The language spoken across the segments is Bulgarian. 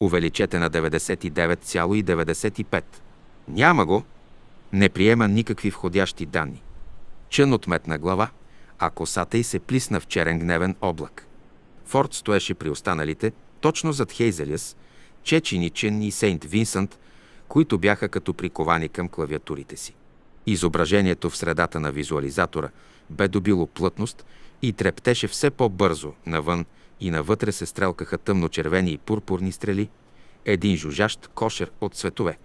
Увеличете на 99,95. Няма го. Не приема никакви входящи данни. Чън отметна глава, а косата й се плисна в черен гневен облак. Форд стоеше при останалите, точно зад Хейзелиас, Чеченичен и Сейнт Винсент, които бяха като приковани към клавиатурите си. Изображението в средата на визуализатора бе добило плътност и трептеше все по-бързо навън и навътре се стрелкаха тъмночервени и пурпурни стрели, един жужащ кошер от светове.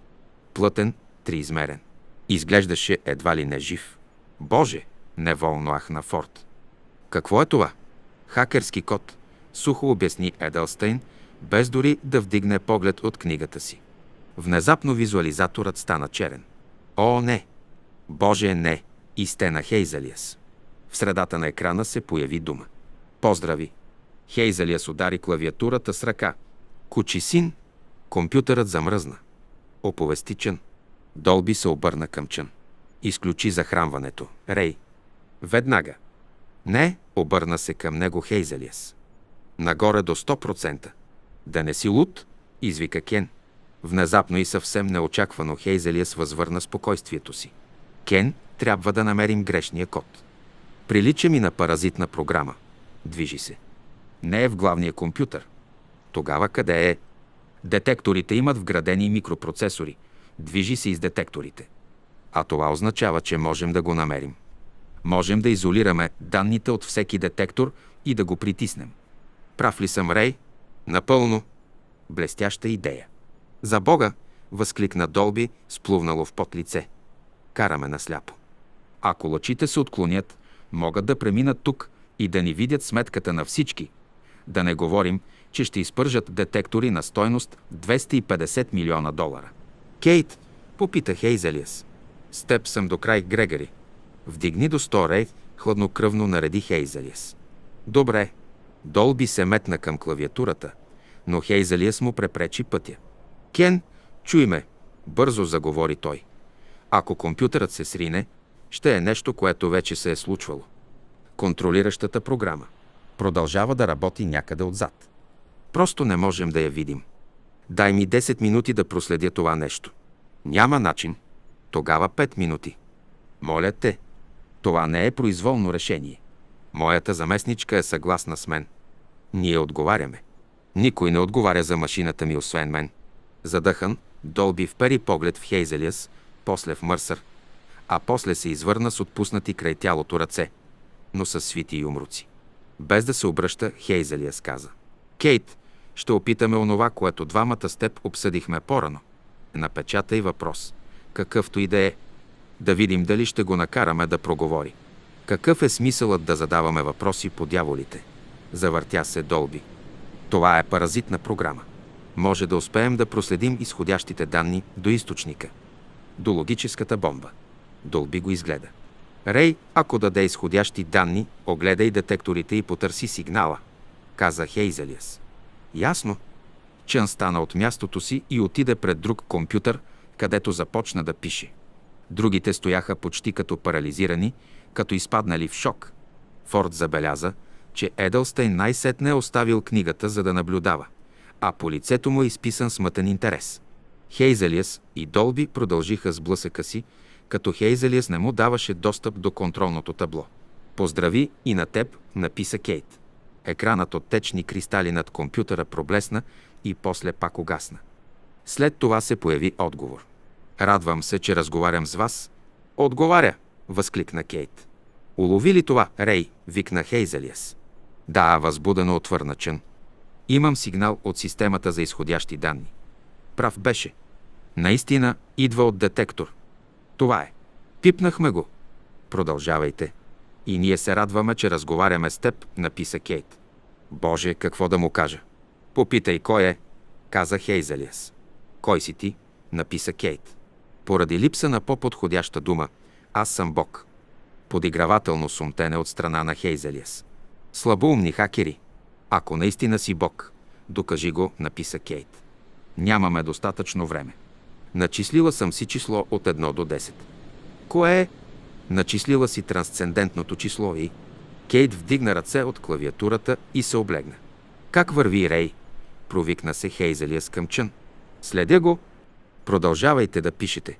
Плътен, триизмерен. Изглеждаше едва ли не жив. Боже! Неволно ахна Форд. Какво е това? Хакерски код, сухо обясни Еделстейн, без дори да вдигне поглед от книгата си. Внезапно визуализаторът стана черен. О, не! Боже, не! Истена Хейзелиас. В средата на екрана се появи дума. Поздрави! Хейзелиас удари клавиатурата с ръка. Кучи син! Компютърът замръзна. Оповести Чън. Долби се обърна към Чън. Изключи захранването. Рей. Веднага. Не, обърна се към него Хейзелиас. Нагоре до 100%. Да не си луд, извика Кен. Внезапно и съвсем неочаквано Хейзелиас възвърна спокойствието си. Кен, трябва да намерим грешния код. Прилича ми на паразитна програма. Движи се не е в главния компютър. Тогава къде е? Детекторите имат вградени микропроцесори. Движи се из детекторите. А това означава, че можем да го намерим. Можем да изолираме данните от всеки детектор и да го притиснем. Прав ли съм, Рей? Напълно. Блестяща идея. За Бога! възкликна Долби, сплувнало в пот лице. Караме насляпо. Ако лъчите се отклонят, могат да преминат тук и да ни видят сметката на всички – да не говорим, че ще изпържат детектори на стойност 250 милиона долара. Кейт, попита Хейзелиас. С теб съм до край Грегори. Вдигни до 100 рей, хладнокръвно нареди Хейзелиас. Добре. Долби се метна към клавиатурата, но Хейзелиас му препречи пътя. Кен, чуй ме, бързо заговори той. Ако компютърът се срине, ще е нещо, което вече се е случвало. Контролиращата програма продължава да работи някъде отзад. Просто не можем да я видим. Дай ми 10 минути да проследя това нещо. Няма начин. Тогава 5 минути. Моля те. Това не е произволно решение. Моята заместничка е съгласна с мен. Ние отговаряме. Никой не отговаря за машината ми, освен мен. Задъхан, Долби впери поглед в Хейзелиас, после в Мърсър, а после се извърна с отпуснати край тялото ръце, но с свити и умруци без да се обръща, Хейзелия сказа: Кейт, ще опитаме онова, което двамата с теб обсъдихме порано. Напечатай въпрос, какъвто и да е. Да видим дали ще го накараме да проговори. Какъв е смисълът да задаваме въпроси по дяволите? Завъртя се Долби. Това е паразитна програма. Може да успеем да проследим изходящите данни до източника. До логическата бомба. Долби го изгледа. Рей, ако даде изходящи данни, огледай детекторите и потърси сигнала, каза Хейзелиас. Ясно. Чън стана от мястото си и отиде пред друг компютър, където започна да пише. Другите стояха почти като парализирани, като изпаднали в шок. Форд забеляза, че Едълстейн най-сетне е оставил книгата, за да наблюдава, а по лицето му е изписан смътен интерес. Хейзелиас и Долби продължиха с блъсъка си, като Хейзелиес не му даваше достъп до контролното табло. Поздрави и на теб, написа Кейт. Екранът от течни кристали над компютъра проблесна и после пак угасна. След това се появи отговор. Радвам се, че разговарям с вас. Отговаря, възкликна Кейт. Улови ли това, Рей? викна Хейзелиес. Да, възбудено отвърна Чън. Имам сигнал от системата за изходящи данни. Прав беше. Наистина идва от детектор – това е. Пипнахме го. Продължавайте. И ние се радваме, че разговаряме с теб, написа Кейт. Боже, какво да му кажа? Попитай кой е, каза Хейзелиас. Кой си ти? написа Кейт. Поради липса на по-подходяща дума, аз съм Бог. Подигравателно сумтене от страна на Хейзелиас. Слабоумни хакери. Ако наистина си Бог, докажи го, написа Кейт. Нямаме достатъчно време. Начислила съм си число от 1 до 10. Кое е? Начислила си трансцендентното число и... Кейт вдигна ръце от клавиатурата и се облегна. Как върви Рей? Провикна се Хейзелия с къмчън. Следя го. Продължавайте да пишете.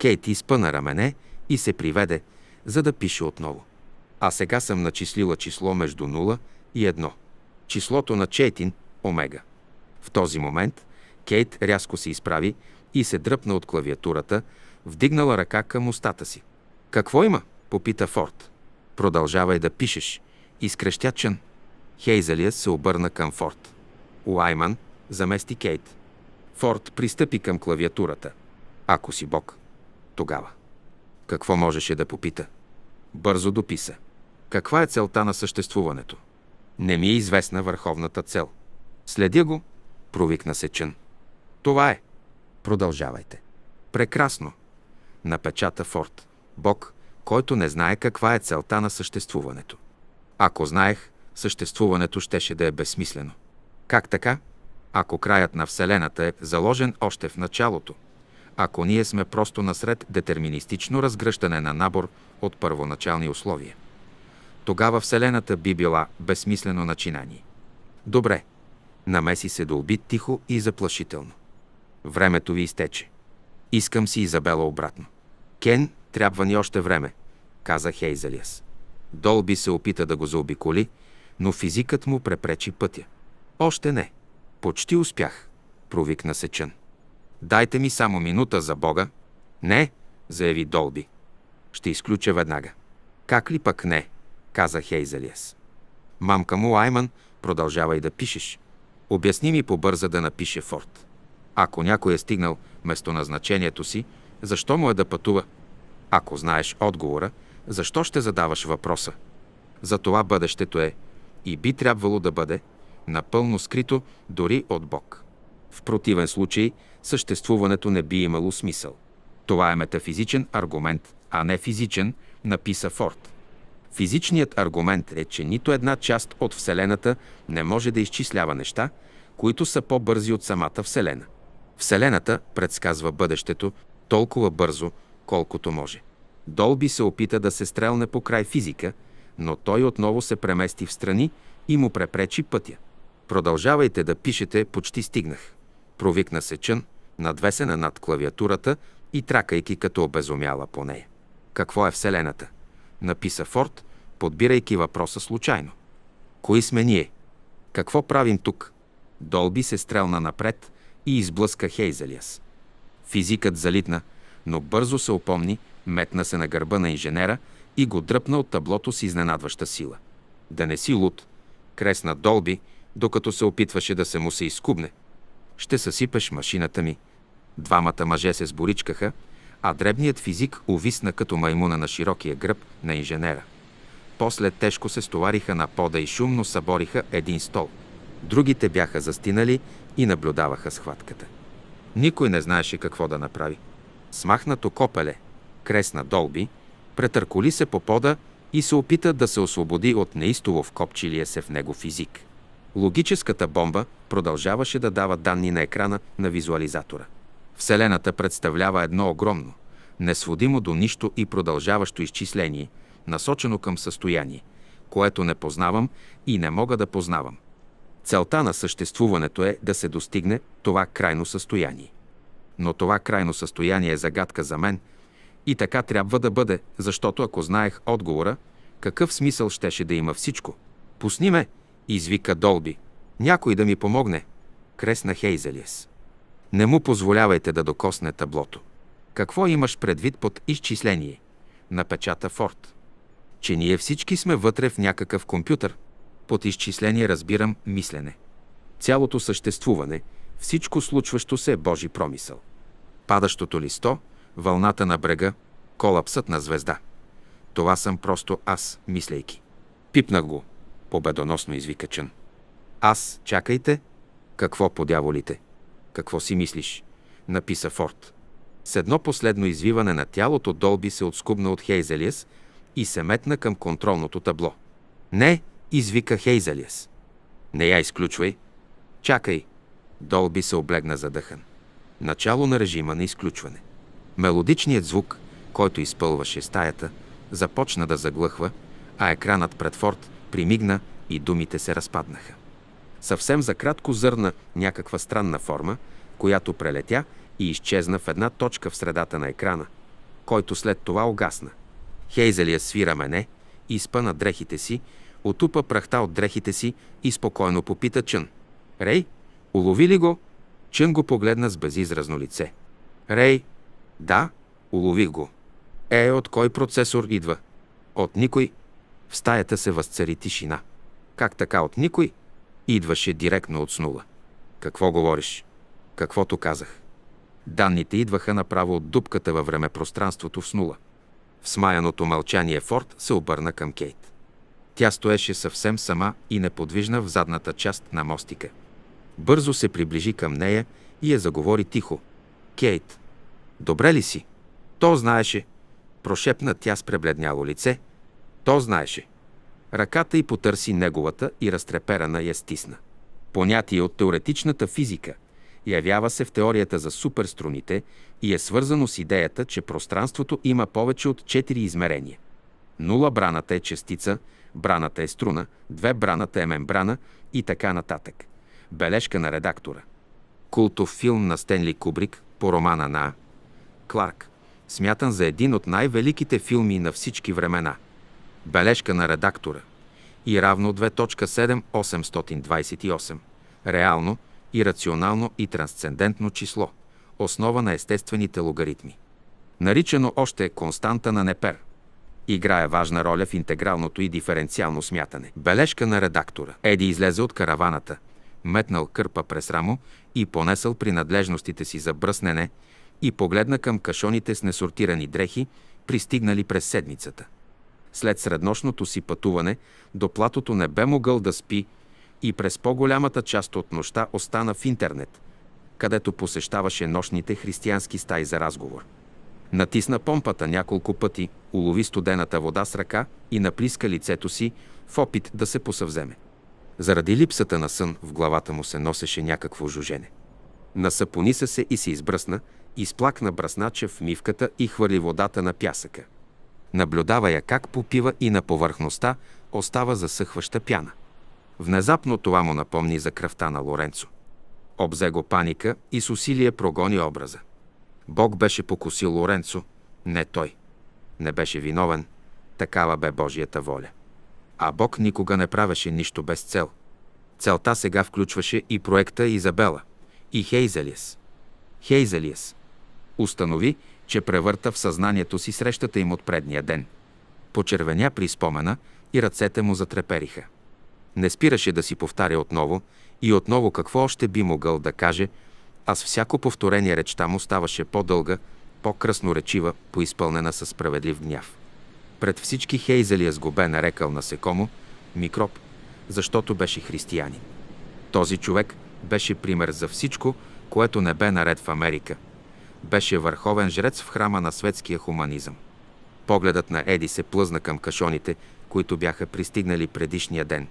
Кейт изпъна рамене и се приведе, за да пише отново. А сега съм начислила число между 0 и 1. Числото на Чейтин – омега. В този момент Кейт рязко се изправи, и се дръпна от клавиатурата, вдигнала ръка към устата си. «Какво има?» – попита Форд. «Продължавай да пишеш», изкрещя Чън. Хейзелия се обърна към Форд. Уайман замести Кейт. Форд пристъпи към клавиатурата. Ако си Бог, тогава. Какво можеше да попита? Бързо дописа. Каква е целта на съществуването? Не ми е известна върховната цел. Следя го, провикна се Чън. Това е. Продължавайте. Прекрасно. Напечата Форд. Бог, който не знае каква е целта на съществуването. Ако знаех, съществуването щеше да е безсмислено. Как така? Ако краят на Вселената е заложен още в началото, ако ние сме просто насред детерминистично разгръщане на набор от първоначални условия, тогава Вселената би била безсмислено начинание. Добре, намеси се до уби тихо и заплашително. Времето ви изтече. Искам си Изабела обратно. Кен, трябва ни още време, каза Хейзелиас. Долби се опита да го заобиколи, но физикът му препречи пътя. Още не. Почти успях, провикна Сечън. Дайте ми само минута за Бога. Не, заяви Долби. Ще изключа веднага. Как ли пък не, каза Хейзелиас. Мамка му, Айман, продължавай да пишеш. Обясни ми побърза да напише Форд. Ако някой е стигнал местоназначението си, защо му е да пътува? Ако знаеш отговора, защо ще задаваш въпроса? За това бъдещето е и би трябвало да бъде напълно скрито дори от Бог. В противен случай съществуването не би имало смисъл. Това е метафизичен аргумент, а не физичен, написа Форд. Физичният аргумент е, че нито една част от Вселената не може да изчислява неща, които са по-бързи от самата Вселена. Вселената предсказва бъдещето толкова бързо, колкото може. Долби се опита да се стрелне по край физика, но той отново се премести в страни и му препречи пътя. Продължавайте да пишете, почти стигнах. Провикна се чън, надвесена над клавиатурата и тракайки като обезумяла по нея. Какво е Вселената? Написа Форд, подбирайки въпроса случайно. Кои сме ние? Какво правим тук? Долби се стрелна напред, и изблъска Хейзелиас. Физикът залитна, но бързо се опомни, метна се на гърба на инженера и го дръпна от таблото с изненадваща сила. Да не си луд, кресна Долби, докато се опитваше да се му се изкубне. Ще съсипеш машината ми. Двамата мъже се сборичкаха, а дребният физик увисна като маймуна на широкия гръб на инженера. После тежко се стовариха на пода и шумно събориха един стол. Другите бяха застинали и наблюдаваха схватката. Никой не знаеше какво да направи. Смахнато копеле, кресна долби, претърколи се по пода и се опита да се освободи от неистово вкопчилия се в него физик. Логическата бомба продължаваше да дава данни на екрана на визуализатора. Вселената представлява едно огромно, несводимо до нищо и продължаващо изчисление, насочено към състояние, което не познавам и не мога да познавам – Целта на съществуването е да се достигне това крайно състояние. Но това крайно състояние е загадка за мен и така трябва да бъде, защото ако знаех отговора, какъв смисъл щеше да има всичко? Пусни ме, извика Долби. Някой да ми помогне. Кресна Хейзелиес. Не му позволявайте да докосне таблото. Какво имаш предвид под изчисление? Напечата Форд. Че ние всички сме вътре в някакъв компютър – под изчисление разбирам мислене. Цялото съществуване, всичко случващо се е Божи промисъл. Падащото листо, вълната на брега, колапсът на звезда. Това съм просто аз, мислейки. Пипнах го, победоносно извика Чън. Аз, чакайте, какво подяволите? Какво си мислиш? Написа Форд. С едно последно извиване на тялото Долби се отскубна от Хейзелиес и се метна към контролното табло. Не, извика Хейзалиес. Не я изключвай. Чакай. Долби се облегна задъхан. Начало на режима на изключване. Мелодичният звук, който изпълваше стаята, започна да заглъхва, а екранът пред Форд примигна и думите се разпаднаха. Съвсем за кратко зърна някаква странна форма, която прелетя и изчезна в една точка в средата на екрана, който след това огасна. Хейзелия свира мене и изпъна дрехите си, отупа прахта от дрехите си и спокойно попита Чън. Рей, улови ли го? Чън го погледна с безизразно лице. Рей, да, улових го. Е, от кой процесор идва? От никой. В стаята се възцари тишина. Как така от никой? Идваше директно от снула. Какво говориш? Каквото казах. Данните идваха направо от дупката във време пространството в снула. В смаяното мълчание Форд се обърна към Кейт. Тя стоеше съвсем сама и неподвижна в задната част на мостика. Бързо се приближи към нея и я заговори тихо. Кейт, добре ли си? То знаеше. Прошепна тя с пребледняло лице. То знаеше. Ръката й потърси неговата и разтреперана я стисна. Понятие от теоретичната физика явява се в теорията за суперструните и е свързано с идеята, че пространството има повече от четири измерения. Нула браната е частица – Браната е струна, две браната е мембрана и така нататък. Бележка на редактора. Култов филм на Стенли Кубрик по романа на Кларк, смятан за един от най-великите филми на всички времена. Бележка на редактора и равно 2.7828. Реално, ирационално и трансцендентно число, основа на естествените логаритми. Наричано още е константа на Непер – играе важна роля в интегралното и диференциално смятане. Бележка на редактора. Еди излезе от караваната, метнал кърпа през рамо и понесъл принадлежностите си за бръснене и погледна към кашоните с несортирани дрехи, пристигнали през седмицата. След среднощното си пътуване до платото не бе могъл да спи и през по-голямата част от нощта остана в интернет, където посещаваше нощните християнски стаи за разговор. Натисна помпата няколко пъти, улови студената вода с ръка и наплиска лицето си в опит да се посъвземе. Заради липсата на сън в главата му се носеше някакво жужене. Насъпониса се и се избръсна, изплакна браснача в мивката и хвърли водата на пясъка. Наблюдава я как попива и на повърхността остава засъхваща пяна. Внезапно това му напомни за кръвта на Лоренцо. Обзе го паника и с усилие прогони образа. Бог беше покусил Лоренцо, не той. Не беше виновен. Такава бе Божията воля. А Бог никога не правеше нищо без цел. Целта сега включваше и проекта Изабела, и Хейзелиес. Хейзелиес установи, че превърта в съзнанието си срещата им от предния ден. Почервеня при спомена и ръцете му затрепериха. Не спираше да си повтаря отново и отново какво още би могъл да каже – а с всяко повторение речта му ставаше по-дълга, по-красноречива, поизпълнена със справедлив гняв. Пред всички Хейзели е сгубе нарекал насекомо микроб, защото беше християнин. Този човек беше пример за всичко, което не бе наред в Америка. Беше върховен жрец в храма на светския хуманизъм. Погледът на Еди се плъзна към кашоните, които бяха пристигнали предишния ден.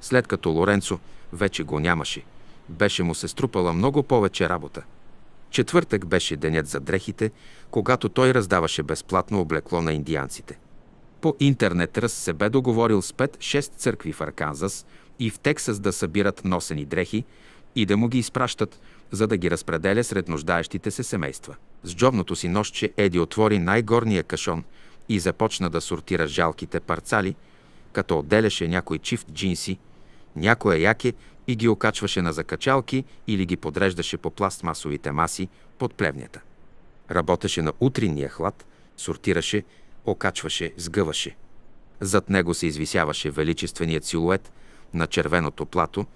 След като Лоренцо вече го нямаше – беше му се струпала много повече работа. Четвъртък беше денят за дрехите, когато той раздаваше безплатно облекло на индианците. По интернет Ръс се бе договорил с 5-6 църкви в Арканзас и в Тексас да събират носени дрехи и да му ги изпращат, за да ги разпределя сред нуждаещите се семейства. С джобното си нощче Еди отвори най-горния кашон и започна да сортира жалките парцали, като отделяше някой чифт джинси, някоя яке и ги окачваше на закачалки или ги подреждаше по пластмасовите маси под плевнята. Работеше на утринния хлад, сортираше, окачваше, сгъваше. Зад него се извисяваше величественият силует на червеното плато,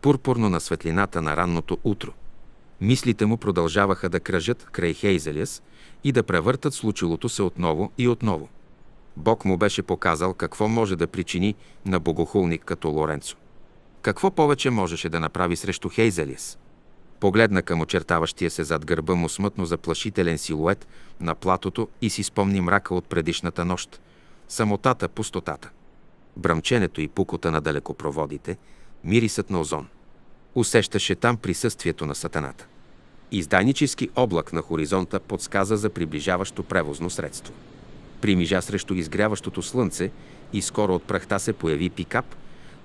пурпурно на светлината на ранното утро. Мислите му продължаваха да кръжат край Хейзелиас и да превъртат случилото се отново и отново. Бог му беше показал какво може да причини на богохулник като Лоренцо. Какво повече можеше да направи срещу Хейзелис? Погледна към очертаващия се зад гърба му смътно заплашителен силует на платото и си спомни мрака от предишната нощ, самотата, пустотата, бръмченето и пукота на далекопроводите, мирисът на озон. Усещаше там присъствието на сатаната. Издайнически облак на хоризонта подсказа за приближаващо превозно средство. Примижа срещу изгряващото слънце и скоро от прахта се появи пикап,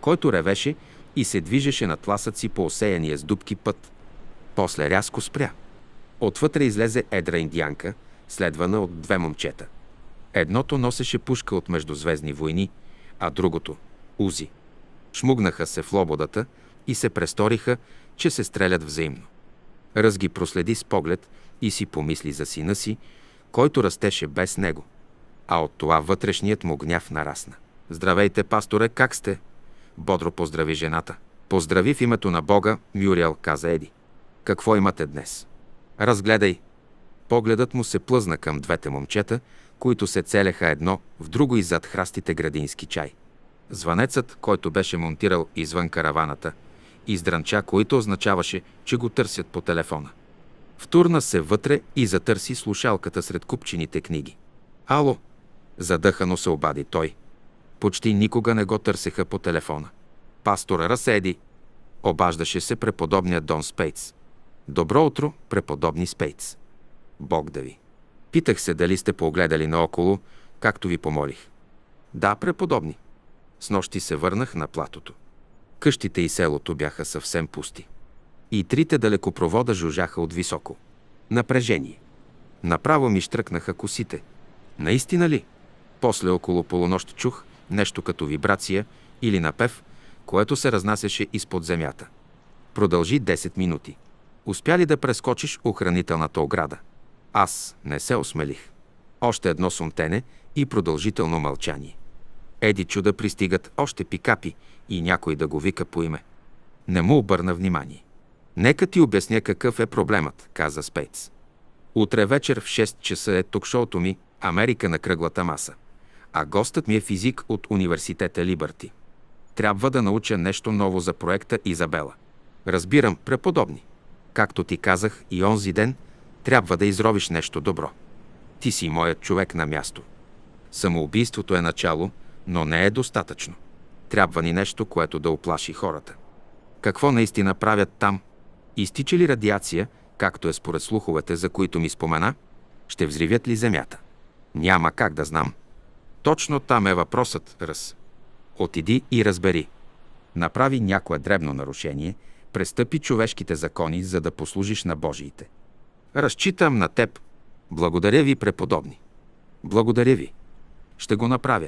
който ревеше и се движеше на тласъци по осеяния с дубки път. После рязко спря. Отвътре излезе едра индианка, следвана от две момчета. Едното носеше пушка от Междузвездни войни, а другото – Узи. Шмугнаха се в лободата и се престориха, че се стрелят взаимно. Раз ги проследи с поглед и си помисли за сина си, който растеше без него. А от това вътрешният му гняв нарасна. «Здравейте, пасторе, как сте?» бодро поздрави жената. Поздрави в името на Бога, Мюриел каза Еди. Какво имате днес? Разгледай. Погледът му се плъзна към двете момчета, които се целеха едно в друго и зад храстите градински чай. Звънецът, който беше монтирал извън караваната, издранча, който означаваше, че го търсят по телефона. Втурна се вътре и затърси слушалката сред купчените книги. Ало! Задъхано се обади той – почти никога не го търсеха по телефона. Пастора разседи. Обаждаше се преподобният Дон Спейц. Добро утро, преподобни спейц. Бог да ви. Питах се дали сте погледали наоколо, както ви помолих. Да, преподобни. С нощи се върнах на платото. Къщите и селото бяха съвсем пусти. И трите далекопровода жужаха от високо. Напрежение. Направо ми штръкнаха косите. Наистина ли? После около полунощ чух, нещо като вибрация или напев, което се разнасяше изпод земята. Продължи 10 минути. Успя ли да прескочиш охранителната ограда? Аз не се осмелих. Още едно сумтене и продължително мълчание. Еди чуда пристигат още пикапи и някой да го вика по име. Не му обърна внимание. Нека ти обясня какъв е проблемът, каза Спейц. Утре вечер в 6 часа е ток-шоуто ми Америка на кръглата маса а гостът ми е физик от университета Либърти. Трябва да науча нещо ново за проекта Изабела. Разбирам, преподобни. Както ти казах и онзи ден, трябва да изровиш нещо добро. Ти си моят човек на място. Самоубийството е начало, но не е достатъчно. Трябва ни нещо, което да оплаши хората. Какво наистина правят там? Изтича ли радиация, както е според слуховете, за които ми спомена? Ще взривят ли земята? Няма как да знам. Точно там е въпросът, раз. Отиди и разбери. Направи някое дребно нарушение, престъпи човешките закони, за да послужиш на Божиите. Разчитам на теб. Благодаря ви, преподобни. Благодаря ви. Ще го направя.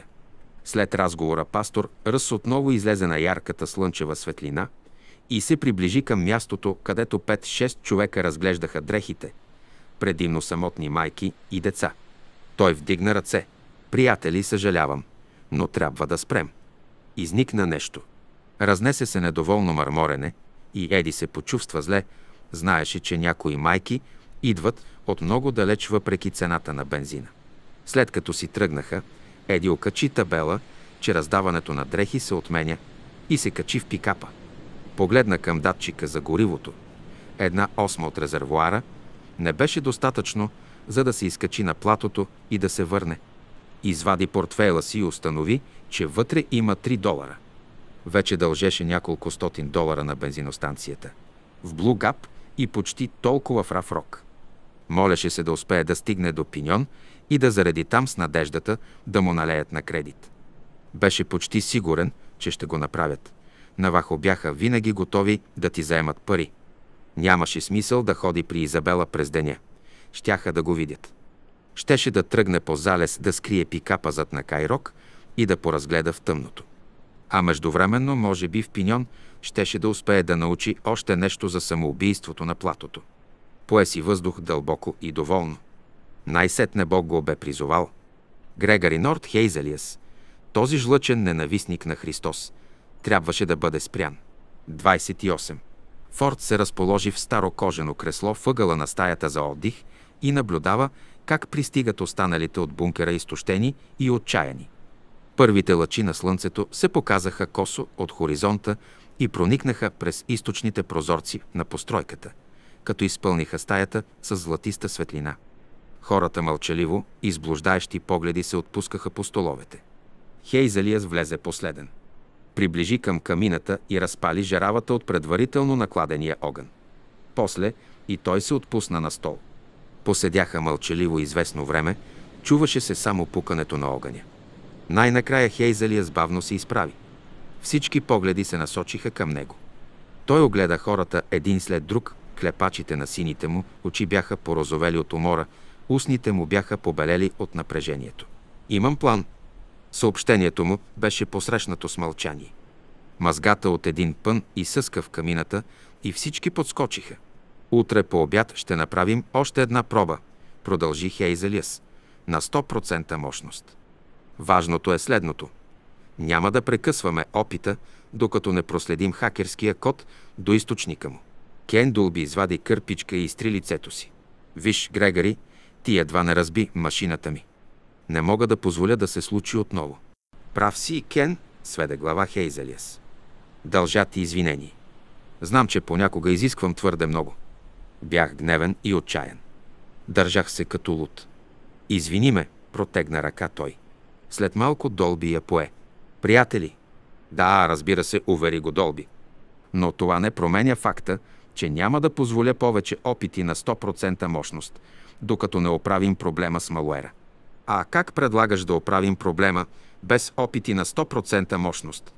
След разговора пастор Ръс отново излезе на ярката слънчева светлина и се приближи към мястото, където 5-6 човека разглеждаха дрехите, предимно самотни майки и деца. Той вдигна ръце – Приятели, съжалявам, но трябва да спрем. Изникна нещо. Разнесе се недоволно мърморене и Еди се почувства зле. Знаеше, че някои майки идват от много далеч въпреки цената на бензина. След като си тръгнаха, Еди окачи табела, че раздаването на дрехи се отменя и се качи в пикапа. Погледна към датчика за горивото. Една осма от резервуара не беше достатъчно, за да се изкачи на платото и да се върне – Извади портфейла си и установи, че вътре има 3 долара. Вече дължеше няколко стотин долара на бензиностанцията. В Блугап и почти толкова в Рафрок. Молеше се да успее да стигне до Пиньон и да зареди там с надеждата да му налеят на кредит. Беше почти сигурен, че ще го направят. Навахо бяха винаги готови да ти заемат пари. Нямаше смисъл да ходи при Изабела през деня. Щяха да го видят. Щеше да тръгне по залез да скрие пикапа зад на Кайрок и да поразгледа в тъмното. А междувременно, може би в Пиньон, щеше да успее да научи още нещо за самоубийството на платото. Пое си въздух дълбоко и доволно. Най-сетне Бог го бе призовал. Грегари Норт Хейзелиас, този жлъчен ненавистник на Христос, трябваше да бъде спрян. 28. Форд се разположи в старо кожено кресло въгъла на стаята за отдих и наблюдава как пристигат останалите от бункера изтощени и отчаяни. Първите лъчи на слънцето се показаха косо от хоризонта и проникнаха през източните прозорци на постройката, като изпълниха стаята с златиста светлина. Хората мълчаливо изблуждаещи погледи се отпускаха по столовете. Хейзелиас влезе последен. Приближи към камината и разпали жаравата от предварително накладения огън. После и той се отпусна на стол – Поседяха мълчаливо известно време, чуваше се само пукането на огъня. Най-накрая Хейзелия сбавно се изправи. Всички погледи се насочиха към него. Той огледа хората един след друг, клепачите на сините му очи бяха порозовели от умора, устните му бяха побелели от напрежението. Имам план. Съобщението му беше посрещнато с мълчание. Мазгата от един пън и съска в камината и всички подскочиха. Утре по обяд ще направим още една проба, продължи Хейзелиас, на 100% мощност. Важното е следното. Няма да прекъсваме опита, докато не проследим хакерския код до източника му. Кендул би извади кърпичка и изтри лицето си. Виж, Грегори, ти едва не разби машината ми. Не мога да позволя да се случи отново. Прав си, Кен, сведе глава Хейзелиас. Дължа ти извинение. Знам, че понякога изисквам твърде много. Бях гневен и отчаян. Държах се като луд. Извини ме, протегна ръка той. След малко Долби я пое. Приятели! Да, разбира се, увери го Долби. Но това не променя факта, че няма да позволя повече опити на 100% мощност, докато не оправим проблема с малуера. А как предлагаш да оправим проблема без опити на 100% мощност?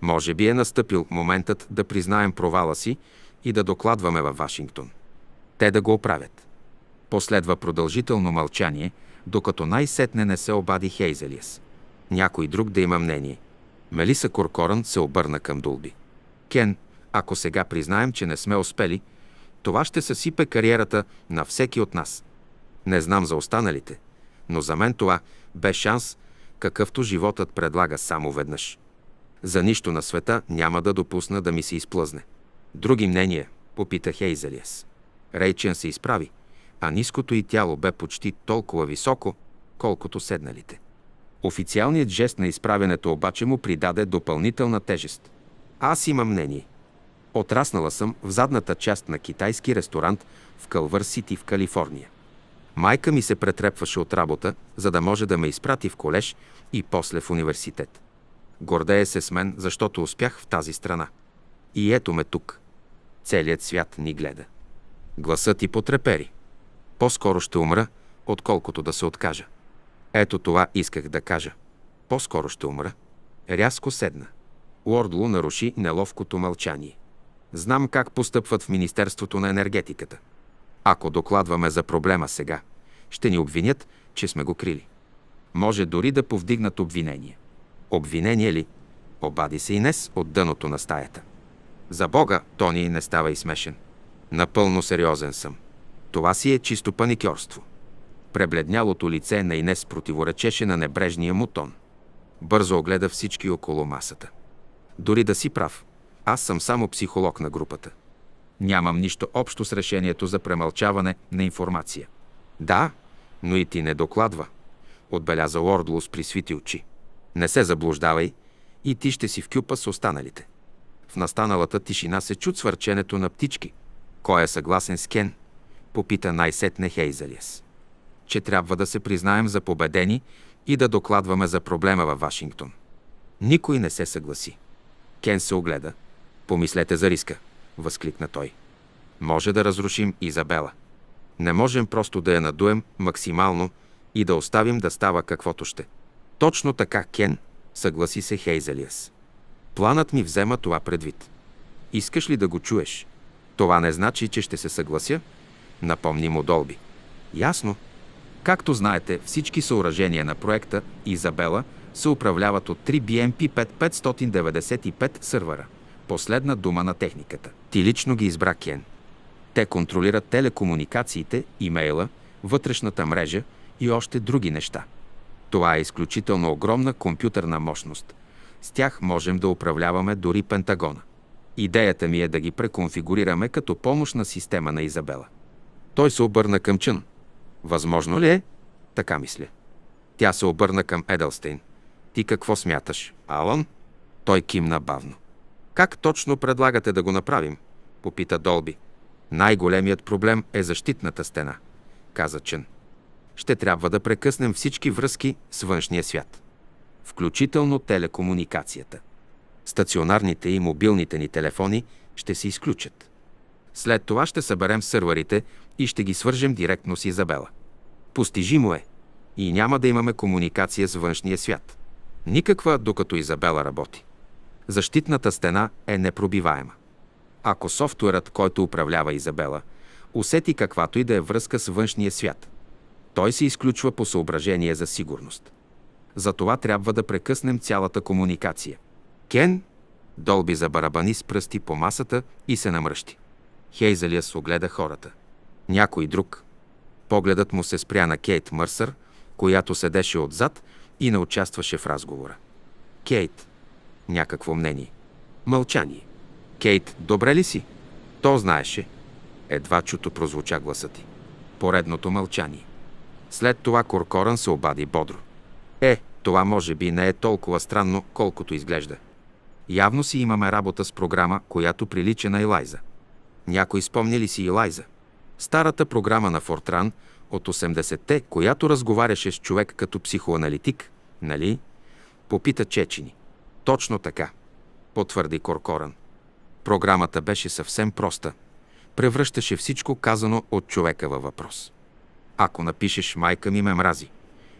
Може би е настъпил моментът да признаем провала си и да докладваме във Вашингтон те да го оправят. Последва продължително мълчание, докато най-сетне не се обади Хейзелиес. Някой друг да има мнение. Мелиса Коркоран се обърна към Дулби. Кен, ако сега признаем, че не сме успели, това ще съсипе кариерата на всеки от нас. Не знам за останалите, но за мен това бе шанс, какъвто животът предлага само веднъж. За нищо на света няма да допусна да ми се изплъзне. Други мнения, попита Хейзелиес. Рейчен се изправи, а ниското и тяло бе почти толкова високо, колкото седналите. Официалният жест на изправенето обаче му придаде допълнителна тежест. Аз имам мнение. Отраснала съм в задната част на китайски ресторант в Кълвър Сити в Калифорния. Майка ми се претрепваше от работа, за да може да ме изпрати в колеж и после в университет. Гордея се с мен, защото успях в тази страна. И ето ме тук. Целият свят ни гледа. Гласът и потрепери. По-скоро ще умра, отколкото да се откажа. Ето това исках да кажа. По-скоро ще умра. Рязко седна. Уордло наруши неловкото мълчание. Знам как постъпват в Министерството на енергетиката. Ако докладваме за проблема сега, ще ни обвинят, че сме го крили. Може дори да повдигнат обвинение. Обвинение ли? Обади се Инес от дъното на стаята. За Бога, Тони не става и смешен. Напълно сериозен съм. Това си е чисто паникьорство. Пребледнялото лице на Инес противоречеше на небрежния му тон. Бързо огледа всички около масата. Дори да си прав, аз съм само психолог на групата. Нямам нищо общо с решението за премълчаване на информация. Да, но и ти не докладва, отбеляза Ордло с присвити очи. Не се заблуждавай и ти ще си вкюпа с останалите. В настаналата тишина се чу свърченето на птички – кой е съгласен с Кен? Попита най-сетне Хейзелиес. Че трябва да се признаем за победени и да докладваме за проблема във Вашингтон. Никой не се съгласи. Кен се огледа. Помислете за риска, възкликна той. Може да разрушим Изабела. Не можем просто да я надуем максимално и да оставим да става каквото ще. Точно така, Кен, съгласи се Хейзелиас. Планът ми взема това предвид. Искаш ли да го чуеш? Това не значи, че ще се съглася, напомни му Долби. Ясно. Както знаете, всички съоръжения на проекта Изабела се управляват от 3 BMP 5595 сървъра. Последна дума на техниката. Ти лично ги избра, Кен. Те контролират телекомуникациите, имейла, вътрешната мрежа и още други неща. Това е изключително огромна компютърна мощност. С тях можем да управляваме дори Пентагона. Идеята ми е да ги преконфигурираме като помощна система на Изабела. Той се обърна към Чън. Възможно ли е? Така мисля. Тя се обърна към Еделстейн. Ти какво смяташ, Алън? Той кимна бавно. Как точно предлагате да го направим? Попита Долби. Най-големият проблем е защитната стена, каза Чън. Ще трябва да прекъснем всички връзки с външния свят, включително телекомуникацията стационарните и мобилните ни телефони ще се изключат. След това ще съберем сървърите и ще ги свържем директно с Изабела. Постижимо е и няма да имаме комуникация с външния свят. Никаква, докато Изабела работи. Защитната стена е непробиваема. Ако софтуерът, който управлява Изабела, усети каквато и да е връзка с външния свят, той се изключва по съображение за сигурност. Затова трябва да прекъснем цялата комуникация. Кен долби за барабани с пръсти по масата и се намръщи. Хейзелиас огледа хората. Някой друг. Погледът му се спря на Кейт Мърсър, която седеше отзад и не участваше в разговора. Кейт. Някакво мнение. Мълчание. Кейт, добре ли си? То знаеше. Едва чуто прозвуча гласа ти. Поредното мълчание. След това Коркоран се обади бодро. Е, това може би не е толкова странно, колкото изглежда. Явно си имаме работа с програма, която прилича на Елайза. Някой спомни ли си Елайза? Старата програма на Фортран от 80-те, която разговаряше с човек като психоаналитик, нали? Попита Чечени. Точно така, потвърди Коркоран. Програмата беше съвсем проста. Превръщаше всичко казано от човека във въпрос. Ако напишеш «Майка ми ме мрази»,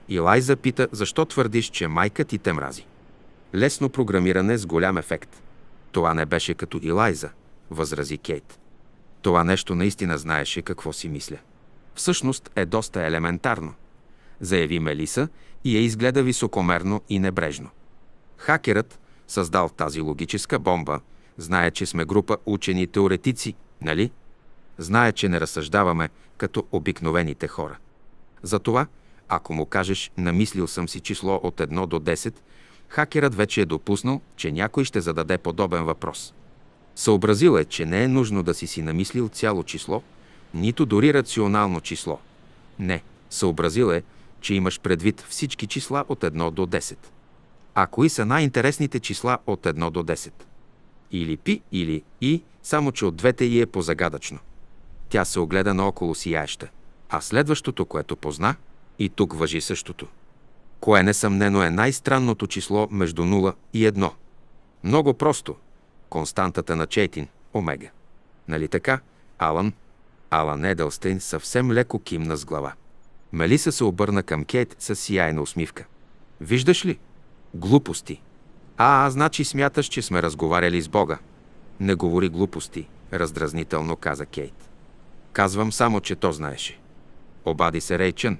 Илайза пита, защо твърдиш, че майка ти те мрази. Лесно програмиране с голям ефект. Това не беше като Илайза, възрази Кейт. Това нещо наистина знаеше какво си мисля. Всъщност е доста елементарно, заяви Мелиса и я изгледа високомерно и небрежно. Хакерът, създал тази логическа бомба, знае, че сме група учени-теоретици, нали? Знае, че не разсъждаваме като обикновените хора. Затова, ако му кажеш, намислил съм си число от 1 до 10 хакерът вече е допуснал, че някой ще зададе подобен въпрос. Съобразил е, че не е нужно да си си намислил цяло число, нито дори рационално число. Не, съобразил е, че имаш предвид всички числа от 1 до 10. А кои са най-интересните числа от 1 до 10? Или пи, или и, само че от двете и е позагадъчно. Тя се огледа наоколо сияеща, а следващото, което позна, и тук въжи същото кое несъмнено е най-странното число между 0 и 1. Много просто. Константата на Чейтин, омега. Нали така, Алан? Алан Еделстейн съвсем леко кимна с глава. Мелиса се обърна към Кейт с сияйна усмивка. Виждаш ли? Глупости. А, а, значи смяташ, че сме разговаряли с Бога. Не говори глупости, раздразнително каза Кейт. Казвам само, че то знаеше. Обади се Рейчън.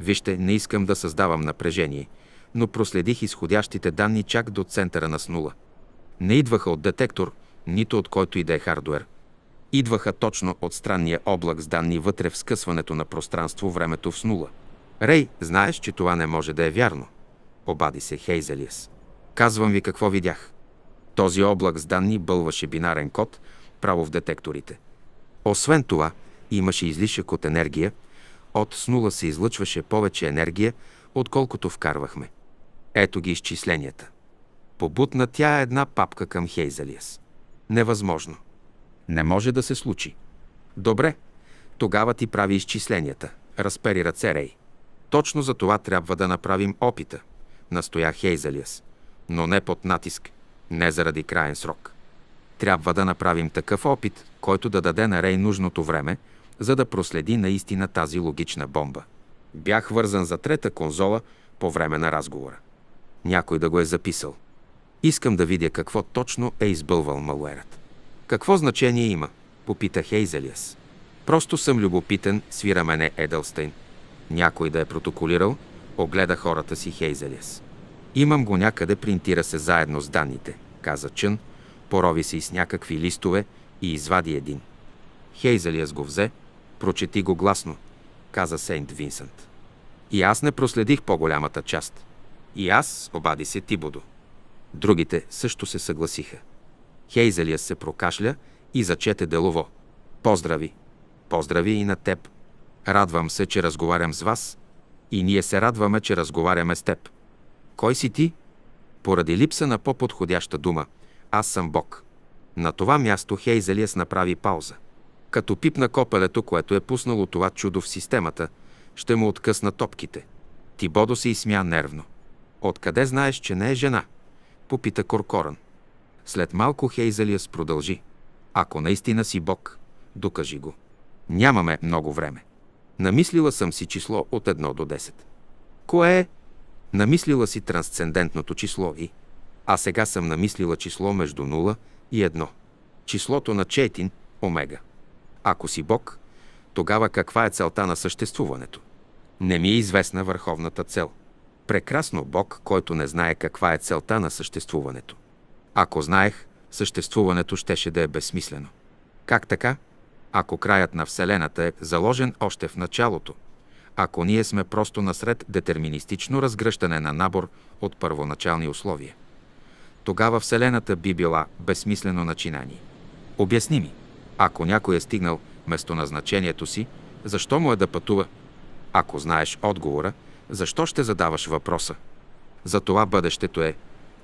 Вижте, не искам да създавам напрежение, но проследих изходящите данни чак до центъра на снула. Не идваха от детектор, нито от който и да е хардуер. Идваха точно от странния облак с данни вътре в скъсването на пространство-времето в снула. Рей, знаеш, че това не може да е вярно. Обади се Хейзелиас. Казвам ви какво видях. Този облак с данни бълваше бинарен код право в детекторите. Освен това, имаше излишък от енергия – от снула се излъчваше повече енергия, отколкото вкарвахме. Ето ги изчисленията. Побутна тя една папка към Хейзалиас. Невъзможно. Не може да се случи. Добре, тогава ти прави изчисленията. Разпери ръце, Рей. Точно за това трябва да направим опита, настоя Хейзалиас. Но не под натиск, не заради краен срок. Трябва да направим такъв опит, който да даде на Рей нужното време, за да проследи наистина тази логична бомба. Бях вързан за трета конзола по време на разговора. Някой да го е записал. Искам да видя какво точно е избълвал малуерът. Какво значение има? Попита Хейзелиас. Просто съм любопитен, свира мене Едълстейн. Някой да е протоколирал, огледа хората си Хейзелиас. Имам го някъде, принтира се заедно с данните, каза Чън, порови се и с някакви листове и извади един. Хейзелиас го взе, Прочети го гласно, каза Сейнт Винсент. И аз не проследих по-голямата част. И аз обади се Тибодо. Другите също се съгласиха. Хейзелия се прокашля и зачете делово. Поздрави! Поздрави и на теб! Радвам се, че разговарям с вас и ние се радваме, че разговаряме с теб. Кой си ти? Поради липса на по-подходяща дума, аз съм Бог. На това място Хейзелиес направи пауза. Като пипна копелето, което е пуснало това чудо в системата, ще му откъсна топките. Тибодо се изсмя нервно. Откъде знаеш, че не е жена? Попита Коркоран. След малко Хейзелиас продължи. Ако наистина си Бог, докажи го. Нямаме много време. Намислила съм си число от 1 до 10. Кое е? Намислила си трансцендентното число и... А сега съм намислила число между 0 и 1. Числото на Четин – омега. Ако си Бог, тогава каква е целта на съществуването? Не ми е известна върховната цел. Прекрасно Бог, който не знае каква е целта на съществуването. Ако знаех, съществуването щеше да е безсмислено. Как така? Ако краят на Вселената е заложен още в началото, ако ние сме просто насред детерминистично разгръщане на набор от първоначални условия, тогава Вселената би била безсмислено начинание. Обясни ми – ако някой е стигнал местоназначението си, защо му е да пътува? Ако знаеш отговора, защо ще задаваш въпроса? За това бъдещето е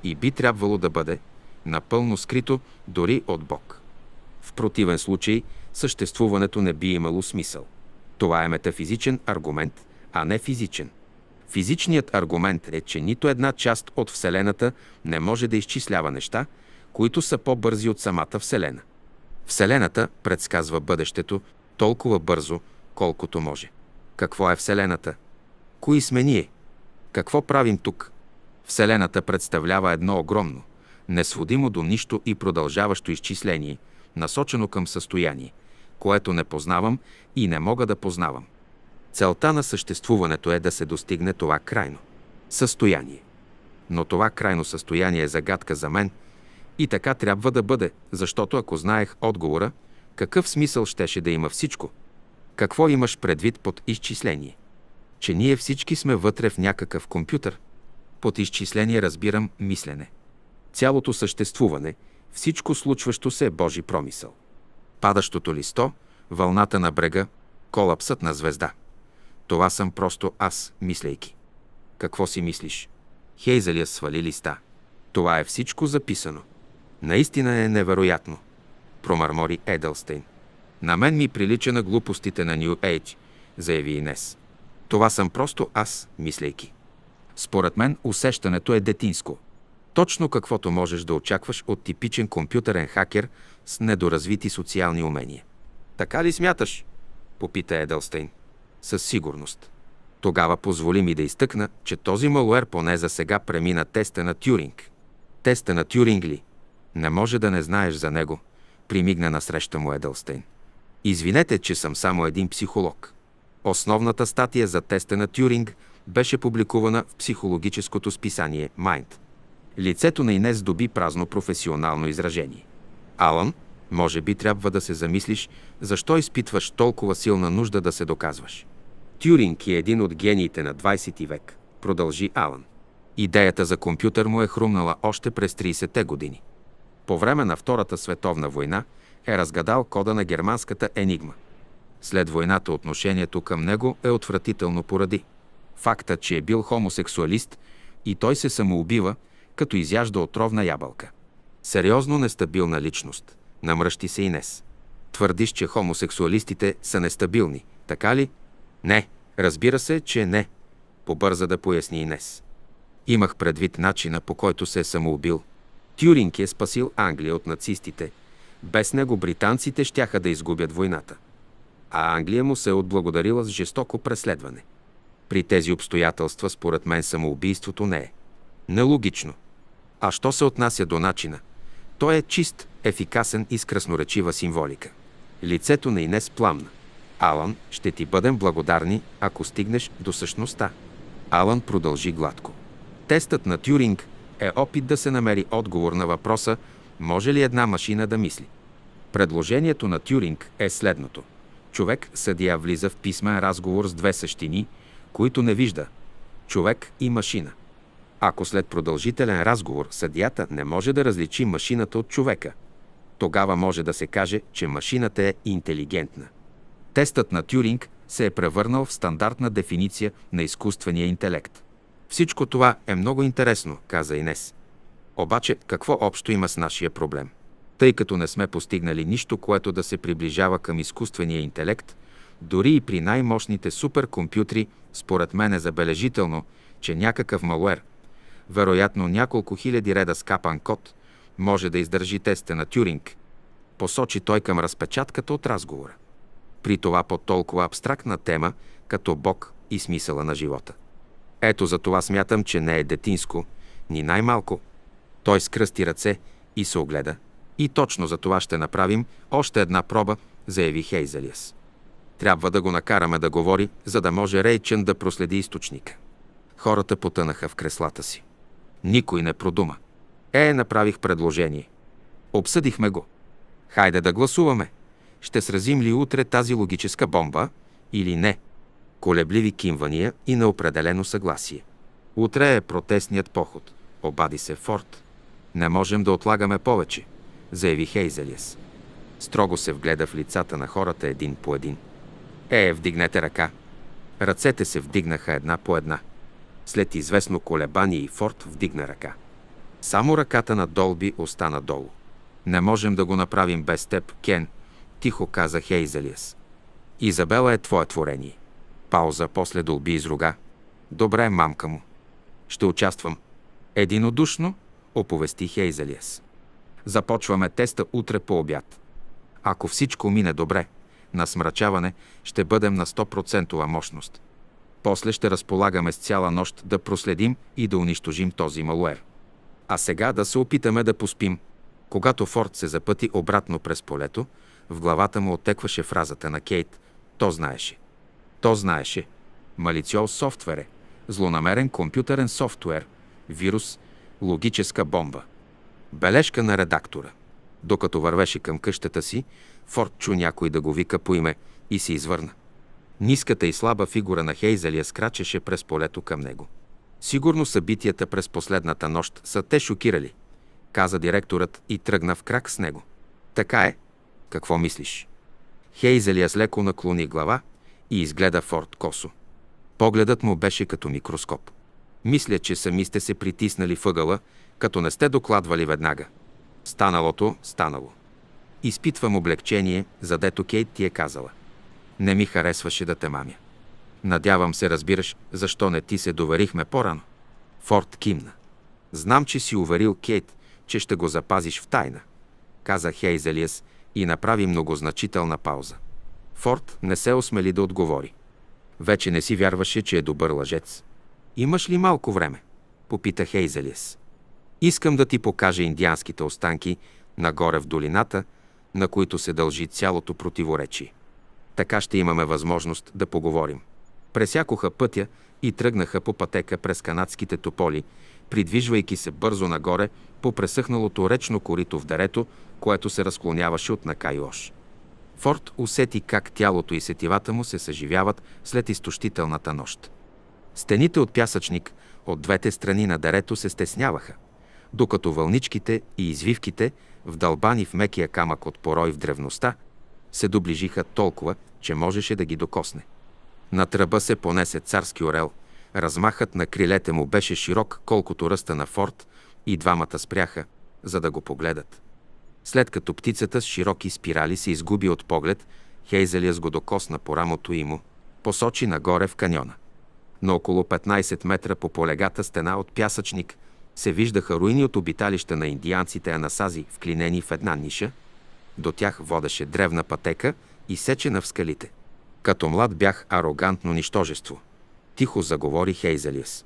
и би трябвало да бъде напълно скрито дори от Бог. В противен случай съществуването не би имало смисъл. Това е метафизичен аргумент, а не физичен. Физичният аргумент е, че нито една част от Вселената не може да изчислява неща, които са по-бързи от самата Вселена. Вселената предсказва бъдещето толкова бързо, колкото може. Какво е Вселената? Кои сме ние? Какво правим тук? Вселената представлява едно огромно, несводимо до нищо и продължаващо изчисление, насочено към състояние, което не познавам и не мога да познавам. Целта на съществуването е да се достигне това крайно състояние. Но това крайно състояние е загадка за мен – и така трябва да бъде, защото ако знаех отговора, какъв смисъл щеше да има всичко? Какво имаш предвид под изчисление? Че ние всички сме вътре в някакъв компютър. Под изчисление разбирам мислене. Цялото съществуване, всичко случващо се е Божи промисъл. Падащото листо, вълната на брега, колапсът на звезда. Това съм просто аз, мислейки. Какво си мислиш? Хейзелия свали листа. Това е всичко записано. Наистина е невероятно, промърмори Едълстейн. На мен ми прилича на глупостите на Нью Ейдж, заяви Инес. Това съм просто аз, мислейки. Според мен усещането е детинско. Точно каквото можеш да очакваш от типичен компютърен хакер с недоразвити социални умения. Така ли смяташ? попита Едълстейн. Със сигурност. Тогава позволи ми да изтъкна, че този малуер поне за сега премина теста на Тюринг. Теста на Тюринг ли? Не може да не знаеш за него, примигна насреща му Едълстейн. Извинете, че съм само един психолог. Основната статия за теста на Тюринг беше публикувана в психологическото списание Mind. Лицето на Инес доби празно професионално изражение. Алан, може би трябва да се замислиш, защо изпитваш толкова силна нужда да се доказваш. Тюринг е един от гениите на 20 век, продължи Алан. Идеята за компютър му е хрумнала още през 30-те години по време на Втората световна война е разгадал кода на германската енигма. След войната отношението към него е отвратително поради факта, че е бил хомосексуалист и той се самоубива, като изяжда отровна ябълка. Сериозно нестабилна личност. Намръщи се Инес. Твърдиш, че хомосексуалистите са нестабилни, така ли? Не, разбира се, че не, побърза да поясни Инес. Имах предвид начина по който се е самоубил – Тюринг е спасил Англия от нацистите. Без него британците щяха да изгубят войната. А Англия му се е отблагодарила с жестоко преследване. При тези обстоятелства, според мен, самоубийството не е. Нелогично. А що се отнася до начина? Той е чист, ефикасен и с красноречива символика. Лицето на Инес пламна. Алан, ще ти бъдем благодарни, ако стигнеш до същността. Алан продължи гладко. Тестът на Тюринг е опит да се намери отговор на въпроса може ли една машина да мисли. Предложението на Тюринг е следното. Човек съдия влиза в писмен разговор с две същини, които не вижда – човек и машина. Ако след продължителен разговор съдията не може да различи машината от човека, тогава може да се каже, че машината е интелигентна. Тестът на Тюринг се е превърнал в стандартна дефиниция на изкуствения интелект. Всичко това е много интересно, каза Инес. Обаче, какво общо има с нашия проблем? Тъй като не сме постигнали нищо, което да се приближава към изкуствения интелект, дори и при най-мощните суперкомпютри, според мен е забележително, че някакъв малуер, вероятно няколко хиляди реда с капан код, може да издържи теста на Тюринг, посочи той към разпечатката от разговора. При това по толкова абстрактна тема, като Бог и смисъла на живота. Ето за това смятам, че не е детинско, ни най-малко. Той скръсти ръце и се огледа. И точно за това ще направим още една проба, заяви Хейзелиас. Трябва да го накараме да говори, за да може Рейчен да проследи източника. Хората потънаха в креслата си. Никой не продума. Е, направих предложение. Обсъдихме го. Хайде да гласуваме. Ще сразим ли утре тази логическа бомба или не? колебливи кимвания и неопределено съгласие. Утре е протестният поход. Обади се Форд. Не можем да отлагаме повече, заяви Хейзелиес. Строго се вгледа в лицата на хората един по един. Е, вдигнете ръка. Ръцете се вдигнаха една по една. След известно колебание и Форд вдигна ръка. Само ръката на Долби остана долу. Не можем да го направим без теб, Кен, тихо каза Хейзелиес. Изабела е твое творение. Пауза, после долби изруга. Добре, мамка му. Ще участвам. Единодушно оповести Хейзелиес. Започваме теста утре по обяд. Ако всичко мине добре, на смрачаване ще бъдем на 100% мощност. После ще разполагаме с цяла нощ да проследим и да унищожим този малуер. А сега да се опитаме да поспим. Когато Форд се запъти обратно през полето, в главата му отекваше фразата на Кейт. То знаеше. То знаеше. Малициол софтвере, злонамерен компютърен софтуер, вирус, логическа бомба. Бележка на редактора. Докато вървеше към къщата си, Форд чу някой да го вика по име и се извърна. Ниската и слаба фигура на Хейзелия скрачеше през полето към него. Сигурно събитията през последната нощ са те шокирали, каза директорът и тръгна в крак с него. Така е. Какво мислиш? Хейзелия с леко наклони глава, и изгледа Форд Косо. Погледът му беше като микроскоп. Мисля, че сами сте се притиснали въгъла, като не сте докладвали веднага. Станалото станало. Изпитвам облегчение, задето Кейт ти е казала. Не ми харесваше да те мамя. Надявам се разбираш, защо не ти се доверихме по-рано. Форд кимна. Знам, че си уверил Кейт, че ще го запазиш в тайна, каза Хейзелиас и направи многозначителна пауза. Форд не се осмели да отговори. Вече не си вярваше, че е добър лъжец. Имаш ли малко време? Попита Хейзелис. Искам да ти покажа индианските останки нагоре в долината, на които се дължи цялото противоречие. Така ще имаме възможност да поговорим. Пресякоха пътя и тръгнаха по пътека през канадските тополи, придвижвайки се бързо нагоре по пресъхналото речно корито в дарето, което се разклоняваше от Накайош. Форд усети как тялото и сетивата му се съживяват след изтощителната нощ. Стените от пясъчник от двете страни на дарето се стесняваха, докато вълничките и извивките, вдълбани в мекия камък от порой в древността, се доближиха толкова, че можеше да ги докосне. На тръба се понесе царски орел. Размахът на крилете му беше широк, колкото ръста на Форд, и двамата спряха, за да го погледат. След като птицата с широки спирали се изгуби от поглед, с го докосна по рамото и му, посочи нагоре в каньона. На около 15 метра по полегата стена от пясъчник се виждаха руини от обиталища на индианците Анасази, вклинени в една ниша. До тях водеше древна пътека, и сечена в скалите. Като млад бях арогантно нищожество. Тихо заговори Хейзелиас.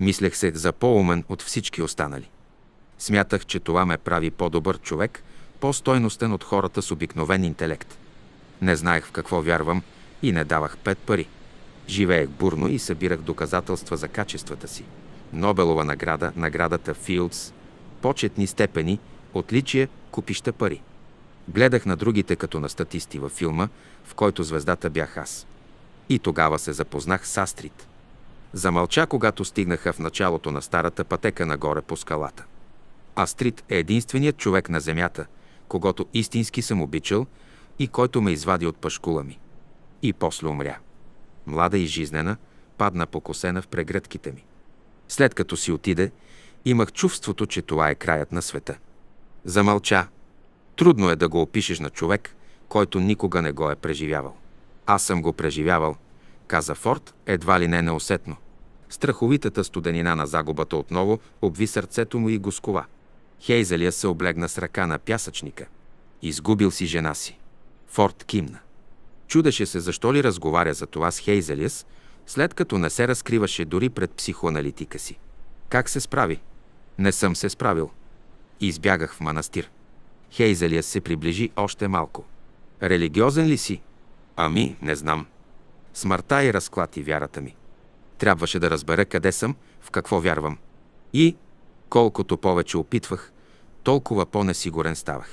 Мислех се за по-умен от всички останали. Смятах, че това ме прави по-добър човек, по-стойностен от хората с обикновен интелект. Не знаех в какво вярвам и не давах пет пари. Живеех бурно и събирах доказателства за качествата си. Нобелова награда, наградата Филдс, почетни степени, отличие, купища пари. Гледах на другите като на статисти във филма, в който звездата бях аз. И тогава се запознах с Астрид. Замълча, когато стигнаха в началото на старата пътека нагоре по скалата. Астрид е единственият човек на земята, когато истински съм обичал и който ме извади от пашкула ми. И после умря. Млада и жизнена, падна покосена в прегръдките ми. След като си отиде, имах чувството, че това е краят на света. Замълча. Трудно е да го опишеш на човек, който никога не го е преживявал. Аз съм го преживявал, каза Форд, едва ли не неусетно. Страховитата студенина на загубата отново обви сърцето му и го скова. Хейзелия се облегна с ръка на пясъчника. Изгубил си жена си. Форд кимна. Чудеше се защо ли разговаря за това с Хейзелиас, след като не се разкриваше дори пред психоаналитика си. Как се справи? Не съм се справил. Избягах в манастир. Хейзелиас се приближи още малко. Религиозен ли си? Ами, не знам. Смъртта и разклати вярата ми. Трябваше да разбера къде съм, в какво вярвам. И, колкото повече опитвах, толкова по-несигурен ставах.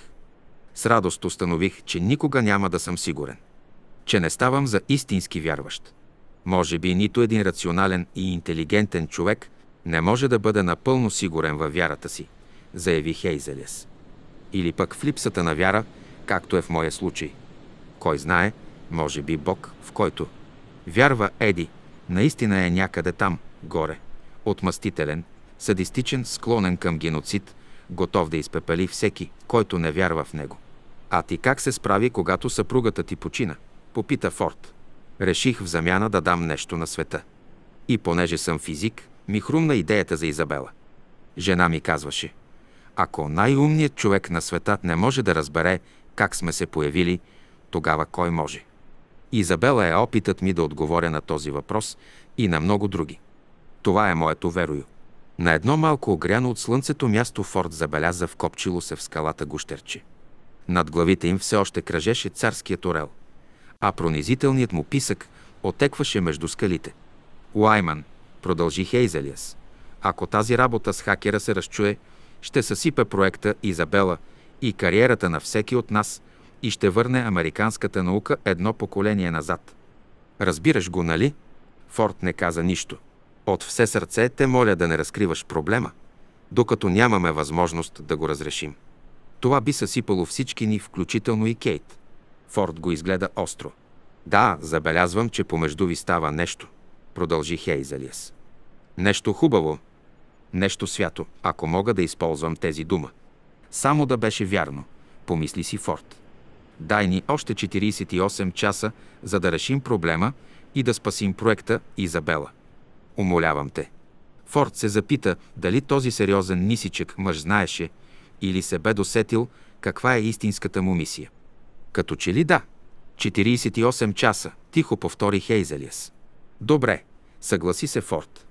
С радост установих, че никога няма да съм сигурен. Че не ставам за истински вярващ. Може би нито един рационален и интелигентен човек не може да бъде напълно сигурен във вярата си, заяви Хейзелес. Или пък в липсата на вяра, както е в моя случай. Кой знае, може би Бог, в който вярва Еди, наистина е някъде там, горе, отмъстителен, садистичен, склонен към геноцид, готов да изпепели всеки, който не вярва в него. А ти как се справи, когато съпругата ти почина? Попита Форд. Реших в замяна да дам нещо на света. И понеже съм физик, ми хрумна идеята за Изабела. Жена ми казваше, ако най-умният човек на света не може да разбере как сме се появили, тогава кой може? Изабела е опитът ми да отговоря на този въпрос и на много други. Това е моето верою. На едно малко огряно от слънцето място Форд забеляза в копчило се в скалата гущерче. Над главите им все още кръжеше царският орел, а пронизителният му писък отекваше между скалите. Лайман, продължи Хейзелиас, ако тази работа с хакера се разчуе, ще съсипе проекта Изабела и кариерата на всеки от нас и ще върне американската наука едно поколение назад. Разбираш го, нали? Форд не каза нищо – от все сърце те моля да не разкриваш проблема, докато нямаме възможност да го разрешим. Това би съсипало всички ни, включително и Кейт. Форд го изгледа остро. Да, забелязвам, че помежду ви става нещо, продължи Хейзелиес. Нещо хубаво, нещо свято, ако мога да използвам тези дума. Само да беше вярно, помисли си Форд. Дай ни още 48 часа, за да решим проблема и да спасим проекта Изабела. Умолявам те. Форд се запита дали този сериозен нисичек мъж знаеше или се бе досетил каква е истинската му мисия. Като че ли да. 48 часа, тихо повтори Хейзелиас. Добре, съгласи се Форд.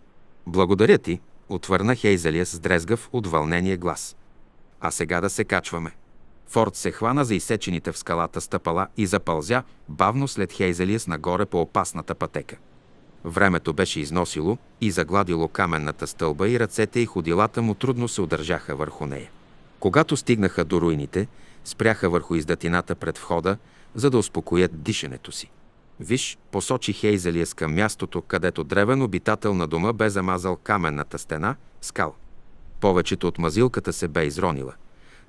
Благодаря ти, отвърна Хейзелиас с дрезгав от вълнение глас. А сега да се качваме. Форд се хвана за изсечените в скалата стъпала и запълзя бавно след Хейзелиас нагоре по опасната пътека. Времето беше износило и загладило каменната стълба и ръцете и ходилата му трудно се удържаха върху нея. Когато стигнаха до руините, спряха върху издатината пред входа, за да успокоят дишането си. Виж, посочи Хейзелиес към мястото, където древен обитател на дома бе замазал каменната стена, скал. Повечето от мазилката се бе изронила,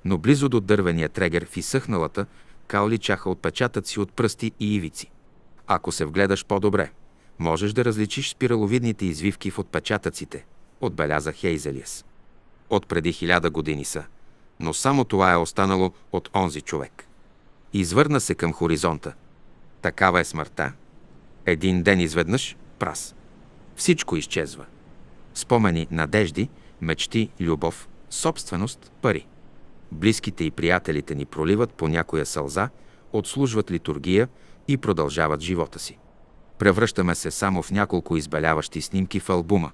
но близо до дървения трегер в изсъхналата, кал личаха отпечатъци от пръсти и ивици. Ако се вгледаш по-добре – Можеш да различиш спираловидните извивки в отпечатъците, отбеляза Хейзелиес. От преди хиляда години са, но само това е останало от онзи човек. Извърна се към хоризонта. Такава е смъртта. Един ден изведнъж – прас. Всичко изчезва. Спомени, надежди, мечти, любов, собственост, пари. Близките и приятелите ни проливат по някоя сълза, отслужват литургия и продължават живота си превръщаме се само в няколко избеляващи снимки в албума.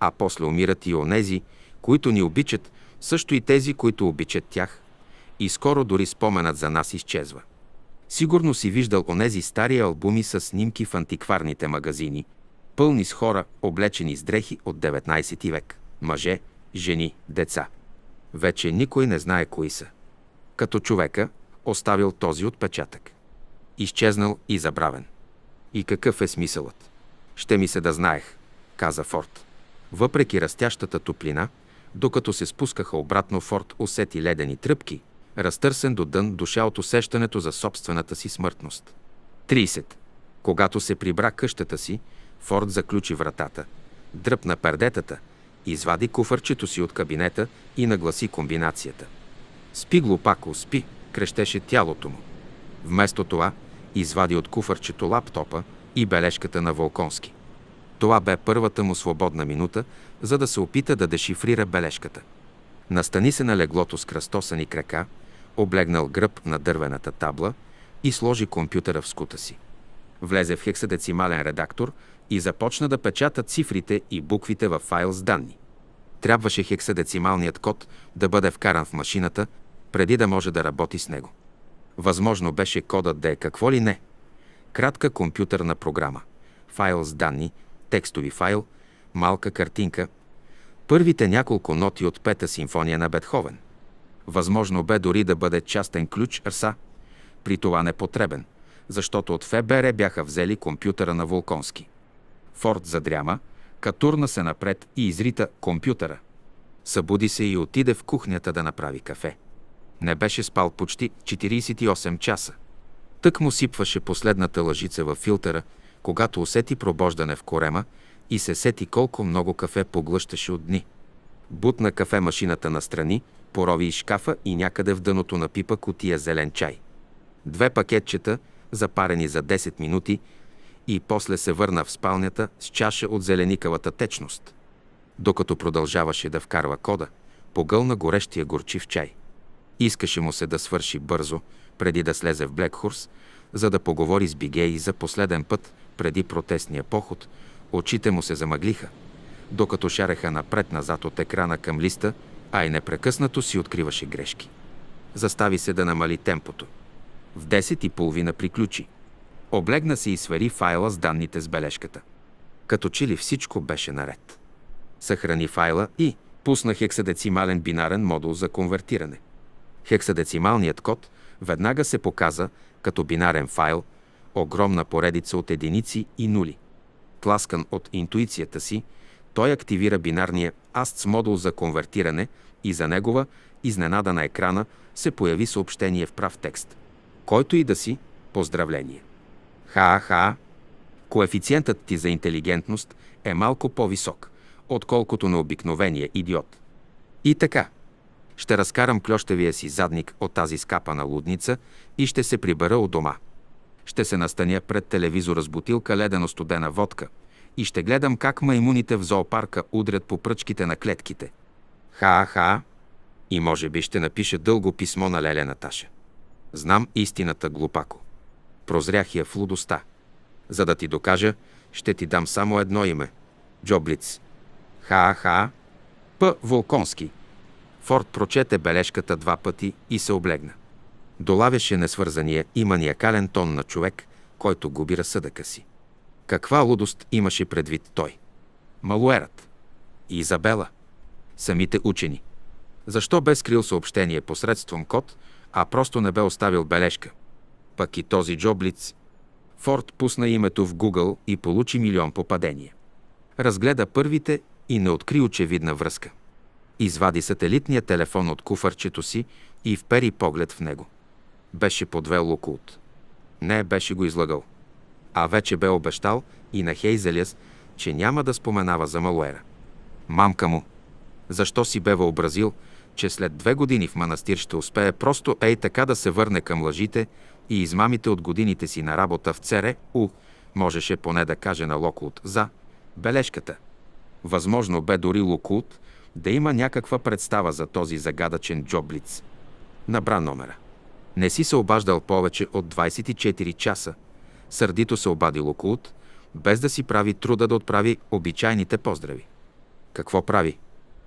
А после умират и онези, които ни обичат, също и тези, които обичат тях. И скоро дори споменът за нас изчезва. Сигурно си виждал онези стари албуми с снимки в антикварните магазини, пълни с хора, облечени с дрехи от 19 век. Мъже, жени, деца. Вече никой не знае кои са. Като човека, оставил този отпечатък. Изчезнал и забравен. И какъв е смисълът? Ще ми се да знаех, каза Форд. Въпреки растящата топлина, докато се спускаха обратно, Форд усети ледени тръпки, разтърсен до дън душа от усещането за собствената си смъртност. 30. Когато се прибра къщата си, Форд заключи вратата, дръпна пердетата, извади куфърчето си от кабинета и нагласи комбинацията. Спи, глупако, спи, крещеше тялото му. Вместо това, извади от куфарчето лаптопа и бележката на Волконски. Това бе първата му свободна минута, за да се опита да дешифрира бележката. Настани се на леглото с кръстосани крака, облегнал гръб на дървената табла и сложи компютъра в скута си. Влезе в хексадецимален редактор и започна да печата цифрите и буквите във файл с данни. Трябваше хексадецималният код да бъде вкаран в машината, преди да може да работи с него. Възможно беше кодът да е какво ли не. Кратка компютърна програма, файл с данни, текстови файл, малка картинка, първите няколко ноти от Пета симфония на Бетховен. Възможно бе дори да бъде частен ключ РСА, при това непотребен, защото от ФБР бяха взели компютъра на Волконски. Форд задряма, катурна се напред и изрита компютъра. Събуди се и отиде в кухнята да направи кафе не беше спал почти 48 часа. Тък му сипваше последната лъжица във филтъра, когато усети пробождане в корема и се сети колко много кафе поглъщаше от дни. Бутна кафе машината настрани, порови и шкафа и някъде в дъното на пипа котия зелен чай. Две пакетчета, запарени за 10 минути, и после се върна в спалнята с чаша от зеленикавата течност. Докато продължаваше да вкарва кода, погълна горещия горчив чай – Искаше му се да свърши бързо, преди да слезе в Блекхурс, за да поговори с Бигей за последен път преди протестния поход. Очите му се замъглиха, докато шареха напред-назад от екрана към листа, а и непрекъснато си откриваше грешки. Застави се да намали темпото. В 10 и половина приключи. Облегна се и свери файла с данните с бележката. Като че ли всичко беше наред. Съхрани файла и пуснах ексадецимален бинарен модул за конвертиране – Хексадецималният код веднага се показа като бинарен файл, огромна поредица от единици и нули. Тласкан от интуицията си, той активира бинарния ASTS модул за конвертиране и за негова изненада на екрана се появи съобщение в прав текст. Който и да си, поздравление. Ха-ха! Коефициентът ти за интелигентност е малко по-висок, отколкото на обикновения идиот. И така – ще разкарам клющевия си задник от тази скапана лудница и ще се прибера от дома. Ще се настаня пред телевизора с бутилка ледено студена водка и ще гледам как маймуните в зоопарка удрят по пръчките на клетките. Ха-ха! И може би ще напиша дълго писмо на Леля Наташа. Знам истината глупако. Прозрях я в лудостта. За да ти докажа, ще ти дам само едно име – Джоблиц. Ха-ха! П. Волконски – Форд прочете бележката два пъти и се облегна. Долавяше несвързания и маниакален тон на човек, който губи разсъдъка си. Каква лудост имаше предвид той? Малуерът. Изабела. Самите учени. Защо бе скрил съобщение посредством код, а просто не бе оставил бележка? Пък и този Джоблиц. Форд пусна името в Google и получи милион попадения. Разгледа първите и не откри очевидна връзка. Извади сателитния телефон от куфарчето си и впери поглед в него. Беше подвел Локулт. Не беше го излагал. А вече бе обещал и на Хейзелиас, че няма да споменава за Малуера. Мамка му! Защо си бе въобразил, че след две години в манастир ще успее просто ей така да се върне към лъжите и измамите от годините си на работа в Цере, у, можеше поне да каже на Локулт за бележката. Възможно бе дори Локулт да има някаква представа за този загадъчен джоблиц. Набра номера. Не си се обаждал повече от 24 часа. Сърдито се обадил окулт, без да си прави труда да отправи обичайните поздрави. Какво прави?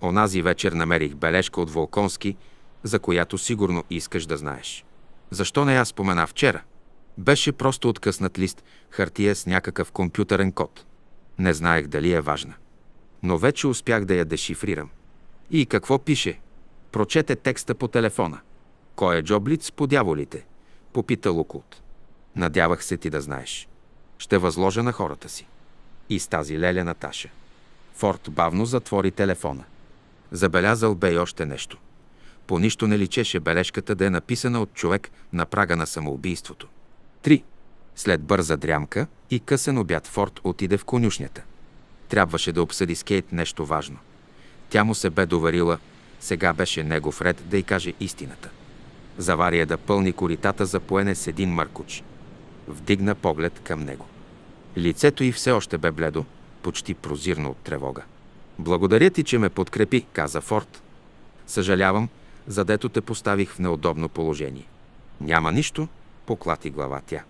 Онази вечер намерих бележка от Волконски, за която сигурно искаш да знаеш. Защо не я спомена вчера? Беше просто откъснат лист, хартия с някакъв компютърен код. Не знаех дали е важна но вече успях да я дешифрирам. И какво пише? Прочете текста по телефона. Кой е Джоблиц по дяволите? Попита Лукулт. Надявах се ти да знаеш. Ще възложа на хората си. И с тази леля Наташа. Форд бавно затвори телефона. Забелязал бе и още нещо. По нищо не личеше бележката да е написана от човек на прага на самоубийството. 3. След бърза дрямка и късен обяд Форд отиде в конюшнята. Трябваше да обсъди с Кейт нещо важно. Тя му се бе доварила, сега беше негов ред да й каже истината. Завария да пълни коритата за поене с един мъркуч. Вдигна поглед към него. Лицето й все още бе бледо, почти прозирно от тревога. Благодаря ти, че ме подкрепи, каза Форд. Съжалявам, задето те поставих в неудобно положение. Няма нищо, поклати глава тя.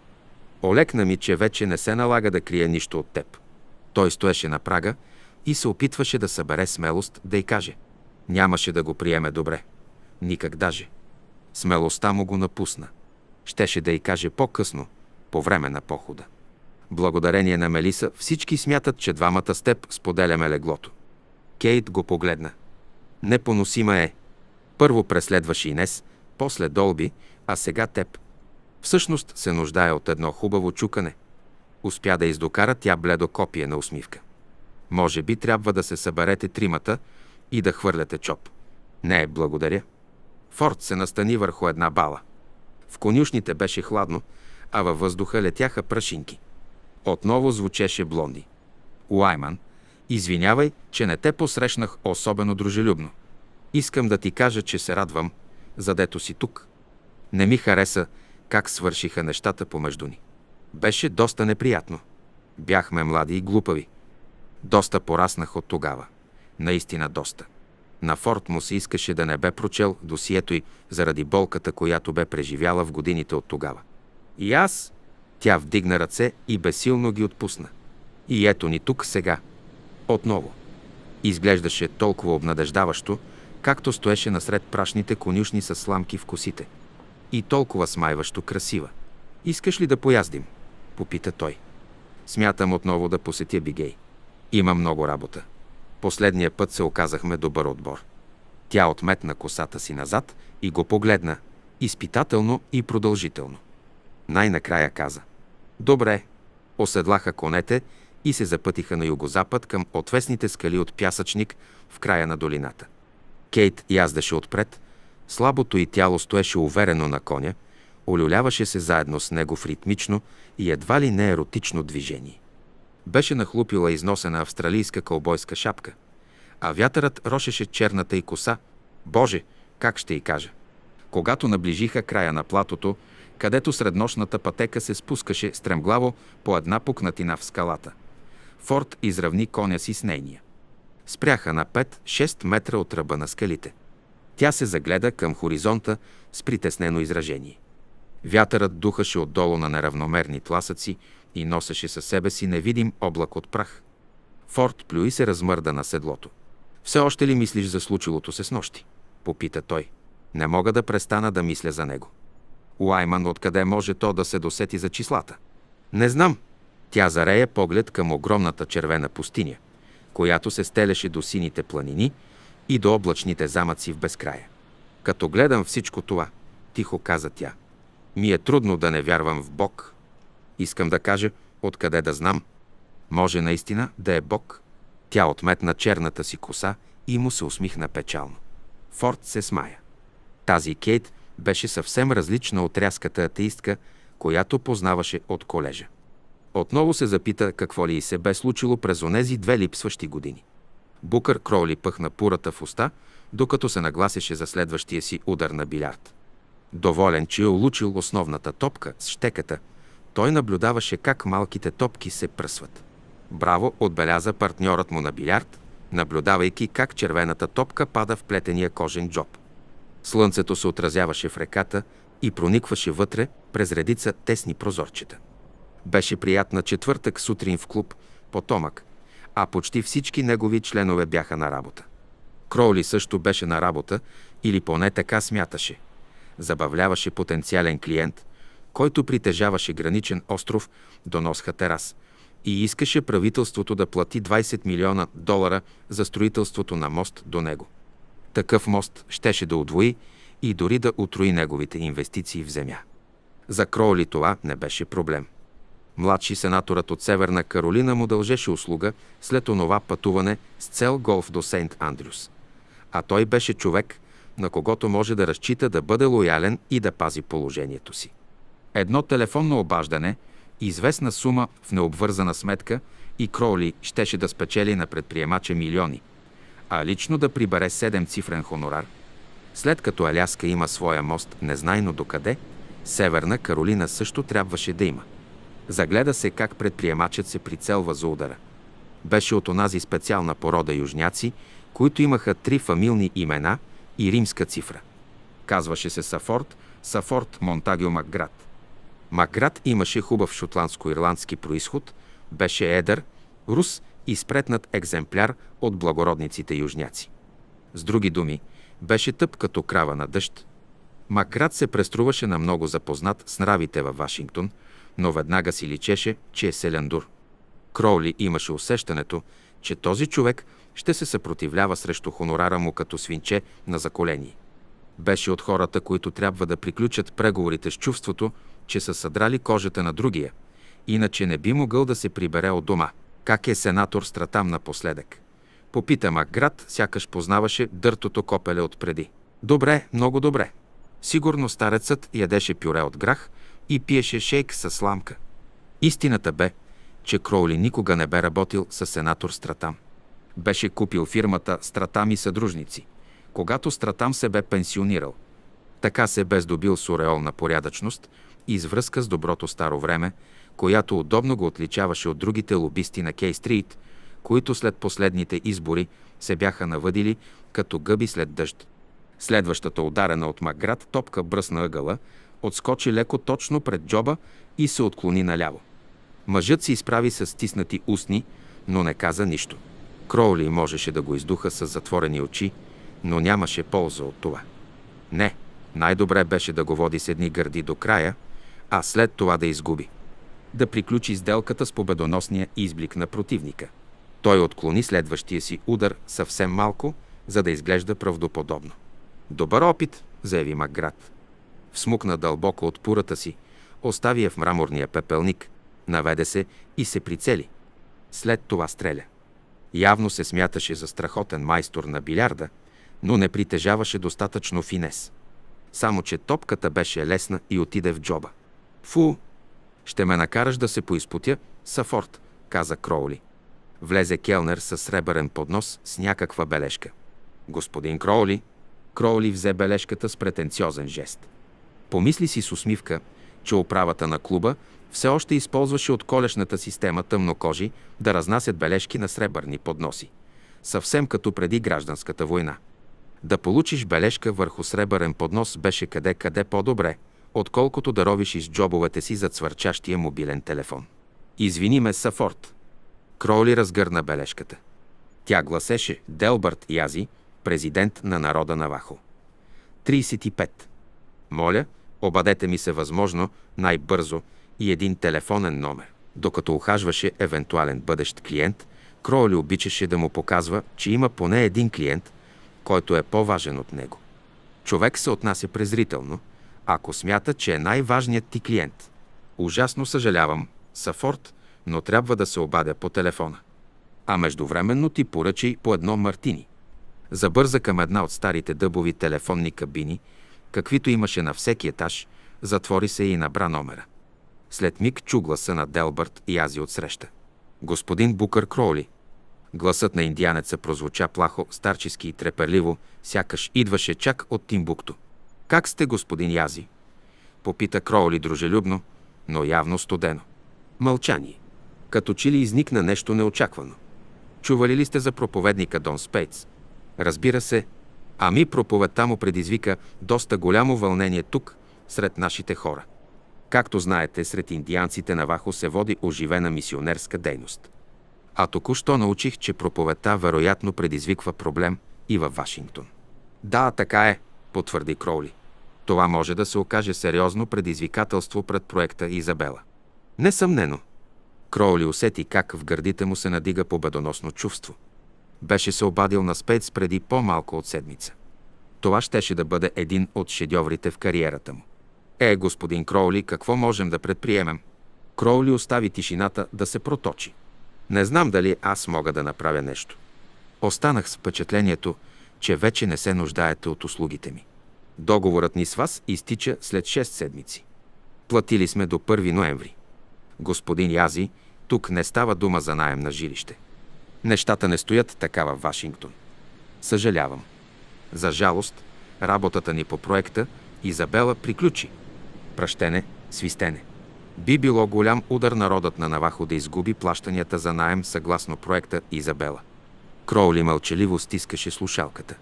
Олекна ми, че вече не се налага да крия нищо от теб. Той стоеше на прага и се опитваше да събере смелост да й каже. Нямаше да го приеме добре. Никак даже. Смелостта му го напусна. Щеше да й каже по-късно, по време на похода. Благодарение на Мелиса всички смятат, че двамата степ споделяме леглото. Кейт го погледна. Непоносима е. Първо преследваше Инес, после Долби, а сега теб. Всъщност се нуждае от едно хубаво чукане – успя да издокара тя бледо копие на усмивка. Може би трябва да се съберете тримата и да хвърляте чоп. Не, благодаря. Форд се настани върху една бала. В конюшните беше хладно, а във въздуха летяха прашинки. Отново звучеше блонди. Уайман, извинявай, че не те посрещнах особено дружелюбно. Искам да ти кажа, че се радвам, задето си тук. Не ми хареса как свършиха нещата помежду ни. Беше доста неприятно. Бяхме млади и глупави. Доста пораснах от тогава. Наистина доста. На форт му се искаше да не бе прочел досието й заради болката, която бе преживяла в годините от тогава. И аз... Тя вдигна ръце и безсилно ги отпусна. И ето ни тук сега. Отново. Изглеждаше толкова обнадеждаващо, както стоеше насред прашните конюшни с сламки в косите. И толкова смайващо красива. Искаш ли да пояздим? Попита той. Смятам отново да посетя Бигей. Има много работа. Последния път се оказахме добър отбор. Тя отметна косата си назад и го погледна, изпитателно и продължително. Най-накрая каза. Добре. Оседлаха конете и се запътиха на югозапад към отвесните скали от пясъчник в края на долината. Кейт яздаше отпред, слабото и тяло стоеше уверено на коня, олюляваше се заедно с него в ритмично и едва ли не еротично движение. Беше нахлупила износена австралийска кълбойска шапка, а вятърът рошеше черната и коса. Боже, как ще й кажа? Когато наближиха края на платото, където среднощната пътека се спускаше стремглаво по една пукнатина в скалата. Форд изравни коня си с нейния. Спряха на 5-6 метра от ръба на скалите. Тя се загледа към хоризонта с притеснено изражение. Вятърът духаше отдолу на неравномерни тласъци и носеше със себе си невидим облак от прах. Форд плюи се размърда на седлото. «Все още ли мислиш за случилото се с нощи?» попита той. «Не мога да престана да мисля за него». Уайман откъде може то да се досети за числата? «Не знам». Тя зарея поглед към огромната червена пустиня, която се стелеше до сините планини и до облачните замъци в безкрая. Като гледам всичко това, тихо каза тя – ми е трудно да не вярвам в Бог. Искам да кажа, откъде да знам. Може наистина да е Бог. Тя отметна черната си коса и му се усмихна печално. Форд се смая. Тази Кейт беше съвсем различна от рязката атеистка, която познаваше от колежа. Отново се запита какво ли и се бе случило през онези две липсващи години. Букър Кроули пъхна пурата в уста, докато се нагласеше за следващия си удар на билярд. Доволен, че е улучил основната топка с щеката, той наблюдаваше как малките топки се пръсват. Браво отбеляза партньорът му на билярд, наблюдавайки как червената топка пада в плетения кожен джоб. Слънцето се отразяваше в реката и проникваше вътре през редица тесни прозорчета. Беше приятна четвъртък сутрин в клуб «Потомък», а почти всички негови членове бяха на работа. Кроули също беше на работа, или поне така смяташе – забавляваше потенциален клиент, който притежаваше граничен остров до Носха терас и искаше правителството да плати 20 милиона долара за строителството на мост до него. Такъв мост щеше да удвои и дори да отруи неговите инвестиции в земя. За Кроули това не беше проблем. Младши сенаторът от Северна Каролина му дължеше услуга след онова пътуване с цел голф до Сейнт Андрюс. А той беше човек, на когото може да разчита да бъде лоялен и да пази положението си. Едно телефонно обаждане, известна сума в необвързана сметка и Кроули щеше да спечели на предприемача милиони, а лично да прибере 7 цифрен хонорар. След като Аляска има своя мост незнайно докъде, Северна Каролина също трябваше да има. Загледа се как предприемачът се прицелва за удара. Беше от онази специална порода южняци, които имаха три фамилни имена – и римска цифра. Казваше се Сафорт, Сафорт Монтагио Макград. Макград имаше хубав шотландско-ирландски происход, беше едър, рус и спретнат екземпляр от благородниците южняци. С други думи, беше тъп като крава на дъжд. Макград се преструваше на много запознат с нравите във Вашингтон, но веднага си личеше, че е селяндур. Кроули имаше усещането, че този човек ще се съпротивлява срещу хонорара му като свинче на заколени. Беше от хората, които трябва да приключат преговорите с чувството, че са съдрали кожата на другия, иначе не би могъл да се прибере от дома. Как е сенатор Стратам напоследък? Попита Макград, сякаш познаваше дъртото копеле отпреди. Добре, много добре. Сигурно старецът ядеше пюре от грах и пиеше шейк с сламка. Истината бе, че Кроули никога не бе работил с сенатор Стратам. Беше купил фирмата Стратам и съдружници, когато Стратам се бе пенсионирал. Така се бе здобил с ореол на порядъчност и с връзка с доброто старо време, която удобно го отличаваше от другите лобисти на Кей Стрит, които след последните избори се бяха навъдили като гъби след дъжд. Следващата ударена от Маград топка бръсна ъгъла, отскочи леко точно пред джоба и се отклони наляво. Мъжът се изправи с стиснати устни, но не каза нищо. Кроули можеше да го издуха с затворени очи, но нямаше полза от това. Не, най-добре беше да го води с едни гърди до края, а след това да изгуби. Да приключи сделката с победоносния изблик на противника. Той отклони следващия си удар съвсем малко, за да изглежда правдоподобно. Добър опит, заяви Макград. Всмукна дълбоко от пурата си, остави я в мраморния пепелник, наведе се и се прицели. След това стреля. Явно се смяташе за страхотен майстор на билярда, но не притежаваше достатъчно финес. Само, че топката беше лесна и отиде в джоба. Фу! Ще ме накараш да се поизпотя, Сафорт, каза Кроули. Влезе келнер със сребърен поднос с някаква бележка. Господин Кроули, Кроули взе бележката с претенциозен жест. Помисли си с усмивка, че управата на клуба все още използваше от колешната система тъмнокожи да разнасят бележки на сребърни подноси, съвсем като преди гражданската война. Да получиш бележка върху сребърен поднос беше къде-къде по-добре, отколкото да ровиш из джобовете си за цвърчащия мобилен телефон. Извини ме, Сафорд. Кроли разгърна бележката. Тя гласеше Делбърт Язи, президент на народа на Вахо. 35. Моля, обадете ми се възможно, най-бързо, и един телефонен номер. Докато ухажваше евентуален бъдещ клиент, Кроули обичаше да му показва, че има поне един клиент, който е по-важен от него. Човек се отнася презрително, ако смята, че е най-важният ти клиент. Ужасно съжалявам, Сафорд, но трябва да се обадя по телефона. А междувременно ти поръчай по едно мартини. Забърза към една от старите дъбови телефонни кабини, каквито имаше на всеки етаж, затвори се и набра номера. След миг чу гласа на Делбърт и ази отсреща. Господин Букър Кроули. Гласът на индианеца прозвуча плахо, старчески и треперливо, сякаш идваше чак от Тимбукто. Как сте, господин Язи? Попита Кроули дружелюбно, но явно студено. Мълчание. Като че ли изникна нещо неочаквано. Чували ли сте за проповедника Дон Спейтс? Разбира се, ами проповедта му предизвика доста голямо вълнение тук, сред нашите хора. Както знаете, сред индианците на Вахо се води оживена мисионерска дейност. А току-що научих, че проповедта вероятно предизвиква проблем и във Вашингтон. Да, така е, потвърди Кроули. Това може да се окаже сериозно предизвикателство пред проекта Изабела. Несъмнено. Кроули усети как в гърдите му се надига победоносно чувство. Беше се обадил на спец преди по-малко от седмица. Това щеше да бъде един от шедьоврите в кариерата му. Е, господин Кроули, какво можем да предприемем? Кроули остави тишината да се проточи. Не знам дали аз мога да направя нещо. Останах с впечатлението, че вече не се нуждаете от услугите ми. Договорът ни с вас изтича след 6 седмици. Платили сме до 1 ноември. Господин Язи, тук не става дума за найем на жилище. Нещата не стоят така в Вашингтон. Съжалявам. За жалост, работата ни по проекта Изабела приключи – пращене, свистене. Би било голям удар народът на Навахо да изгуби плащанията за найем съгласно проекта Изабела. Кроули мълчаливо стискаше слушалката.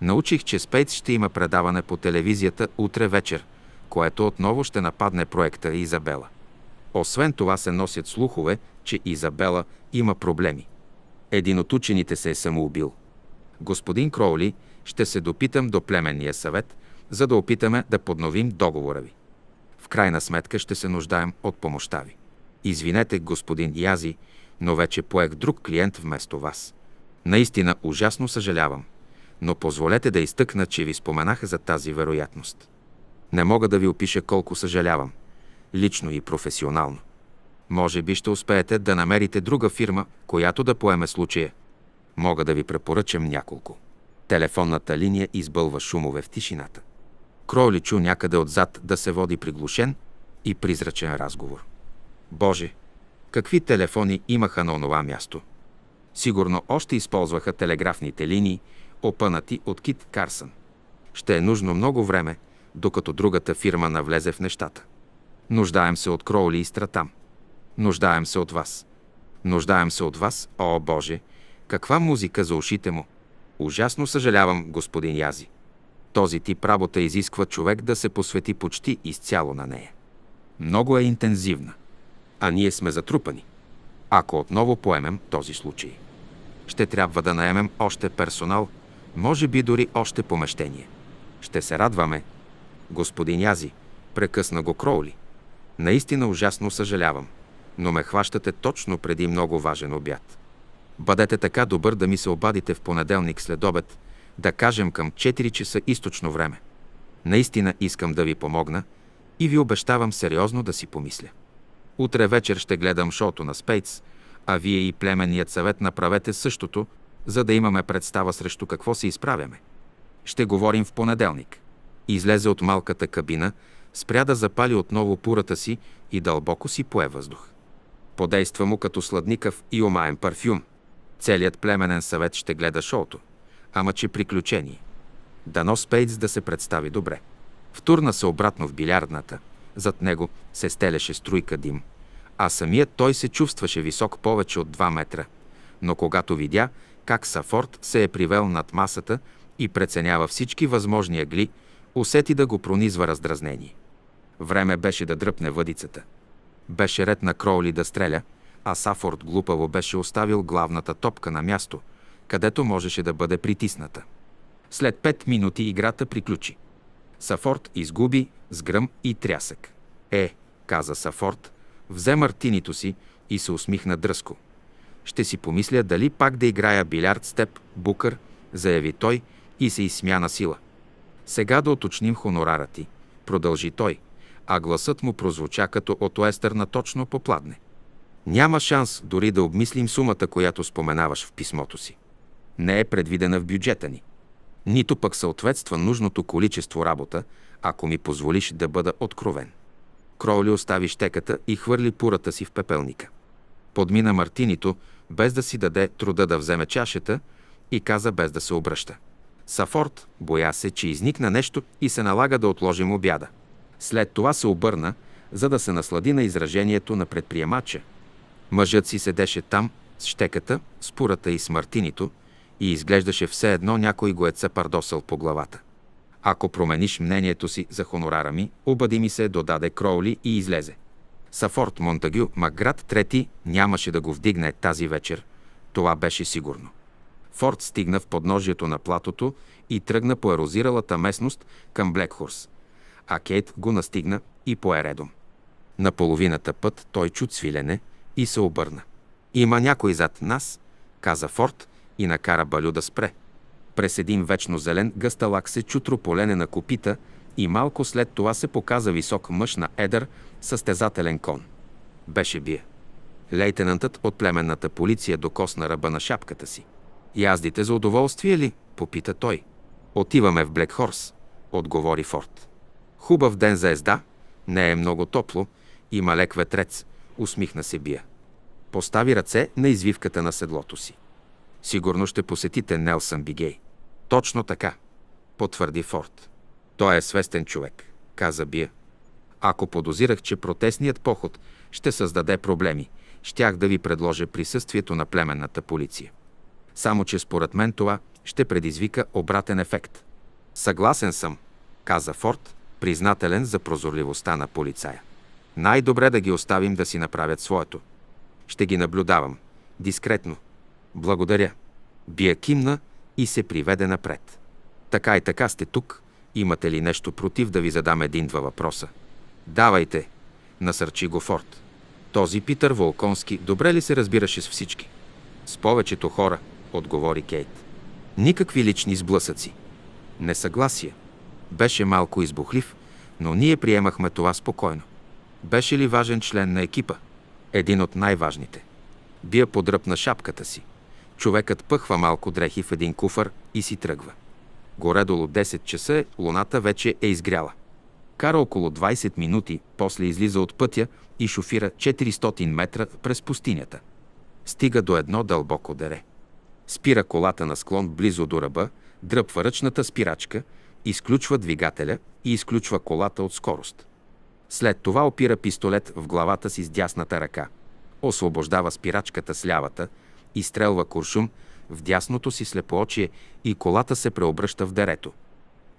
Научих, че Спейц ще има предаване по телевизията утре вечер, което отново ще нападне проекта Изабела. Освен това се носят слухове, че Изабела има проблеми. Един от учените се е самоубил. Господин Кроули, ще се допитам до племенния съвет, за да опитаме да подновим договора ви. В крайна сметка ще се нуждаем от помощта ви. Извинете, господин Язи, но вече поех друг клиент вместо вас. Наистина ужасно съжалявам, но позволете да изтъкна, че ви споменах за тази вероятност. Не мога да ви опиша колко съжалявам, лично и професионално. Може би ще успеете да намерите друга фирма, която да поеме случая. Мога да ви препоръчам няколко. Телефонната линия избълва шумове в тишината. Кроули чу някъде отзад да се води приглушен и призрачен разговор. Боже, какви телефони имаха на онова място? Сигурно още използваха телеграфните линии, опънати от Кит Карсън. Ще е нужно много време, докато другата фирма навлезе в нещата. Нуждаем се от Кроули и Стратам. Нуждаем се от вас. Нуждаем се от вас, о Боже! Каква музика за ушите му! Ужасно съжалявам, господин Язи. Този тип работа изисква човек да се посвети почти изцяло на нея. Много е интензивна. А ние сме затрупани. Ако отново поемем този случай, ще трябва да наемем още персонал, може би дори още помещение. Ще се радваме. Господин Язи, прекъсна го Кроули. Наистина ужасно съжалявам, но ме хващате точно преди много важен обяд. Бъдете така добър да ми се обадите в понеделник след обед – да кажем към 4 часа източно време. Наистина искам да ви помогна и ви обещавам сериозно да си помисля. Утре вечер ще гледам шоуто на Спейтс, а вие и племенният съвет направете същото, за да имаме представа срещу какво се изправяме. Ще говорим в понеделник. Излезе от малката кабина, спря да запали отново пурата си и дълбоко си пое въздух. Подейства му като сладникав и омаен парфюм. Целият племенен съвет ще гледа шоуто ама че приключение. Дано Спейдс да се представи добре. Втурна се обратно в билярдната. Зад него се стелеше струйка дим. А самият той се чувстваше висок повече от 2 метра. Но когато видя как Сафорт се е привел над масата и преценява всички възможни агли, усети да го пронизва раздразнение. Време беше да дръпне въдицата. Беше ред на Кроули да стреля, а Сафорд глупаво беше оставил главната топка на място – където можеше да бъде притисната. След пет минути играта приключи. Сафорт изгуби с гръм и трясък. Е, каза Сафорт, взе мартинито си и се усмихна дръско. Ще си помисля дали пак да играя билярд с теб, букър, заяви той и се изсмя на сила. Сега да оточним хонорара ти, продължи той, а гласът му прозвуча като от Уестър на точно попладне. Няма шанс дори да обмислим сумата, която споменаваш в писмото си не е предвидена в бюджета ни. Нито пък съответства нужното количество работа, ако ми позволиш да бъда откровен. Кроули остави щеката и хвърли пурата си в пепелника. Подмина мартинито, без да си даде труда да вземе чашата и каза без да се обръща. Сафорт боя се, че изникна нещо и се налага да отложим обяда. След това се обърна, за да се наслади на изражението на предприемача. Мъжът си седеше там с щеката, с пурата и с мартинито, и изглеждаше все едно някой го е цапардосал по главата. Ако промениш мнението си за хонорара ми, обади ми се, додаде Кроули и излезе. Сафорт Монтагю Макград трети нямаше да го вдигне тази вечер. Това беше сигурно. Форд стигна в подножието на платото и тръгна по ерозиралата местност към Блекхорс, а Кейт го настигна и пое редом. На половината път той чу цвилене и се обърна. «Има някой зад нас», каза Форд и накара Балю да спре. През един вечно зелен гъсталак се чу трополене на копита и малко след това се показа висок мъж на едър състезателен кон. Беше бие. Лейтенантът от племенната полиция докосна ръба на шапката си. Яздите за удоволствие ли? попита той. Отиваме в Блекхорс, отговори Форд. Хубав ден за езда, не е много топло, има лек ветрец, усмихна се Бия. Постави ръце на извивката на седлото си. Сигурно ще посетите Нелсън Бигей. Точно така, потвърди Форд. Той е свестен човек, каза Бия. Ако подозирах, че протестният поход ще създаде проблеми, щях да ви предложа присъствието на племенната полиция. Само, че според мен това ще предизвика обратен ефект. Съгласен съм, каза Форд, признателен за прозорливостта на полицая. Най-добре да ги оставим да си направят своето. Ще ги наблюдавам. Дискретно. Благодаря. Бия кимна и се приведе напред. Така и така сте тук. Имате ли нещо против да ви задам един-два въпроса? Давайте, насърчи го Форд. Този Питър Волконски добре ли се разбираше с всички? С повечето хора, отговори Кейт. Никакви лични сблъсъци. Несъгласие. Беше малко избухлив, но ние приемахме това спокойно. Беше ли важен член на екипа? Един от най-важните. Бия подръпна шапката си. Човекът пъхва малко дрехи в един куфар и си тръгва. Горе-долу 10 часа луната вече е изгряла. Кара около 20 минути, после излиза от пътя и шофира 400 метра през пустинята. Стига до едно дълбоко дере. Спира колата на склон близо до ръба, дръпва ръчната спирачка, изключва двигателя и изключва колата от скорост. След това опира пистолет в главата си с дясната ръка. Освобождава спирачката с лявата – изстрелва куршум в дясното си слепоочие и колата се преобръща в дерето.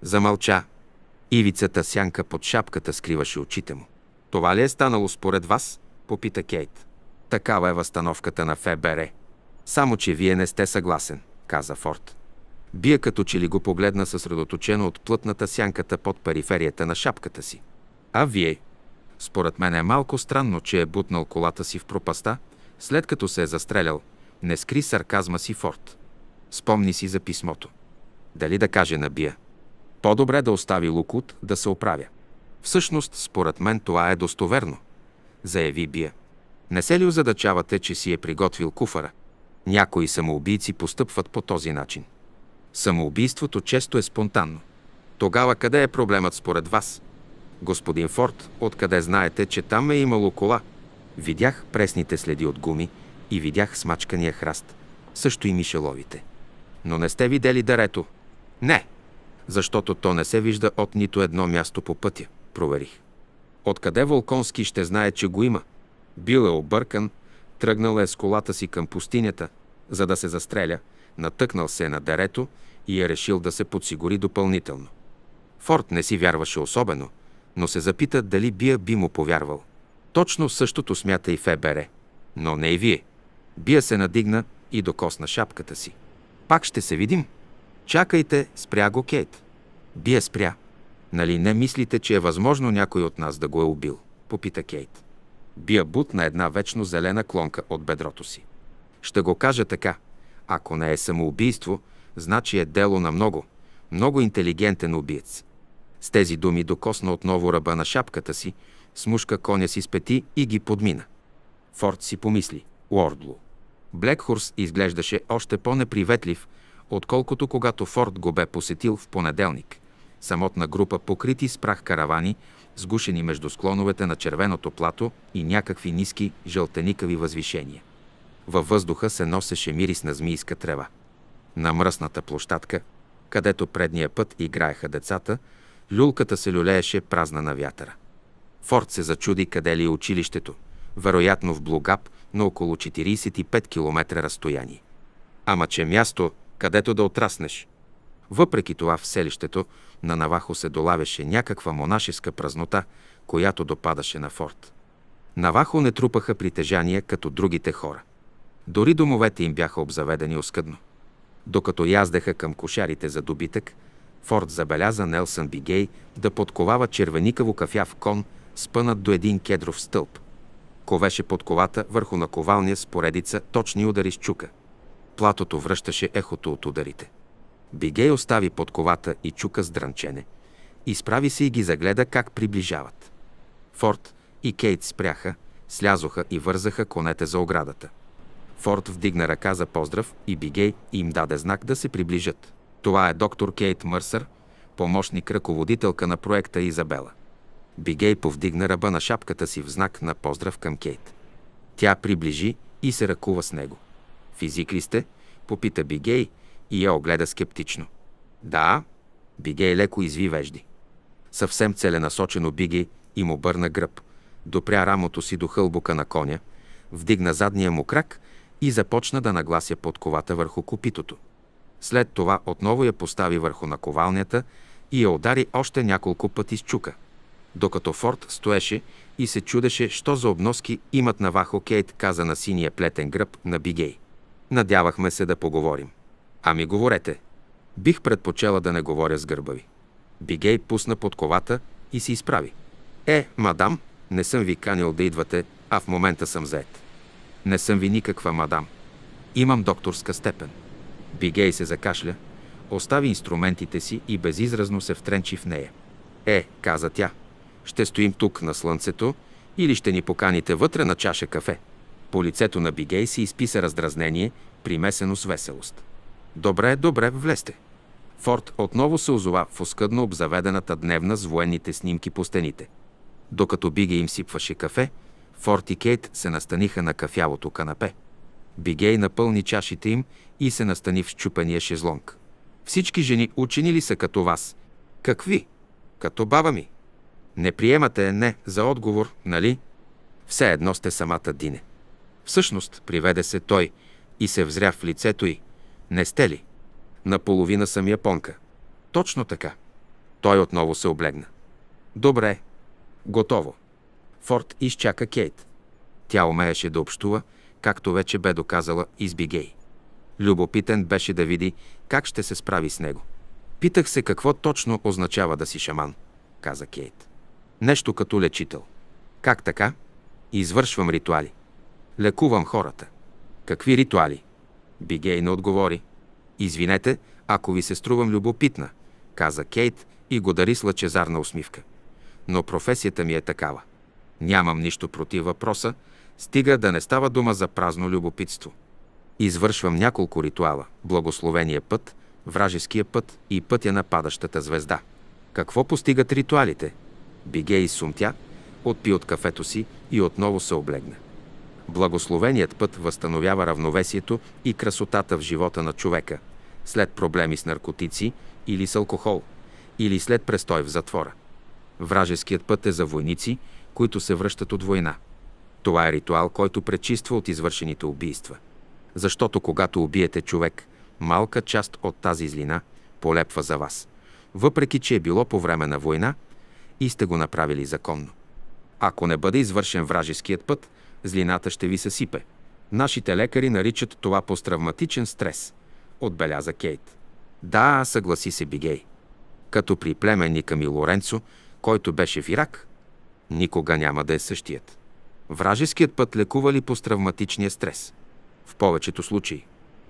Замълча. Ивицата сянка под шапката скриваше очите му. Това ли е станало според вас? Попита Кейт. Такава е възстановката на ФБР. Само, че вие не сте съгласен, каза Форд. Бия като че ли го погледна съсредоточено от плътната сянката под периферията на шапката си. А вие? Според мен е малко странно, че е бутнал колата си в пропаста, след като се е застрелял, не скри сарказма си Форд. Спомни си за писмото. Дали да каже на Бия? По-добре да остави Лукут да се оправя. Всъщност, според мен това е достоверно, заяви Бия. Не се ли озадачавате, че си е приготвил куфара? Някои самоубийци постъпват по този начин. Самоубийството често е спонтанно. Тогава къде е проблемът според вас? Господин Форд, откъде знаете, че там е имало кола? Видях пресните следи от гуми, и видях смачкания храст, също и мишеловите. Но не сте видели дарето? Не, защото то не се вижда от нито едно място по пътя, проверих. Откъде Волконски ще знае, че го има? Бил е объркан, тръгнал е с колата си към пустинята, за да се застреля, натъкнал се на дарето и е решил да се подсигури допълнително. Форд не си вярваше особено, но се запита дали Бия би му повярвал. Точно същото смята и ФБР. Но не и вие. Бия се надигна и докосна шапката си. Пак ще се видим. Чакайте, спря го Кейт. Бия спря. Нали не мислите, че е възможно някой от нас да го е убил? Попита Кейт. Бия бутна една вечно зелена клонка от бедрото си. Ще го кажа така. Ако не е самоубийство, значи е дело на много, много интелигентен убиец. С тези думи докосна отново ръба на шапката си, смушка коня си с пети и ги подмина. Форд си помисли. Уордло. Блекхорс изглеждаше още по-неприветлив, отколкото когато Форд го бе посетил в понеделник. Самотна група покрити с прах каравани, сгушени между склоновете на червеното плато и някакви ниски, жълтеникави възвишения. Във въздуха се носеше мирис на змийска трева. На мръсната площадка, където предния път играеха децата, люлката се люлееше празна на вятъра. Форд се зачуди къде ли е училището, вероятно в Блугап на около 45 км разстояние. Ама че място, където да отраснеш. Въпреки това в селището на Навахо се долавяше някаква монашеска празнота, която допадаше на форт. Навахо не трупаха притежания като другите хора. Дори домовете им бяха обзаведени оскъдно. Докато яздеха към кошарите за добитък, Форд забеляза Нелсън Бигей да подковава червеникаво кафяв кон, спънат до един кедров стълб – ковеше под ковата върху наковалния с поредица точни удари с чука. Платото връщаше ехото от ударите. Бигей остави под ковата и чука с дрънчене. Изправи се и ги загледа как приближават. Форд и Кейт спряха, слязоха и вързаха конете за оградата. Форд вдигна ръка за поздрав и Бигей им даде знак да се приближат. Това е доктор Кейт Мърсър, помощник ръководителка на проекта Изабела. Бигей повдигна ръба на шапката си в знак на поздрав към Кейт. Тя приближи и се ръкува с него. Физик ли сте? Попита Бигей и я огледа скептично. Да, Бигей леко изви вежди. Съвсем целенасочено Бигей и му бърна гръб. Допря рамото си до хълбука на коня, вдигна задния му крак и започна да наглася подковата върху копитото. След това отново я постави върху наковалнята и я удари още няколко пъти с чука – докато Форд стоеше и се чудеше, що за обноски имат Вахо Кейт, каза на синия плетен гръб на Бигей. Надявахме се да поговорим. Ами говорете. Бих предпочела да не говоря с гърба ви. Бигей пусна под ковата и се изправи. Е, мадам, не съм ви канил да идвате, а в момента съм заед. Не съм ви никаква мадам. Имам докторска степен. Бигей се закашля, остави инструментите си и безизразно се втренчи в нея. Е, каза тя, ще стоим тук на слънцето или ще ни поканите вътре на чаша кафе. По лицето на Бигей се изписа раздразнение, примесено с веселост. Добре, добре, влезте. Форд отново се озова в оскъдно обзаведената дневна с военните снимки по стените. Докато Биге им сипваше кафе, Форд и Кейт се настаниха на кафявото канапе. Бигей напълни чашите им и се настани в щупения шезлонг. Всички жени учени ли са като вас? Какви? Като баба ми. Не приемате не за отговор, нали? Все едно сте самата Дине. Всъщност, приведе се той и се взря в лицето й. Не сте ли? Наполовина съм японка. Точно така. Той отново се облегна. Добре. Готово. Форд изчака Кейт. Тя умееше да общува, както вече бе доказала избигей. Любопитен беше да види как ще се справи с него. Питах се какво точно означава да си шаман, каза Кейт. Нещо като лечител. Как така? Извършвам ритуали. Лекувам хората. Какви ритуали? Бигей не отговори. Извинете, ако ви се струвам любопитна, каза Кейт и го дари с лъчезарна усмивка. Но професията ми е такава. Нямам нищо против въпроса, стига да не става дума за празно любопитство. Извършвам няколко ритуала – благословения път, вражеския път и пътя на падащата звезда. Какво постигат ритуалите – биге и сумтя, отпи от кафето си и отново се облегна. Благословеният път възстановява равновесието и красотата в живота на човека, след проблеми с наркотици или с алкохол, или след престой в затвора. Вражеският път е за войници, които се връщат от война. Това е ритуал, който пречиства от извършените убийства. Защото когато убиете човек, малка част от тази злина полепва за вас. Въпреки, че е било по време на война – и сте го направили законно. Ако не бъде извършен вражеският път, злината ще ви съсипе. Нашите лекари наричат това посттравматичен стрес, отбеляза Кейт. Да, съгласи се Бигей. Като при племенника ми Лоренцо, който беше в Ирак, никога няма да е същият. Вражеският път лекува ли посттравматичния стрес? В повечето случаи.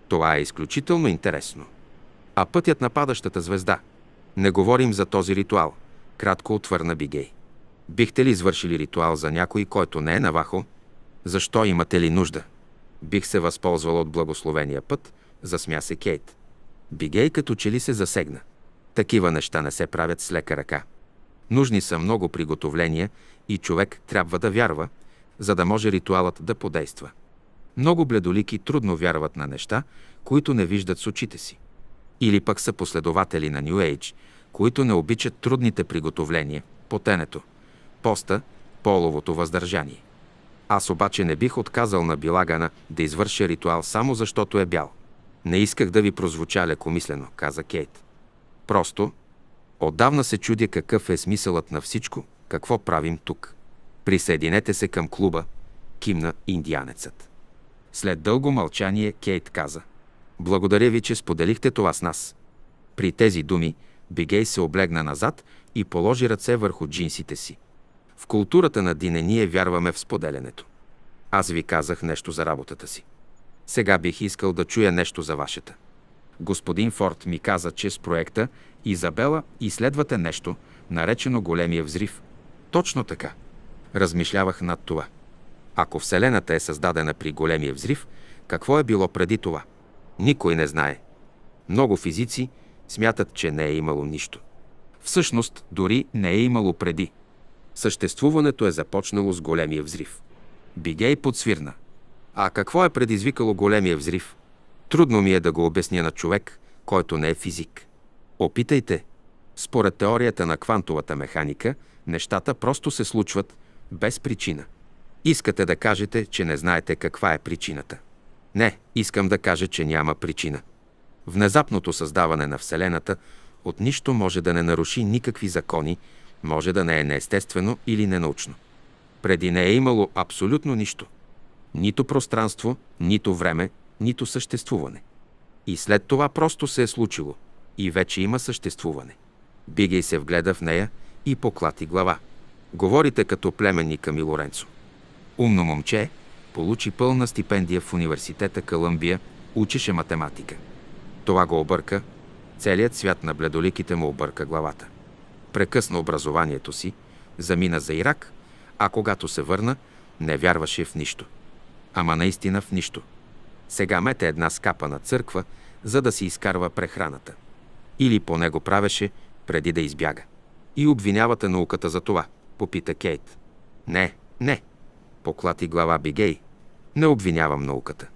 Това е изключително интересно. А пътят на падащата звезда. Не говорим за този ритуал – кратко отвърна Бигей. Бихте ли извършили ритуал за някой, който не е навахо? Защо имате ли нужда? Бих се възползвал от благословения път, засмя се Кейт. Бигей като че ли се засегна. Такива неща не се правят с лека ръка. Нужни са много приготовления и човек трябва да вярва, за да може ритуалът да подейства. Много бледолики трудно вярват на неща, които не виждат с очите си. Или пък са последователи на Нью Ейдж, които не обичат трудните приготовления, потенето, поста, половото въздържание. Аз обаче не бих отказал на Билагана да извърши ритуал само защото е бял. Не исках да ви прозвуча лекомислено, каза Кейт. Просто, отдавна се чудя какъв е смисълът на всичко, какво правим тук. Присъединете се към клуба, кимна индианецът. След дълго мълчание Кейт каза. Благодаря ви, че споделихте това с нас. При тези думи Бигей се облегна назад и положи ръце върху джинсите си. В културата на Дине ние вярваме в споделянето. Аз ви казах нещо за работата си. Сега бих искал да чуя нещо за вашата. Господин Форд ми каза, че с проекта Изабела изследвате нещо, наречено големия взрив. Точно така. Размишлявах над това. Ако Вселената е създадена при големия взрив, какво е било преди това? Никой не знае. Много физици, смятат, че не е имало нищо. Всъщност, дори не е имало преди. Съществуването е започнало с големия взрив. Бигей подсвирна. А какво е предизвикало големия взрив? Трудно ми е да го обясня на човек, който не е физик. Опитайте. Според теорията на квантовата механика, нещата просто се случват без причина. Искате да кажете, че не знаете каква е причината. Не, искам да кажа, че няма причина. Внезапното създаване на Вселената от нищо може да не наруши никакви закони, може да не е неестествено или ненаучно. Преди не е имало абсолютно нищо. Нито пространство, нито време, нито съществуване. И след това просто се е случило. И вече има съществуване. Бигей се вгледа в нея и поклати глава. Говорите като племенника ми Лоренцо. Умно момче получи пълна стипендия в университета Каламбия, учеше математика. Това го обърка. Целият свят на бледоликите му обърка главата. Прекъсна образованието си, замина за Ирак, а когато се върна, не вярваше в нищо. Ама наистина в нищо. Сега мете една скапа на църква, за да си изкарва прехраната. Или по него правеше, преди да избяга. И обвинявате науката за това, попита Кейт. Не, не, поклати глава Бигей. Не обвинявам науката.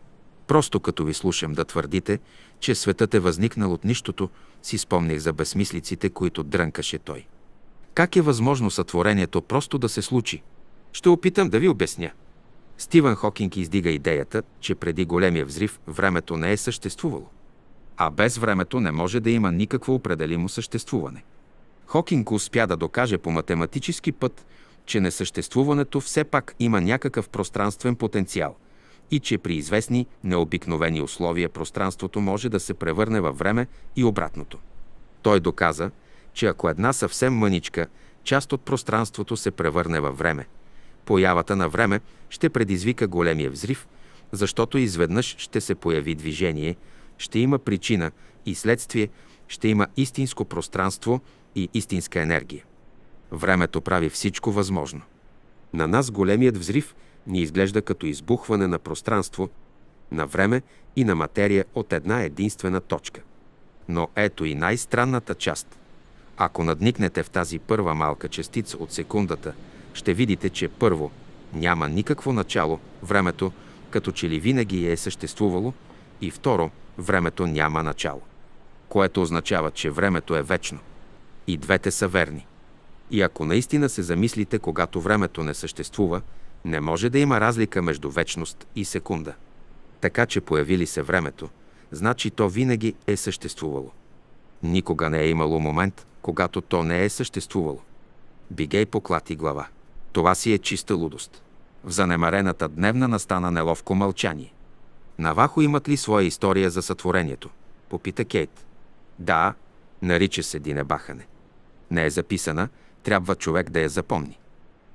Просто като ви слушам да твърдите, че светът е възникнал от нищото, си спомних за безсмислиците, които дрънкаше той. Как е възможно сътворението просто да се случи? Ще опитам да ви обясня. Стивън Хокинг издига идеята, че преди големия взрив времето не е съществувало. А без времето не може да има никакво определимо съществуване. Хокинг успя да докаже по математически път, че несъществуването все пак има някакъв пространствен потенциал – и че при известни необикновени условия пространството може да се превърне във време и обратното. Той доказа, че ако една съвсем мъничка част от пространството се превърне във време, появата на време ще предизвика големия взрив, защото изведнъж ще се появи движение, ще има причина и следствие, ще има истинско пространство и истинска енергия. Времето прави всичко възможно. На нас големият взрив – ни изглежда като избухване на пространство, на време и на материя от една единствена точка. Но ето и най-странната част. Ако надникнете в тази първа малка частица от секундата, ще видите, че първо няма никакво начало, времето като че ли винаги е съществувало, и второ, времето няма начало, което означава, че времето е вечно. И двете са верни. И ако наистина се замислите, когато времето не съществува, не може да има разлика между вечност и секунда. Така че появили се времето, значи то винаги е съществувало. Никога не е имало момент, когато то не е съществувало. Бигей поклати глава. Това си е чиста лудост. В занемарената дневна настана неловко мълчание. Навахо имат ли своя история за сътворението? Попита Кейт. Да, нарича се Динебахане. Не е записана, трябва човек да я запомни.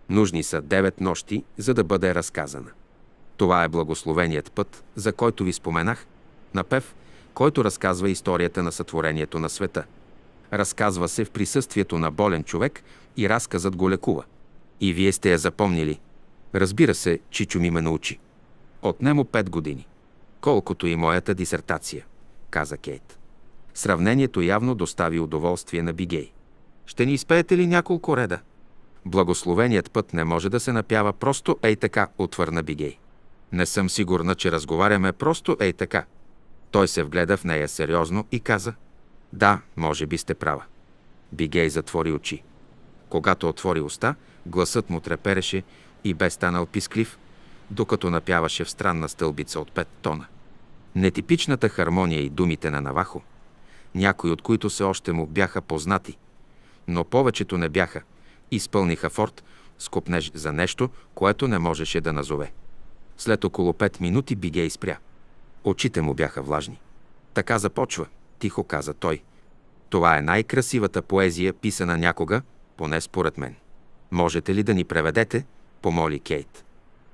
Нужни са девет нощи, за да бъде разказана. Това е благословеният път, за който ви споменах, напев, който разказва историята на сътворението на света. Разказва се в присъствието на болен човек и разказът го лекува. И вие сте я запомнили. Разбира се, Чичо ми ме научи. Отнемо пет години. Колкото и моята дисертация, каза Кейт. Сравнението явно достави удоволствие на Бигей. Ще ни изпеете ли няколко реда? Благословеният път не може да се напява просто ей така, отвърна Бигей. Не съм сигурна, че разговаряме просто ей така. Той се вгледа в нея сериозно и каза, да, може би сте права. Бигей затвори очи. Когато отвори уста, гласът му трепереше и бе станал писклив, докато напяваше в странна стълбица от пет тона. Нетипичната хармония и думите на Навахо, някои от които се още му бяха познати, но повечето не бяха – Изпълниха форт с за нещо, което не можеше да назове. След около пет минути биге изпря. Очите му бяха влажни. Така започва, тихо каза той. Това е най-красивата поезия, писана някога, поне според мен. Можете ли да ни преведете? Помоли Кейт.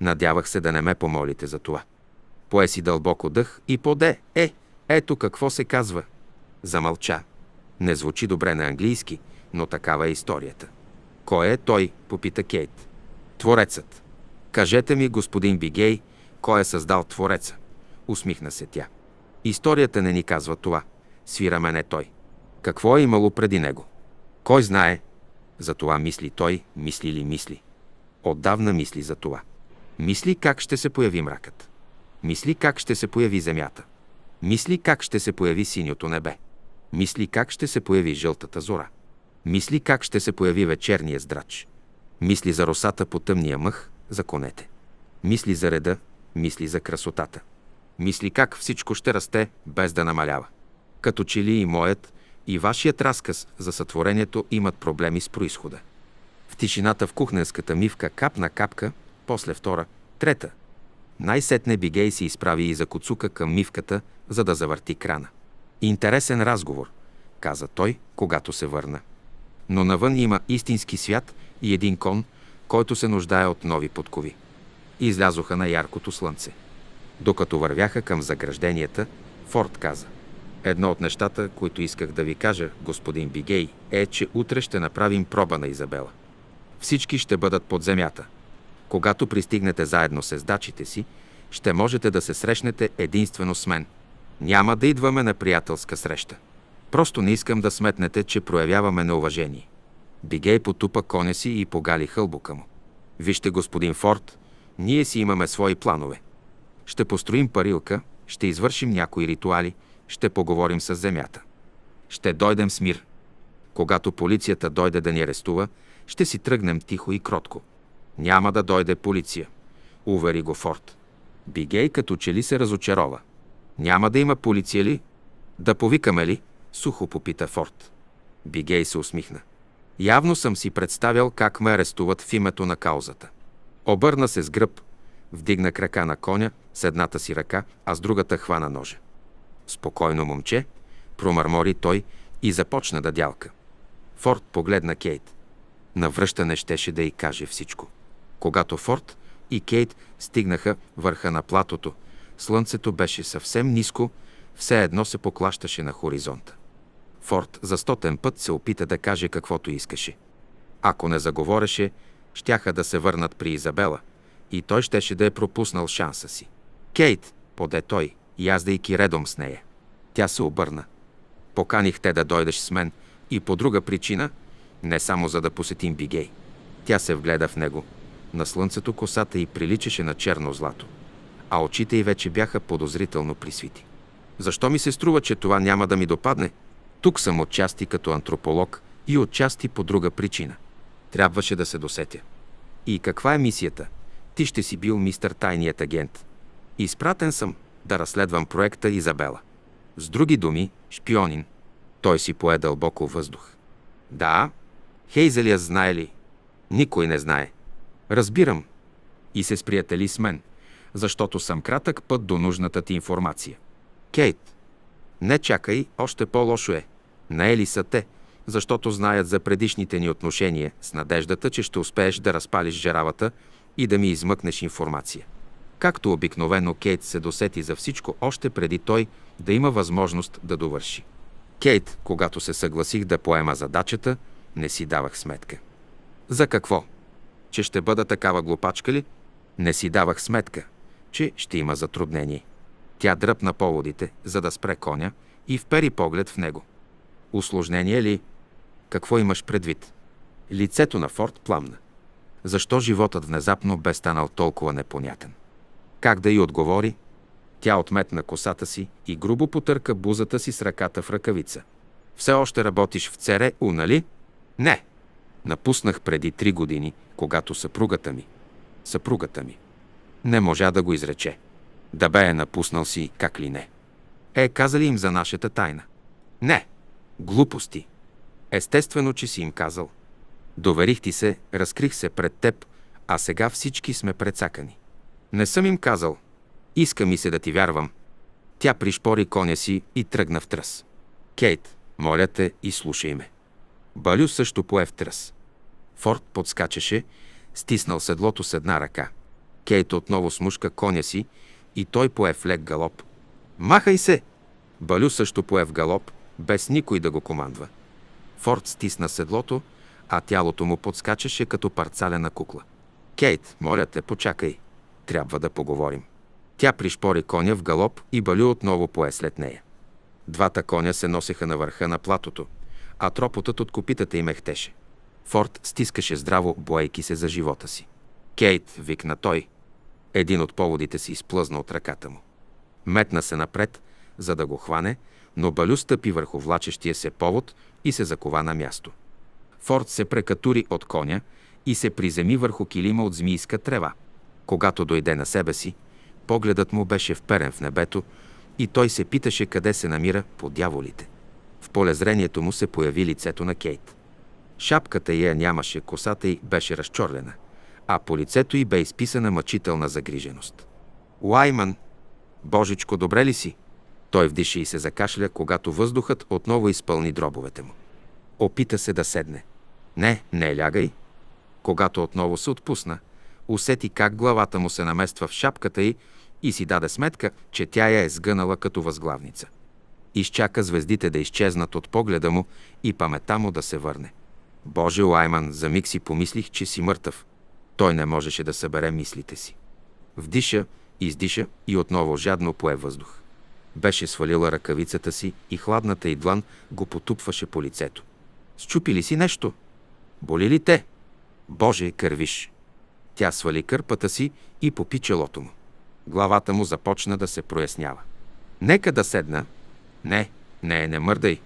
Надявах се да не ме помолите за това. Пое си дълбоко дъх и поде. Е, ето какво се казва. Замълча. Не звучи добре на английски, но такава е историята. Кой е той? попита Кейт. Творецът. Кажете ми, господин Бигей, кой е създал Твореца? Усмихна се тя. Историята не ни казва това. Свира мене той. Какво е имало преди него? Кой знае? За това мисли той, мисли ли мисли. Отдавна мисли за това. Мисли как ще се появи мракът. Мисли как ще се появи земята. Мисли как ще се появи синьото небе. Мисли как ще се появи жълтата зора. Мисли как ще се появи вечерния здрач. Мисли за росата по тъмния мъх, за конете. Мисли за реда, мисли за красотата. Мисли как всичко ще расте, без да намалява. Като че ли и моят, и вашият разказ за сътворението имат проблеми с происхода. В тишината в кухненската мивка капна капка, после втора, трета. Най-сетне Бигей се изправи и закоцука към мивката, за да завърти крана. Интересен разговор, каза той, когато се върна. Но навън има истински свят и един кон, който се нуждае от нови подкови. Излязоха на яркото слънце. Докато вървяха към загражденията, Форд каза – Едно от нещата, които исках да ви кажа, господин Бигей, е, че утре ще направим проба на Изабела. Всички ще бъдат под земята. Когато пристигнете заедно с ездачите си, ще можете да се срещнете единствено с мен. Няма да идваме на приятелска среща. Просто не искам да сметнете, че проявяваме неуважение. Бигей потупа коня си и погали хълбука му. Вижте, господин Форд, ние си имаме свои планове. Ще построим парилка, ще извършим някои ритуали, ще поговорим с земята. Ще дойдем с мир. Когато полицията дойде да ни арестува, ще си тръгнем тихо и кротко. Няма да дойде полиция, увери го Форд. Бигей като че ли се разочарова. Няма да има полиция ли? Да повикаме ли? Сухо попита Форд. Бигей се усмихна. Явно съм си представял как ме арестуват в името на каузата. Обърна се с гръб, вдигна крака на коня с едната си ръка, а с другата хвана ножа. Спокойно, момче, промърмори той и започна да дялка. Форд погледна Кейт. Навръщане щеше да й каже всичко. Когато Форд и Кейт стигнаха върха на платото, слънцето беше съвсем ниско, все едно се поклащаше на хоризонта. Форд за стотен път се опита да каже каквото искаше. Ако не заговореше, щяха да се върнат при Изабела и той щеше да е пропуснал шанса си. Кейт, поде той, яздайки редом с нея. Тя се обърна. Поканих те да дойдеш с мен и по друга причина, не само за да посетим Бигей. Тя се вгледа в него. На слънцето косата й приличаше на черно злато, а очите й вече бяха подозрително присвити. Защо ми се струва, че това няма да ми допадне? Тук съм отчасти като антрополог и отчасти по друга причина. Трябваше да се досетя. И каква е мисията? Ти ще си бил мистър тайният агент. Изпратен съм да разследвам проекта Изабела. С други думи, шпионин. Той си пое дълбоко въздух. Да, Хейзелия знае ли? Никой не знае. Разбирам. И се сприятели с мен, защото съм кратък път до нужната ти информация. Кейт, не чакай, още по-лошо е. Наели е са те, защото знаят за предишните ни отношения с надеждата, че ще успееш да разпалиш жеравата и да ми измъкнеш информация. Както обикновено Кейт се досети за всичко още преди той да има възможност да довърши. Кейт, когато се съгласих да поема задачата, не си давах сметка. За какво? Че ще бъда такава глупачка ли? Не си давах сметка, че ще има затруднение. Тя дръпна поводите, за да спре коня и впери поглед в него. Усложнение ли? Какво имаш предвид? Лицето на Форд пламна. Защо животът внезапно бе станал толкова непонятен? Как да й отговори? Тя отметна косата си и грубо потърка бузата си с ръката в ръкавица. Все още работиш в цере, у, нали? Не. Напуснах преди три години, когато съпругата ми. Съпругата ми. Не можа да го изрече. Да бе е напуснал си, как ли не. Е, казали им за нашата тайна. Не. Глупости. Естествено, че си им казал. Доверих ти се, разкрих се пред теб, а сега всички сме предсакани. Не съм им казал. Иска ми се да ти вярвам. Тя пришпори коня си и тръгна в тръс. Кейт, моля те и слушай ме. Балю също пое в тръс. Форд подскачаше, стиснал седлото с една ръка. Кейт отново смушка коня си и той пое в лек галоп. Махай се! Балю също пое в галоп – без никой да го командва. Форд стисна седлото, а тялото му подскачаше като парцалена кукла. Кейт, моля те, почакай. Трябва да поговорим. Тя пришпори коня в галоп и Балю отново пое след нея. Двата коня се носеха на върха на платото, а тропотът от копитата им ехтеше. Форд стискаше здраво, боейки се за живота си. Кейт, викна той. Един от поводите си изплъзна от ръката му. Метна се напред, за да го хване, но Балю стъпи върху влачещия се повод и се закова на място. Форд се прекатури от коня и се приземи върху килима от змийска трева. Когато дойде на себе си, погледът му беше вперен в небето и той се питаше къде се намира по дяволите. В полезрението му се появи лицето на Кейт. Шапката я нямаше, косата й беше разчорлена, а по лицето й бе изписана мъчителна загриженост. Уайман, Божичко, добре ли си? Той вдиша и се закашля, когато въздухът отново изпълни дробовете му. Опита се да седне. Не, не лягай. Когато отново се отпусна, усети как главата му се намества в шапката й и си даде сметка, че тя я е сгънала като възглавница. Изчака звездите да изчезнат от погледа му и памета му да се върне. Боже, Лайман, за миг си помислих, че си мъртъв. Той не можеше да събере мислите си. Вдиша, издиша и отново жадно пое въздух. Беше свалила ръкавицата си и хладната й длан го потупваше по лицето. Счупи ли си нещо? Боли ли те? Боже, кървиш! Тя свали кърпата си и попи челото му. Главата му започна да се прояснява. Нека да седна. Не, не, не мърдай.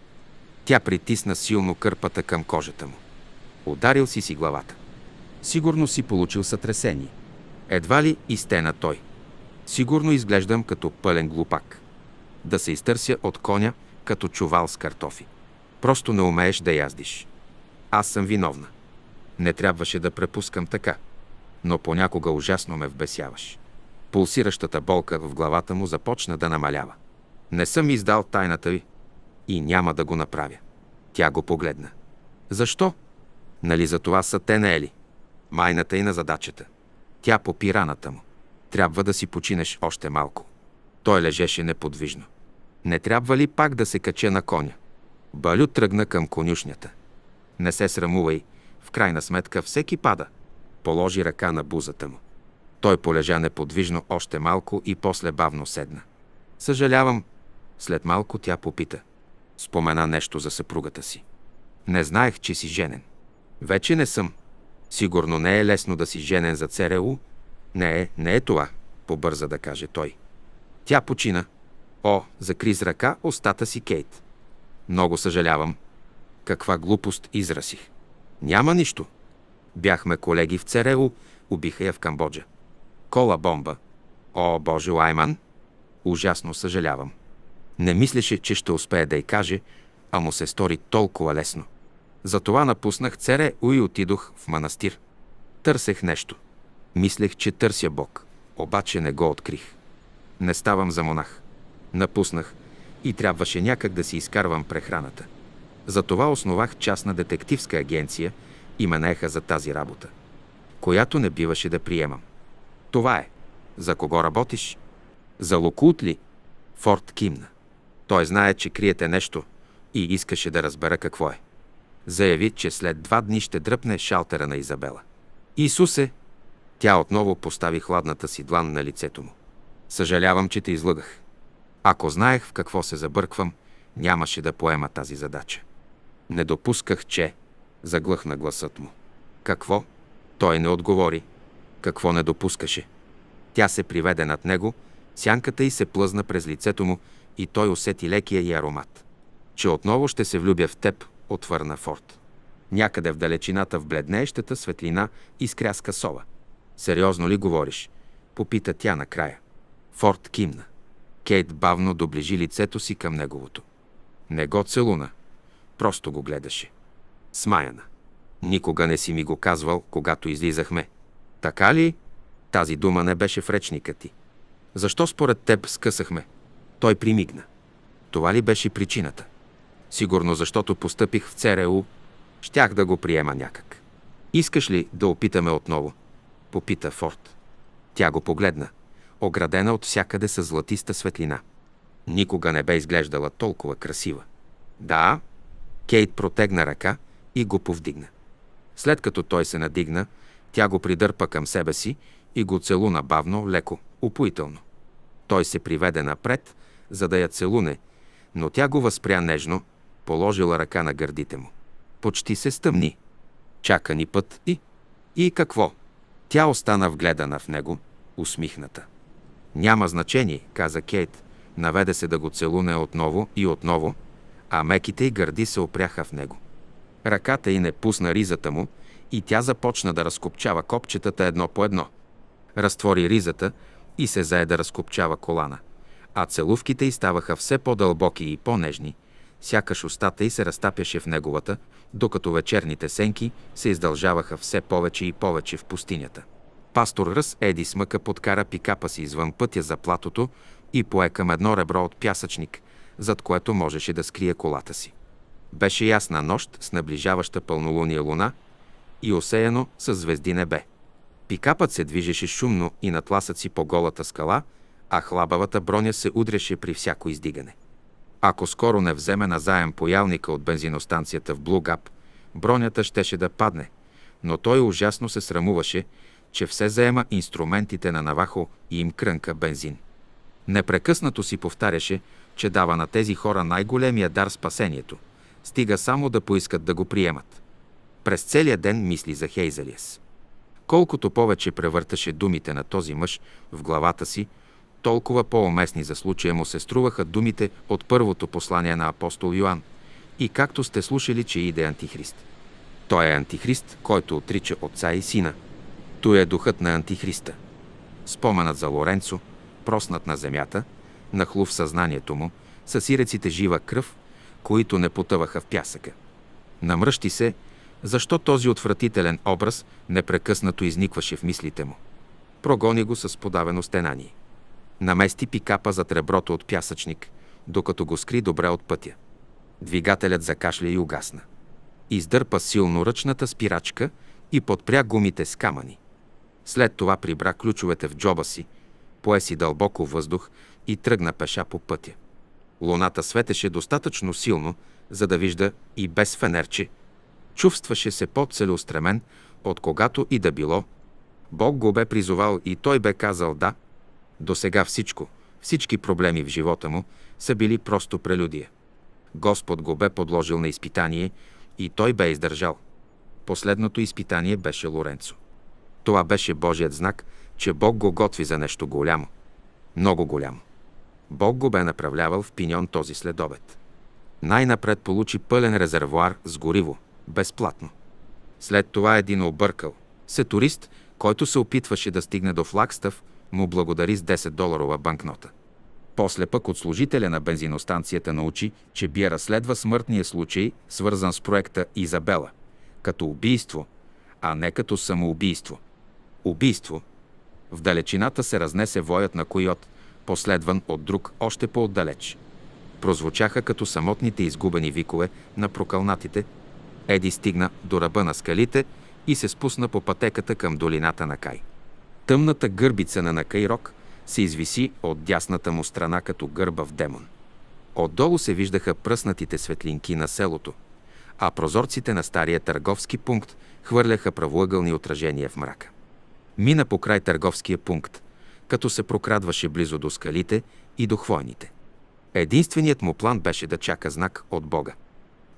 Тя притисна силно кърпата към кожата му. Ударил си си главата. Сигурно си получил сътресение. Едва ли и стена той. Сигурно изглеждам като пълен глупак да се изтърся от коня като чувал с картофи. Просто не умееш да яздиш. Аз съм виновна. Не трябваше да препускам така, но понякога ужасно ме вбесяваш. Пулсиращата болка в главата му започна да намалява. Не съм издал тайната ви и няма да го направя. Тя го погледна. Защо? Нали за това са те не ели? Майната и на задачата. Тя попи раната му. Трябва да си починеш още малко. Той лежеше неподвижно. Не трябва ли пак да се кача на коня? Балю тръгна към конюшнята. Не се срамувай, в крайна сметка всеки пада. Положи ръка на бузата му. Той полежа неподвижно още малко и после бавно седна. Съжалявам. След малко тя попита. Спомена нещо за съпругата си. Не знаех, че си женен. Вече не съм. Сигурно не е лесно да си женен за ЦРУ. Не е, не е това, побърза да каже той. Тя почина. О, закри с ръка устата си Кейт. Много съжалявам. Каква глупост изразих. Няма нищо. Бяхме колеги в Цереу, убиха я в Камбоджа. Кола бомба. О, Боже, Лайман! Ужасно съжалявам. Не мислеше, че ще успее да й каже, а му се стори толкова лесно. Затова напуснах Цере и отидох в манастир. Търсех нещо. Мислех, че търся Бог, обаче не го открих. Не ставам за монах. Напуснах и трябваше някак да си изкарвам прехраната. Затова основах частна детективска агенция и ме наеха за тази работа, която не биваше да приемам. Това е. За кого работиш? За Локут ли? Форд кимна. Той знае, че криете нещо и искаше да разбера какво е. Заяви, че след два дни ще дръпне шалтера на Изабела. Исусе! Тя отново постави хладната си длан на лицето му. Съжалявам, че те излъгах. Ако знаех в какво се забърквам, нямаше да поема тази задача. Не допусках, че... Заглъхна гласът му. Какво? Той не отговори. Какво не допускаше? Тя се приведе над него, сянката й се плъзна през лицето му и той усети лекия и аромат. Че отново ще се влюбя в теб, отвърна Форд. Някъде в далечината в бледнеещата светлина изкряска сова. Сериозно ли говориш? Попита тя накрая. Форд кимна. Кейт бавно доближи лицето си към неговото. Не го целуна. Просто го гледаше. Смаяна. Никога не си ми го казвал, когато излизахме. Така ли? Тази дума не беше в речника ти. Защо според теб скъсахме? Той примигна. Това ли беше причината? Сигурно защото постъпих в ЦРУ, щях да го приема някак. Искаш ли да опитаме отново? Попита Форд. Тя го погледна оградена от всякъде с златиста светлина. Никога не бе изглеждала толкова красива. Да, Кейт протегна ръка и го повдигна. След като той се надигна, тя го придърпа към себе си и го целуна бавно, леко, упоително. Той се приведе напред, за да я целуне, но тя го възпря нежно, положила ръка на гърдите му. Почти се стъмни. Чака ни път и... И какво? Тя остана вгледана в него, усмихната. Няма значение, каза Кейт. Наведе се да го целуне отново и отново, а меките й гърди се опряха в него. Ръката й не пусна ризата му и тя започна да разкопчава копчетата едно по едно. Разтвори ризата и се зае да разкопчава колана. А целувките й ставаха все по-дълбоки и по-нежни, сякаш устата й се разтапяше в неговата, докато вечерните сенки се издължаваха все повече и повече в пустинята. Пастор Ръс Еди Смъка подкара пикапа си извън пътя за платото и пое към едно ребро от пясъчник, зад което можеше да скрие колата си. Беше ясна нощ с наближаваща пълнолуния луна и осеяно с звезди небе. Пикапът се движеше шумно и на си по голата скала, а хлабавата броня се удряше при всяко издигане. Ако скоро не вземе назаем поялника от бензиностанцията в Блугап, бронята щеше да падне, но той ужасно се срамуваше, че все заема инструментите на Навахо и им крънка бензин. Непрекъснато си повтаряше, че дава на тези хора най-големия дар спасението, стига само да поискат да го приемат. През целия ден мисли за Хейзелиес. Колкото повече превърташе думите на този мъж в главата си, толкова по-уместни за случая му се струваха думите от първото послание на апостол Йоанн. И както сте слушали, че иде антихрист. Той е антихрист, който отрича отца и сина – той е духът на Антихриста. Споменът за Лоренцо, проснат на земята, нахлу в съзнанието му, с сиреците жива кръв, които не потъваха в пясъка. Намръщи се, защо този отвратителен образ непрекъснато изникваше в мислите му. Прогони го с подавено стенание. Намести пикапа за треброто от пясъчник, докато го скри добре от пътя. Двигателят закашля и угасна. Издърпа силно ръчната спирачка и подпря гумите с камъни. След това прибра ключовете в джоба си, пое си дълбоко въздух и тръгна пеша по пътя. Луната светеше достатъчно силно, за да вижда и без фенерче. Чувстваше се по-целеустремен, от когато и да било. Бог го бе призовал и той бе казал да. До сега всичко, всички проблеми в живота му са били просто прелюдия. Господ го бе подложил на изпитание и той бе издържал. Последното изпитание беше Лоренцо. Това беше Божият знак, че Бог го готви за нещо голямо. Много голямо. Бог го бе направлявал в Пиньон този следобед. Най-напред получи пълен резервуар с гориво, безплатно. След това един объркал. Сетурист, който се опитваше да стигне до Флагстъв, му благодари с 10-доларова банкнота. После пък от служителя на бензиностанцията научи, че бие разследва смъртния случай, свързан с проекта Изабела, като убийство, а не като самоубийство. Убийство. В далечината се разнесе воят на койот, последван от друг още по-отдалеч. Прозвучаха като самотните изгубени викове на прокълнатите. Еди стигна до ръба на скалите и се спусна по пътеката към долината на Кай. Тъмната гърбица на Накайрок се извиси от дясната му страна като в демон. Отдолу се виждаха пръснатите светлинки на селото, а прозорците на стария търговски пункт хвърляха правоъгълни отражения в мрака мина по край търговския пункт, като се прокрадваше близо до скалите и до хвойните. Единственият му план беше да чака знак от Бога.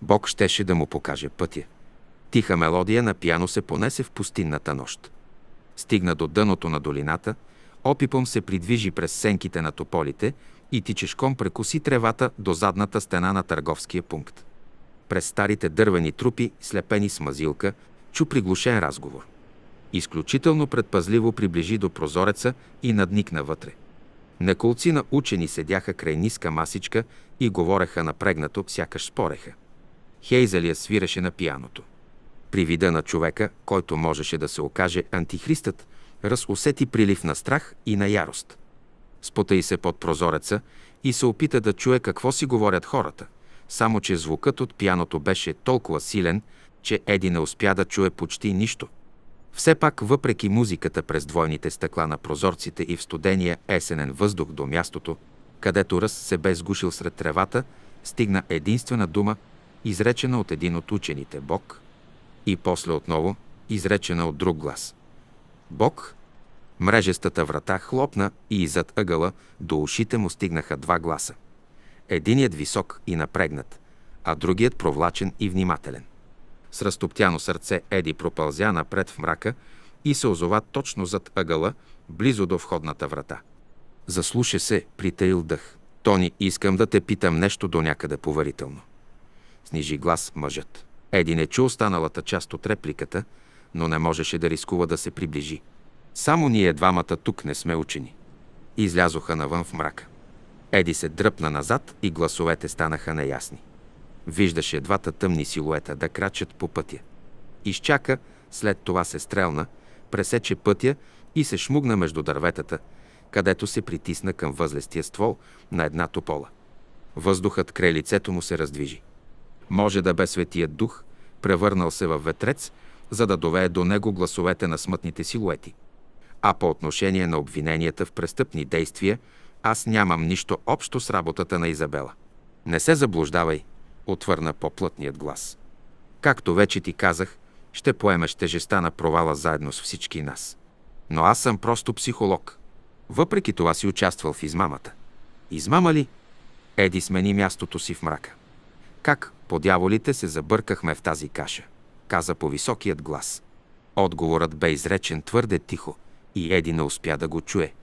Бог щеше да му покаже пътя. Тиха мелодия на пиано се понесе в пустинната нощ. Стигна до дъното на долината, опипом се придвижи през сенките на тополите и тичешком прекуси тревата до задната стена на търговския пункт. През старите дървени трупи, слепени с мазилка, чу приглушен разговор – Изключително предпазливо приближи до прозореца и надникна вътре. на учени седяха край ниска масичка и говореха напрегнато, сякаш спореха. Хейзелия свиреше на пияното. При вида на човека, който можеше да се окаже антихристът, Раз усети прилив на страх и на ярост. Спотаи се под прозореца и се опита да чуе какво си говорят хората, само че звукът от пияното беше толкова силен, че Еди не успя да чуе почти нищо – все пак, въпреки музиката през двойните стъкла на прозорците и в студения есенен въздух до мястото, където Ръс се бе сгушил сред тревата, стигна единствена дума, изречена от един от учените – Бог, и после отново, изречена от друг глас. Бог, мрежестата врата хлопна и зад ъгъла до ушите му стигнаха два гласа. Единият висок и напрегнат, а другият провлачен и внимателен. С разтоптяно сърце Еди пропълзя напред в мрака и се озова точно зад ъгъла, близо до входната врата. Заслуша се, притаил дъх. Тони, искам да те питам нещо до някъде поварително. Снижи глас мъжът. Еди не чу останалата част от репликата, но не можеше да рискува да се приближи. Само ние двамата тук не сме учени. Излязоха навън в мрака. Еди се дръпна назад и гласовете станаха неясни. Виждаше двата тъмни силуета да крачат по пътя. Изчака, след това се стрелна, пресече пътя и се шмугна между дърветата, където се притисна към възлестия ствол на една топола. Въздухът край лицето му се раздвижи. Може да бе светият дух, превърнал се във ветрец, за да довее до него гласовете на смътните силуети. А по отношение на обвиненията в престъпни действия, аз нямам нищо общо с работата на Изабела. Не се заблуждавай отвърна по-плътният глас. Както вече ти казах, ще поемеш тежеста на провала заедно с всички нас. Но аз съм просто психолог. Въпреки това си участвал в измамата. Измама ли? Еди смени мястото си в мрака. Как, по дяволите, се забъркахме в тази каша? Каза по високият глас. Отговорът бе изречен твърде тихо и Еди не успя да го чуе.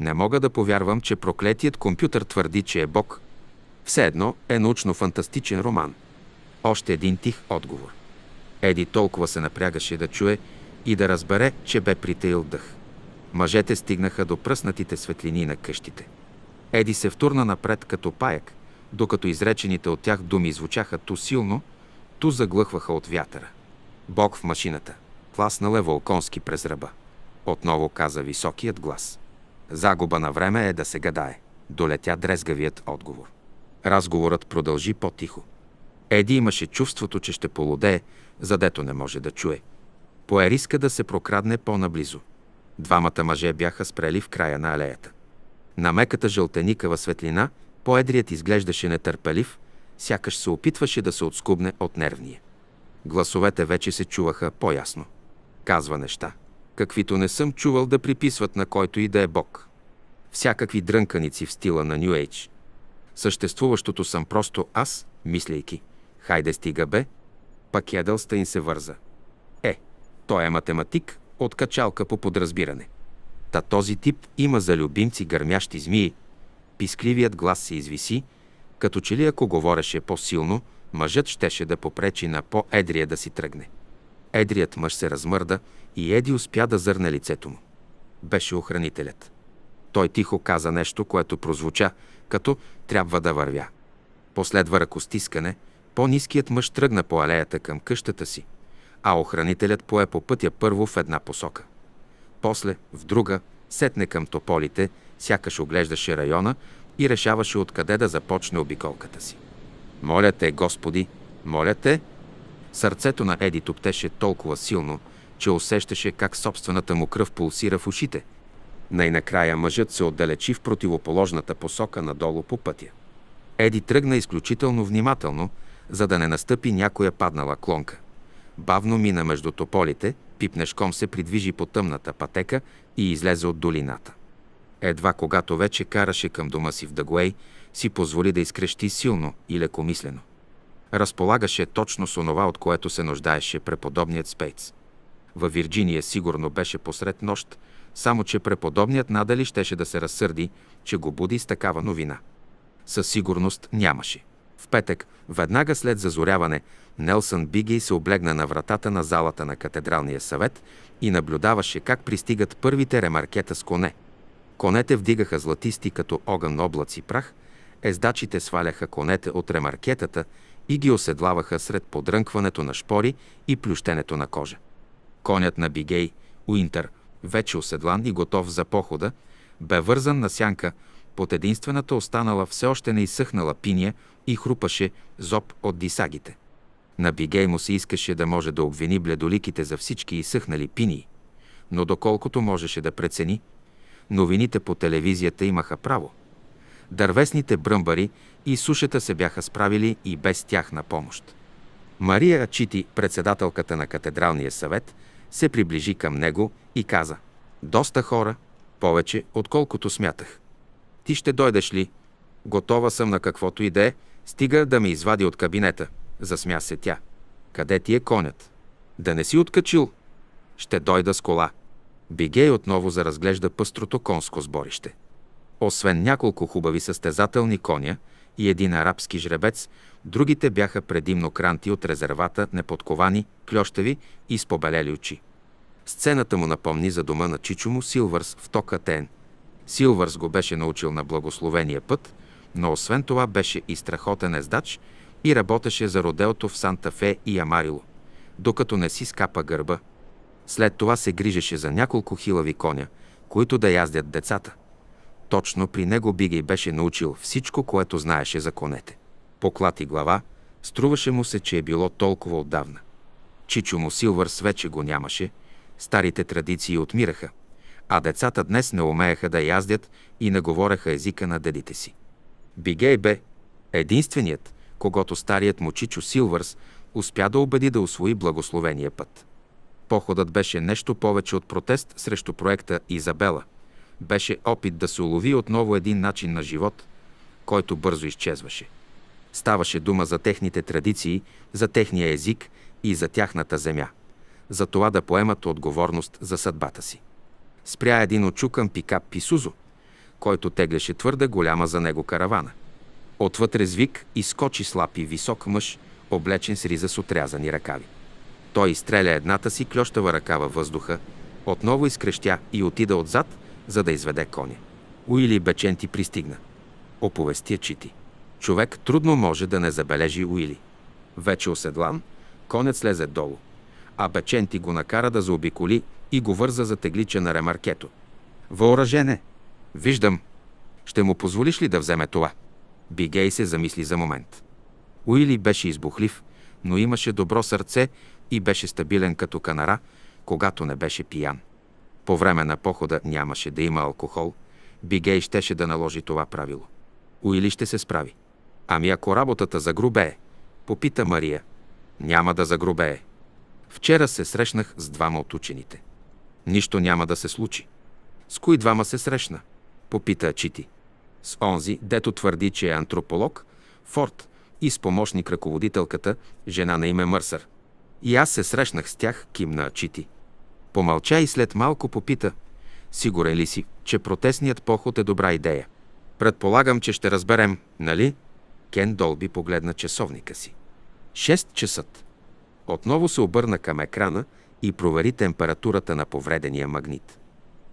Не мога да повярвам, че проклетият компютър твърди, че е Бог – все едно е научно-фантастичен роман. Още един тих отговор. Еди толкова се напрягаше да чуе и да разбере, че бе притеил дъх. Мъжете стигнаха до пръснатите светлини на къщите. Еди се втурна напред като паяк, докато изречените от тях думи звучаха ту силно, ту заглъхваха от вятъра. Бог в машината. Класнал е Волконски през ръба. Отново каза високият глас. Загуба на време е да се гадае. Долетя дрезгавият отговор. Разговорът продължи по-тихо. Еди имаше чувството, че ще полудее, задето не може да чуе. Пое риска да се прокрадне по-наблизо. Двамата мъже бяха спрели в края на алеята. На меката жълтеникава светлина поедрият изглеждаше нетърпелив, сякаш се опитваше да се отскубне от нервния. Гласовете вече се чуваха по-ясно. Казва неща, каквито не съм чувал да приписват на който и да е Бог. Всякакви дрънканици в стила на Нью Ейдж – Съществуващото съм просто аз, мислейки. Хайде стига бе. Пак Едълстайн се върза. Е, той е математик от качалка по подразбиране. Та този тип има за любимци гърмящи змии. Пискливият глас се извиси, като че ли ако говореше по-силно, мъжът щеше да попречи на по-едрия да си тръгне. Едрият мъж се размърда и Еди успя да зърне лицето му. Беше охранителят. Той тихо каза нещо, което прозвуча, като «трябва да вървя». Последва ръкостискане, по низкият мъж тръгна по алеята към къщата си, а охранителят пое по пътя първо в една посока. После в друга, сетне към тополите, сякаш оглеждаше района и решаваше откъде да започне обиколката си. Моля те, Господи, моля те! Сърцето на Еди топтеше толкова силно, че усещаше как собствената му кръв пулсира в ушите – най-накрая мъжът се отдалечи в противоположната посока надолу по пътя. Еди тръгна изключително внимателно, за да не настъпи някоя паднала клонка. Бавно мина между тополите, пипнешком се придвижи по тъмната пътека и излезе от долината. Едва когато вече караше към дома си в Дагуей, си позволи да изкрещи силно и лекомислено. Разполагаше точно с онова, от което се нуждаеше преподобният Спейц. Във Вирджиния сигурно беше посред нощ, само, че преподобният надали щеше да се разсърди, че го буди с такава новина. Със сигурност нямаше. В петък, веднага след зазоряване, Нелсън Бигей се облегна на вратата на залата на катедралния съвет и наблюдаваше как пристигат първите ремаркета с коне. Конете вдигаха златисти като огън облаци прах, ездачите сваляха конете от ремаркетата и ги оседлаваха сред подрънкването на шпори и плющенето на кожа. Конят на Бигей, Уинтер, вече оседлан и готов за похода, бе вързан на сянка под единствената останала все още не изсъхнала пиния и хрупаше зоб от дисагите. На Бигей му се искаше да може да обвини бледоликите за всички изсъхнали пинии, но доколкото можеше да прецени, новините по телевизията имаха право. Дървесните бръмбари и сушата се бяха справили и без тях на помощ. Мария Ачити, председателката на катедралния съвет, се приближи към него и каза «Доста хора, повече, отколкото смятах. Ти ще дойдеш ли? Готова съм на каквото и да е, стига да ме извади от кабинета», засмя се тя. «Къде ти е конят? Да не си откачил? Ще дойда с кола». Бигей отново заразглежда пъстрото конско сборище. Освен няколко хубави състезателни коня – и един арабски жребец, другите бяха предимно кранти от резервата, неподковани, клющави и с побелели очи. Сцената му напомни за дома на чичо му Силвърс в Тока Тен. Силвърс го беше научил на благословения път, но освен това беше и страхотен ездач и работеше за родеото в Санта-Фе и Амарило, докато не си скапа гърба. След това се грижеше за няколко хилави коня, които да яздят децата. Точно при него Бигей беше научил всичко, което знаеше за конете. Поклати глава, струваше му се, че е било толкова отдавна. Чичо му Силвърс вече го нямаше, старите традиции отмираха, а децата днес не умееха да яздят и не говореха езика на дедите си. Бигей бе единственият, когато старият му Чичо Силвърс успя да убеди да освои благословения път. Походът беше нещо повече от протест срещу проекта Изабела – беше опит да се улови отново един начин на живот, който бързо изчезваше. Ставаше дума за техните традиции, за техния език и за тяхната земя, за това да поемат отговорност за съдбата си. Спря един очукан пикап Писузо, който теглеше твърде голяма за него каравана. Отвътре звик изкочи слаб и висок мъж, облечен с риза с отрязани ръкави. Той изстреля едната си клющава ръка във въздуха, отново изкрещя и отида отзад, за да изведе коня. Уили Беченти пристигна. Оповестия чити. Човек трудно може да не забележи Уили. Вече оседлан, конят слезе долу, а Беченти го накара да заобиколи и го върза за теглича на ремаркето. Въоръжене! Виждам. Ще му позволиш ли да вземе това? Бигей се замисли за момент. Уили беше избухлив, но имаше добро сърце и беше стабилен като канара, когато не беше пиян. По време на похода нямаше да има алкохол, Бигей щеше да наложи това правило. Уили ще се справи. Ами ако работата загрубее? Попита Мария. Няма да загрубее. Вчера се срещнах с двама от учените. Нищо няма да се случи. С кои двама се срещна? Попита Чити. С онзи, дето твърди, че е антрополог, Форд и с помощник ръководителката, жена на име Мърсър. И аз се срещнах с тях, кимна Чити. Помълча и след малко попита, сигурен ли си, че протестният поход е добра идея. Предполагам, че ще разберем, нали? Кен Долби погледна часовника си. 6 часът. Отново се обърна към екрана и провери температурата на повредения магнит.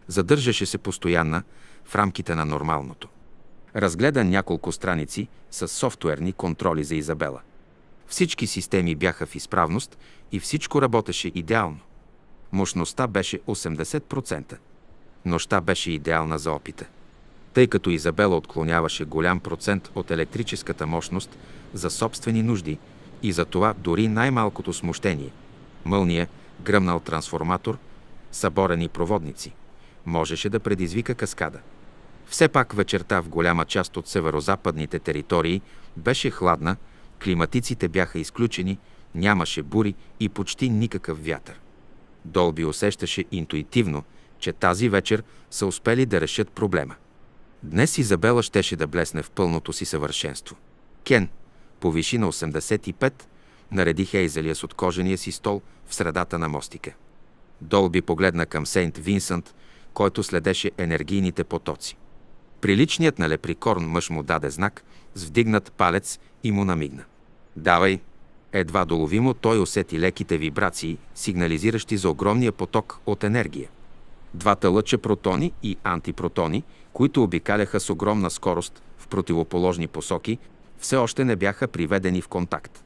Задържаше се постоянна в рамките на нормалното. Разгледа няколко страници с софтуерни контроли за Изабела. Всички системи бяха в изправност и всичко работеше идеално. Мощността беше 80%. Нощта беше идеална за опита. Тъй като Изабела отклоняваше голям процент от електрическата мощност за собствени нужди и за това дори най-малкото смущение, мълния, гръмнал трансформатор, съборени проводници, можеше да предизвика каскада. Все пак вечерта в голяма част от северо-западните територии беше хладна, климатиците бяха изключени, нямаше бури и почти никакъв вятър. Долби усещаше интуитивно, че тази вечер са успели да решат проблема. Днес Изабела щеше да блесне в пълното си съвършенство. Кен повиши на 85, нареди Хейзелия с откожения си стол в средата на мостика. Долби погледна към Сейнт Винсент, който следеше енергийните потоци. Приличният на леприкорн мъж му даде знак с вдигнат палец и му намигна. «Давай!» Едва доловимо той усети леките вибрации, сигнализиращи за огромния поток от енергия. Двата лъча протони и антипротони, които обикаляха с огромна скорост в противоположни посоки, все още не бяха приведени в контакт.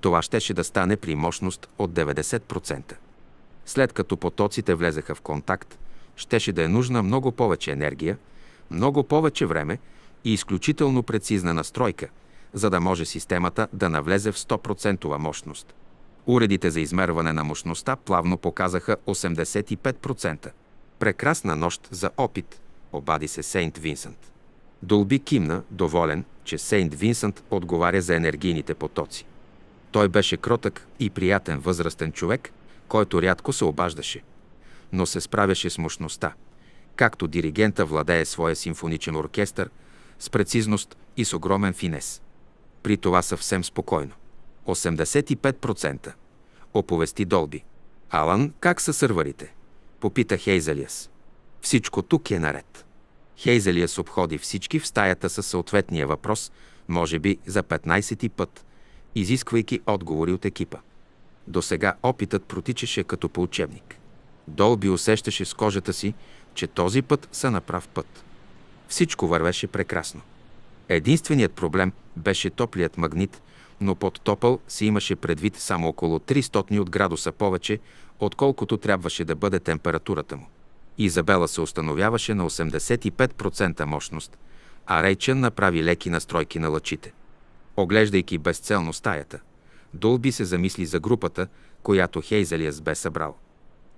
Това щеше да стане при мощност от 90%. След като потоците влезеха в контакт, щеше да е нужна много повече енергия, много повече време и изключително прецизна настройка – за да може системата да навлезе в 100% мощност. Уредите за измерване на мощността плавно показаха 85%. Прекрасна нощ за опит, обади се Сейнт Винсент. Долби кимна, доволен, че Сейнт Винсент отговаря за енергийните потоци. Той беше кротък и приятен възрастен човек, който рядко се обаждаше, но се справяше с мощността, както диригента владее своя симфоничен оркестър, с прецизност и с огромен финес. При това съвсем спокойно. 85% оповести Долби. Алан, как са сървърите? Попита Хейзелиас. Всичко тук е наред. Хейзелиас обходи всички в стаята със съответния въпрос, може би за 15-ти път, изисквайки отговори от екипа. До сега опитът протичаше като по учебник. Долби усещаше с кожата си, че този път са на прав път. Всичко вървеше прекрасно. Единственият проблем беше топлият магнит, но под топъл се имаше предвид само около 300 от градуса повече, отколкото трябваше да бъде температурата му. Изабела се установяваше на 85% мощност, а Рейчен направи леки настройки на лъчите. Оглеждайки безцелно стаята, Долби се замисли за групата, която Хейзелиас бе събрал.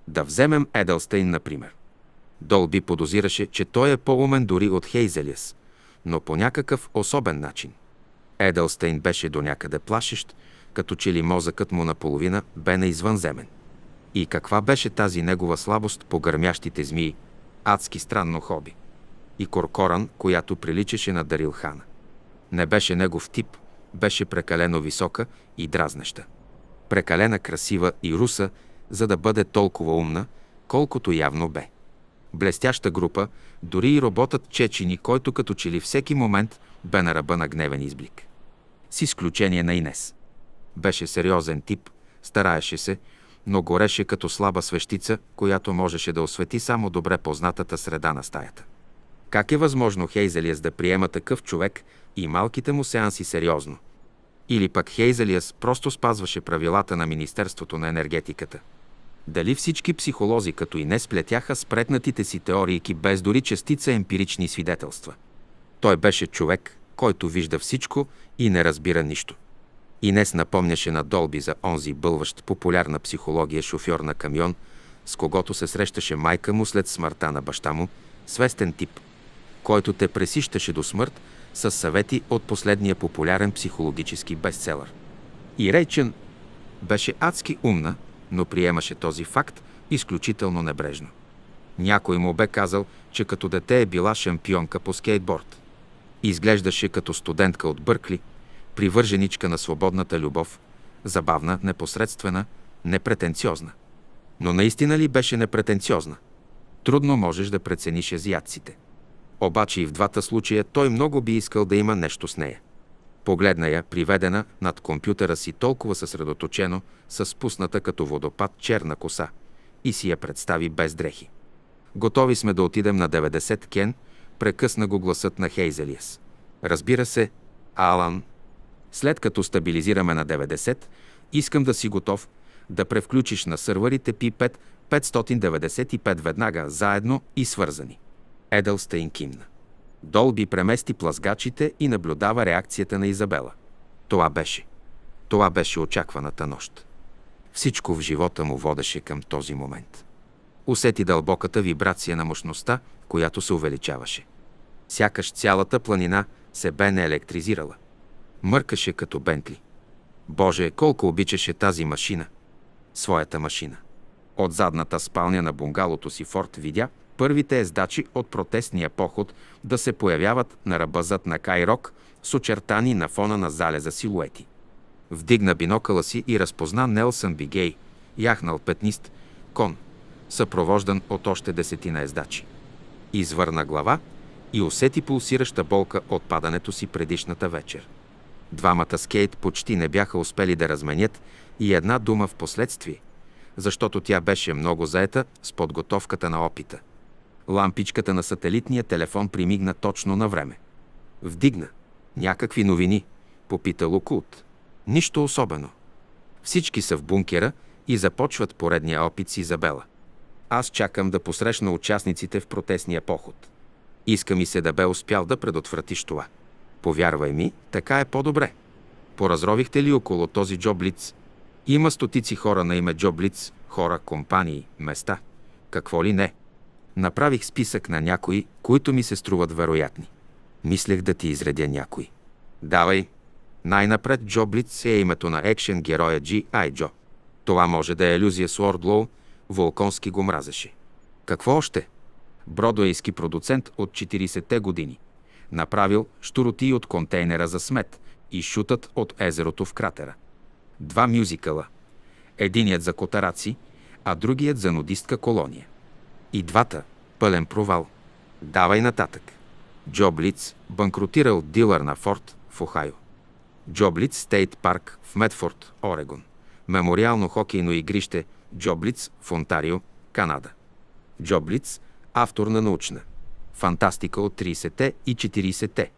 Да вземем Еделстейн, например. Долби подозираше, че той е по-умен дори от Хейзелиас – но по някакъв особен начин. Еделстейн беше до някъде плашещ, като че ли мозъкът му наполовина бе на извънземен. И каква беше тази негова слабост по гърмящите змии? Адски странно хоби. И Коркоран, която приличаше на Дарил Хана. Не беше негов тип, беше прекалено висока и дразнеща. Прекалена красива и руса, за да бъде толкова умна, колкото явно бе блестяща група, дори и роботът Чечини, който като че ли всеки момент бе на ръба на гневен изблик. С изключение на Инес. Беше сериозен тип, стараеше се, но гореше като слаба свещица, която можеше да освети само добре познатата среда на стаята. Как е възможно Хейзелиас да приема такъв човек и малките му сеанси сериозно? Или пък Хейзелиас просто спазваше правилата на Министерството на енергетиката – дали всички психолози като и не сплетяха спретнатите си теорийки без дори частица емпирични свидетелства? Той беше човек, който вижда всичко и не разбира нищо. Инес напомняше на Долби за онзи бълващ популярна психология шофьор на камион, с когото се срещаше майка му след смъртта на баща му, свестен тип, който те пресищаше до смърт с съвети от последния популярен психологически бестселър. И Рейчен беше адски умна, но приемаше този факт изключително небрежно. Някой му бе казал, че като дете е била шампионка по скейтборд. Изглеждаше като студентка от Бъркли, привърженичка на свободната любов, забавна, непосредствена, непретенциозна. Но наистина ли беше непретенциозна? Трудно можеш да прецениш азиатците. Обаче и в двата случая той много би искал да има нещо с нея. Погледна я, приведена над компютъра си толкова съсредоточено, с спусната като водопад черна коса и си я представи без дрехи. Готови сме да отидем на 90 Кен, прекъсна го гласът на Хейзелиас. Разбира се, Алан. След като стабилизираме на 90, искам да си готов да превключиш на сървърите P5 595 веднага, заедно и свързани. Едълстейн кимна. Долби премести плазгачите и наблюдава реакцията на Изабела. Това беше. Това беше очакваната нощ. Всичко в живота му водеше към този момент. Усети дълбоката вибрация на мощността, която се увеличаваше. Сякаш цялата планина се бе не електризирала. Мъркаше като Бентли. Боже, колко обичаше тази машина! Своята машина. От задната спалня на бунгалото си Форд видя, първите ездачи от протестния поход да се появяват на ръбазът на Кайрок с очертани на фона на залеза силуети. Вдигна бинокъла си и разпозна Нелсън Бигей, яхнал петнист, кон, съпровождан от още десетина ездачи. Извърна глава и усети пулсираща болка от падането си предишната вечер. Двамата скейт почти не бяха успели да разменят и една дума в последствие, защото тя беше много заета с подготовката на опита – Лампичката на сателитния телефон примигна точно на време. Вдигна. Някакви новини, попита Локут. Нищо особено. Всички са в бункера и започват поредния опит с Изабела. Аз чакам да посрещна участниците в протестния поход. Иска ми се да бе успял да предотвратиш това. Повярвай ми, така е по-добре. Поразровихте ли около този Джоблиц? Има стотици хора на име Джоблиц, хора, компании, места. Какво ли не? направих списък на някои, които ми се струват вероятни. Мислех да ти изредя някой. Давай. Най-напред Джо Блиц е името на екшен героя G.I. Джо. Това може да е иллюзия с Лорд Лоу, Волконски го мразеше. Какво още? Бродуейски продуцент от 40-те години. Направил штуроти от контейнера за смет и шутът от езерото в кратера. Два мюзикъла. Единият за котараци, а другият за нудистка колония. И двата – пълен провал. Давай нататък. Джо Блиц банкротирал дилър на Форд в Охайо. Джо Блиц Стейт парк в Медфорд, Орегон. Мемориално хокейно игрище Джоблиц в Онтарио, Канада. Джоблиц – автор на научна. Фантастика от 30-те и 40-те.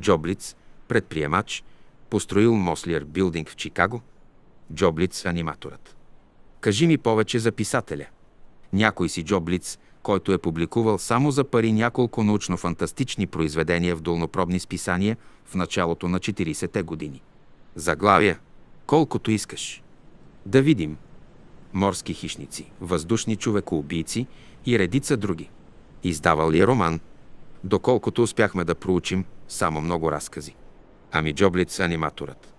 Джоблиц – предприемач, построил Мослиер билдинг в Чикаго. Джоблиц – аниматорът. Кажи ми повече за писателя някой си джоблиц, който е публикувал само за пари няколко научно-фантастични произведения в долнопробни списания в началото на 40-те години. Заглавия Колкото искаш. Да видим. Морски хищници, въздушни човекоубийци и редица други. Издавал ли е роман? Доколкото успяхме да проучим, само много разкази. Ами Джоблиц аниматорът.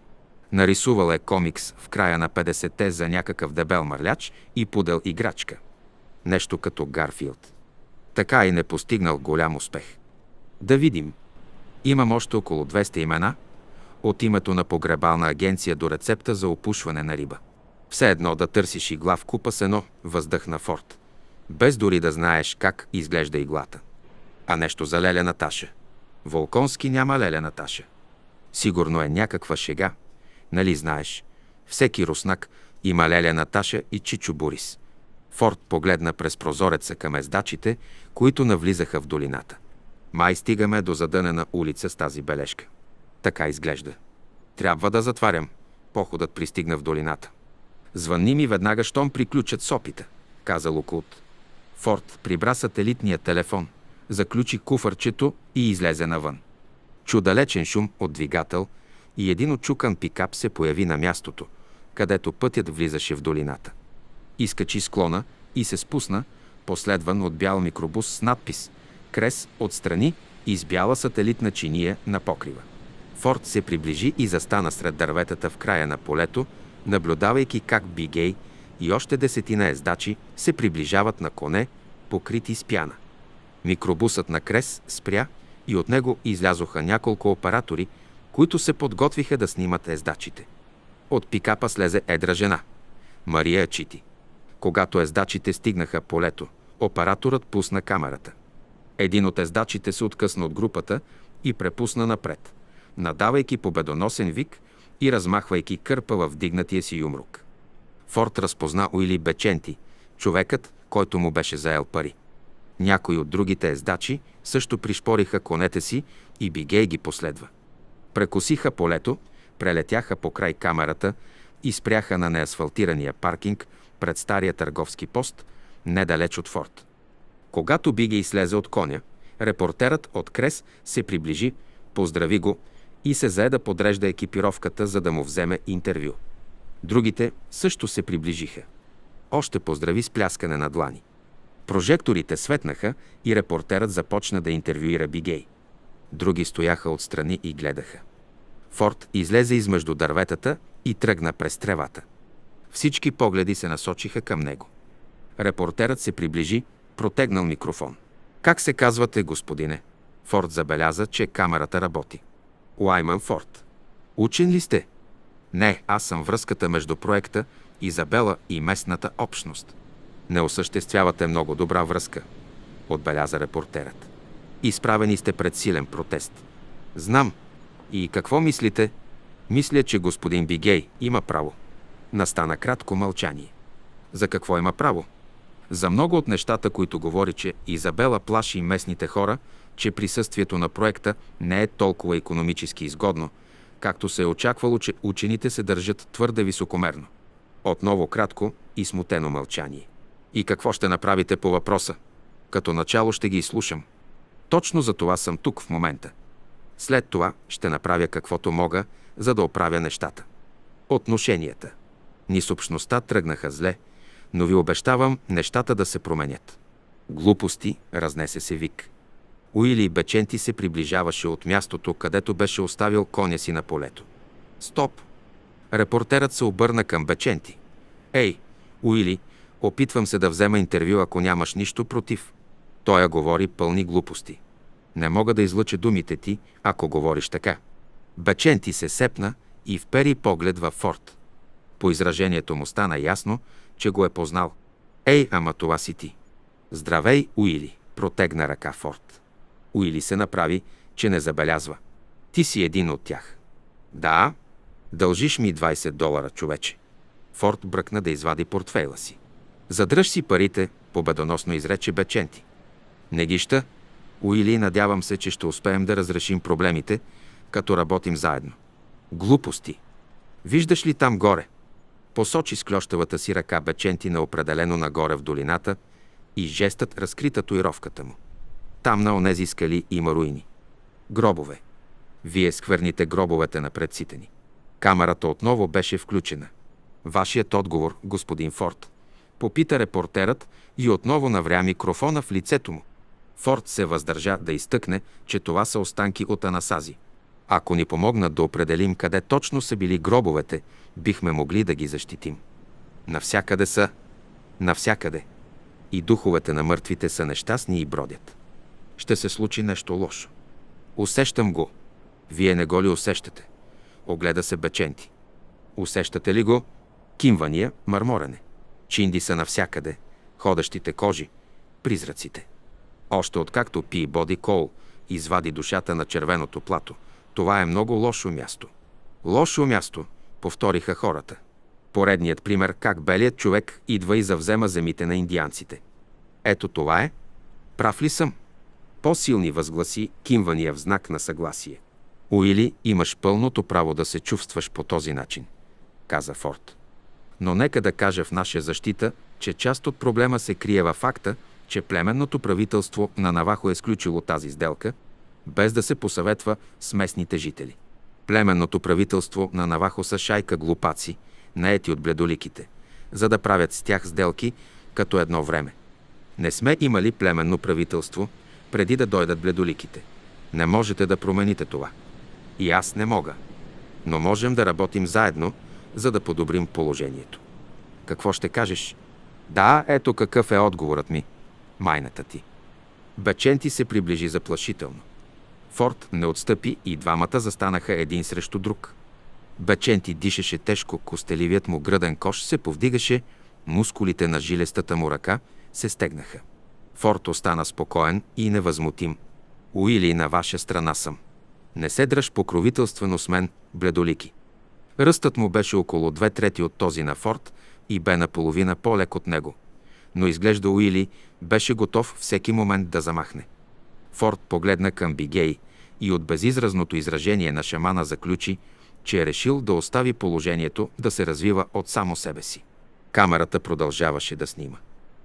Нарисувал е комикс в края на 50-те за някакъв дебел мърляч и подел играчка нещо като Гарфилд. Така и не постигнал голям успех. Да видим. Имам още около 200 имена, от името на погребална агенция до рецепта за опушване на риба. Все едно да търсиш игла в купа сено, въздъхна Форд. Без дори да знаеш как изглежда иглата. А нещо за Леля Наташа. Волконски няма Леля Наташа. Сигурно е някаква шега. Нали знаеш? Всеки руснак има Леля Наташа и чичо Борис. Форд погледна през прозореца към ездачите, които навлизаха в долината. Май стигаме до задънена улица с тази бележка. Така изглежда. Трябва да затварям. Походът пристигна в долината. Звънни ми веднага, щом приключат с опита, каза Локут. Форд прибра сателитния телефон, заключи куфърчето и излезе навън. Чу далечен шум от двигател и един очукан пикап се появи на мястото, където пътят влизаше в долината изкачи склона и се спусна, последван от бял микробус с надпис «Крес отстрани» и с бяла сателитна чиния на покрива. Форд се приближи и застана сред дърветата в края на полето, наблюдавайки как Бигей и още десетина ездачи се приближават на коне, покрити с пяна. Микробусът на Крес спря и от него излязоха няколко оператори, които се подготвиха да снимат ездачите. От пикапа слезе едра жена – Мария Чити. Когато ездачите стигнаха полето, операторът пусна камерата. Един от ездачите се откъсна от групата и препусна напред, надавайки победоносен вик и размахвайки кърпа в вдигнатия си юмрук. Форд разпозна Уили Беченти, човекът, който му беше заел пари. Някои от другите ездачи също пришпориха конете си и Бигей ги последва. Прекосиха полето, прелетяха по край камерата и спряха на неасфалтирания паркинг пред стария търговски пост, недалеч от форт. Когато Биге излезе от коня, репортерът от Крес се приближи, поздрави го и се зае да подрежда екипировката, за да му вземе интервю. Другите също се приближиха. Още поздрави с пляскане на длани. Прожекторите светнаха и репортерът започна да интервюира Бигей. Други стояха отстрани и гледаха. Форд излезе измежду дърветата и тръгна през тревата. Всички погледи се насочиха към него. Репортерът се приближи, протегнал микрофон. Как се казвате, господине? Форд забеляза, че камерата работи. Уайман Форд. Учен ли сте? Не, аз съм връзката между проекта Изабела и местната общност. Не осъществявате много добра връзка, отбеляза репортерът. Изправени сте пред силен протест. Знам. И какво мислите? Мисля, че господин Бигей има право. Настана кратко мълчание. За какво има право? За много от нещата, които говори, че Изабела плаши местните хора, че присъствието на проекта не е толкова економически изгодно, както се е очаквало, че учените се държат твърде високомерно. Отново кратко и смутено мълчание. И какво ще направите по въпроса? Като начало ще ги изслушам. Точно за това съм тук в момента. След това ще направя каквото мога, за да оправя нещата. Отношенията – ни с общността тръгнаха зле, но ви обещавам нещата да се променят. Глупости, разнесе се вик. Уили Беченти се приближаваше от мястото, където беше оставил коня си на полето. Стоп! Репортерът се обърна към Беченти. Ей, Уили, опитвам се да взема интервю, ако нямаш нищо против. Той я говори пълни глупости. Не мога да излъча думите ти, ако говориш така. Беченти се сепна и впери поглед във Форд. По изражението му стана ясно, че го е познал. Ей, ама това си ти. Здравей, Уили, протегна ръка Форд. Уили се направи, че не забелязва. Ти си един от тях. Да, дължиш ми 20 долара, човече. Форд бръкна да извади портфейла си. Задръж си парите, победоносно изрече Беченти. Не ги ща. Уили, надявам се, че ще успеем да разрешим проблемите, като работим заедно. Глупости. Виждаш ли там горе? Посочи с клющавата си ръка Бечентина определено нагоре в долината и жестът разкри татуировката му. Там на онези скали има руини. Гробове. Вие сквърните гробовете на предците ни. Камерата отново беше включена. Вашият отговор, господин Форд. Попита репортерът и отново навря микрофона в лицето му. Форд се въздържа да изтъкне, че това са останки от Анасази. Ако ни помогнат да определим къде точно са били гробовете, бихме могли да ги защитим. Навсякъде са, навсякъде. И духовете на мъртвите са нещастни и бродят. Ще се случи нещо лошо. Усещам го. Вие не го ли усещате? Огледа се беченти. Усещате ли го? Кимвания, мърморене. Чинди са навсякъде. Ходещите кожи. Призраците. Още откакто пи Боди Кол извади душата на червеното плато. Това е много лошо място. Лошо място – повториха хората. Поредният пример как белият човек идва и завзема земите на индианците. Ето това е. Прав ли съм? По-силни възгласи, кимвания в знак на съгласие. Уили, имаш пълното право да се чувстваш по този начин, каза Форд. Но нека да кажа в наша защита, че част от проблема се крие във факта, че племенното правителство на Навахо е сключило тази сделка, без да се посъветва с местните жители. Племенното правителство на Навахо са шайка глупаци, наети от бледоликите, за да правят с тях сделки като едно време. Не сме имали племенно правителство преди да дойдат бледоликите. Не можете да промените това. И аз не мога. Но можем да работим заедно, за да подобрим положението. Какво ще кажеш? Да, ето какъв е отговорът ми. Майната ти. Беченти се приближи заплашително. Форд не отстъпи и двамата застанаха един срещу друг. Беченти дишаше тежко, костеливият му гръден кош се повдигаше, мускулите на жилестата му ръка се стегнаха. Форд остана спокоен и невъзмутим. Уили, на ваша страна съм. Не се дръж покровителствено с мен, бледолики. Ръстът му беше около две трети от този на Форд и бе наполовина по-лек от него. Но изглежда Уили беше готов всеки момент да замахне. Форд погледна към Бигей, и от безизразното изражение на шамана заключи, че е решил да остави положението да се развива от само себе си. Камерата продължаваше да снима.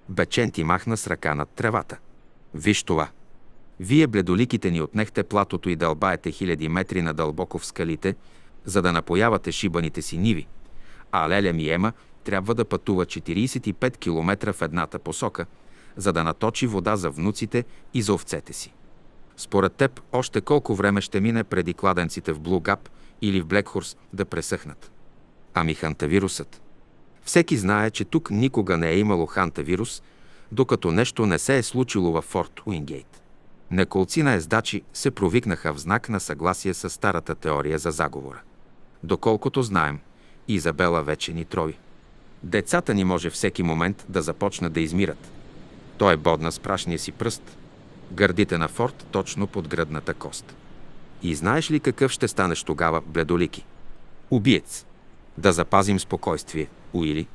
Бечен ти махна с ръка над тревата. Виж това. Вие, бледоликите, ни отнехте платото и дълбаете хиляди метри на дълбоко в скалите, за да напоявате шибаните си ниви. А Леля Миема трябва да пътува 45 км в едната посока, за да наточи вода за внуците и за овцете си. Според теб, още колко време ще мине преди кладенците в Блугап или в Блекхорс да пресъхнат? Ами хантавирусът. Всеки знае, че тук никога не е имало хантавирус, докато нещо не се е случило във Форт Уингейт. Неколцина ездачи се провикнаха в знак на съгласие с старата теория за заговора. Доколкото знаем, Изабела вече ни трои. Децата ни може всеки момент да започнат да измират. Той е бодна с прашния си пръст – гърдите на Форд точно под гръдната кост. И знаеш ли какъв ще станеш тогава, бледолики? Убиец. Да запазим спокойствие, Уили.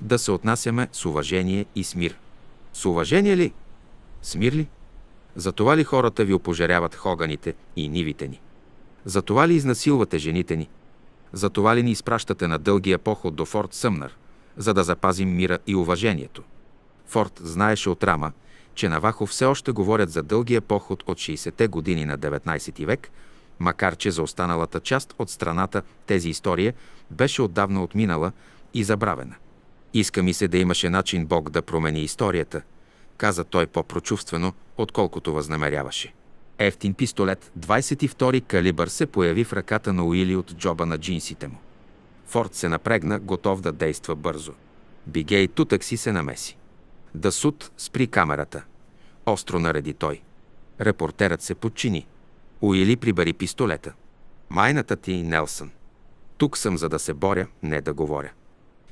Да се отнасяме с уважение и смир. С уважение ли? Смир ли? Затова ли хората ви опожаряват хоганите и нивите ни? Затова ли изнасилвате жените ни? Затова ли ни изпращате на дългия поход до Форт Съмнар, за да запазим мира и уважението? Форт знаеше от рама, че Навахо все още говорят за дългия поход от 60-те години на 19 век, макар че за останалата част от страната тези история беше отдавна отминала и забравена. Иска ми се да имаше начин Бог да промени историята, каза той по-прочувствено, отколкото възнамеряваше. Ефтин пистолет 22 калибър се появи в ръката на Уили от джоба на джинсите му. Форд се напрегна, готов да действа бързо. Бигей тутък си се намеси. Да суд спри камерата. Остро нареди той. Репортерът се подчини. Уили прибари пистолета. Майната ти, Нелсън. Тук съм, за да се боря, не да говоря.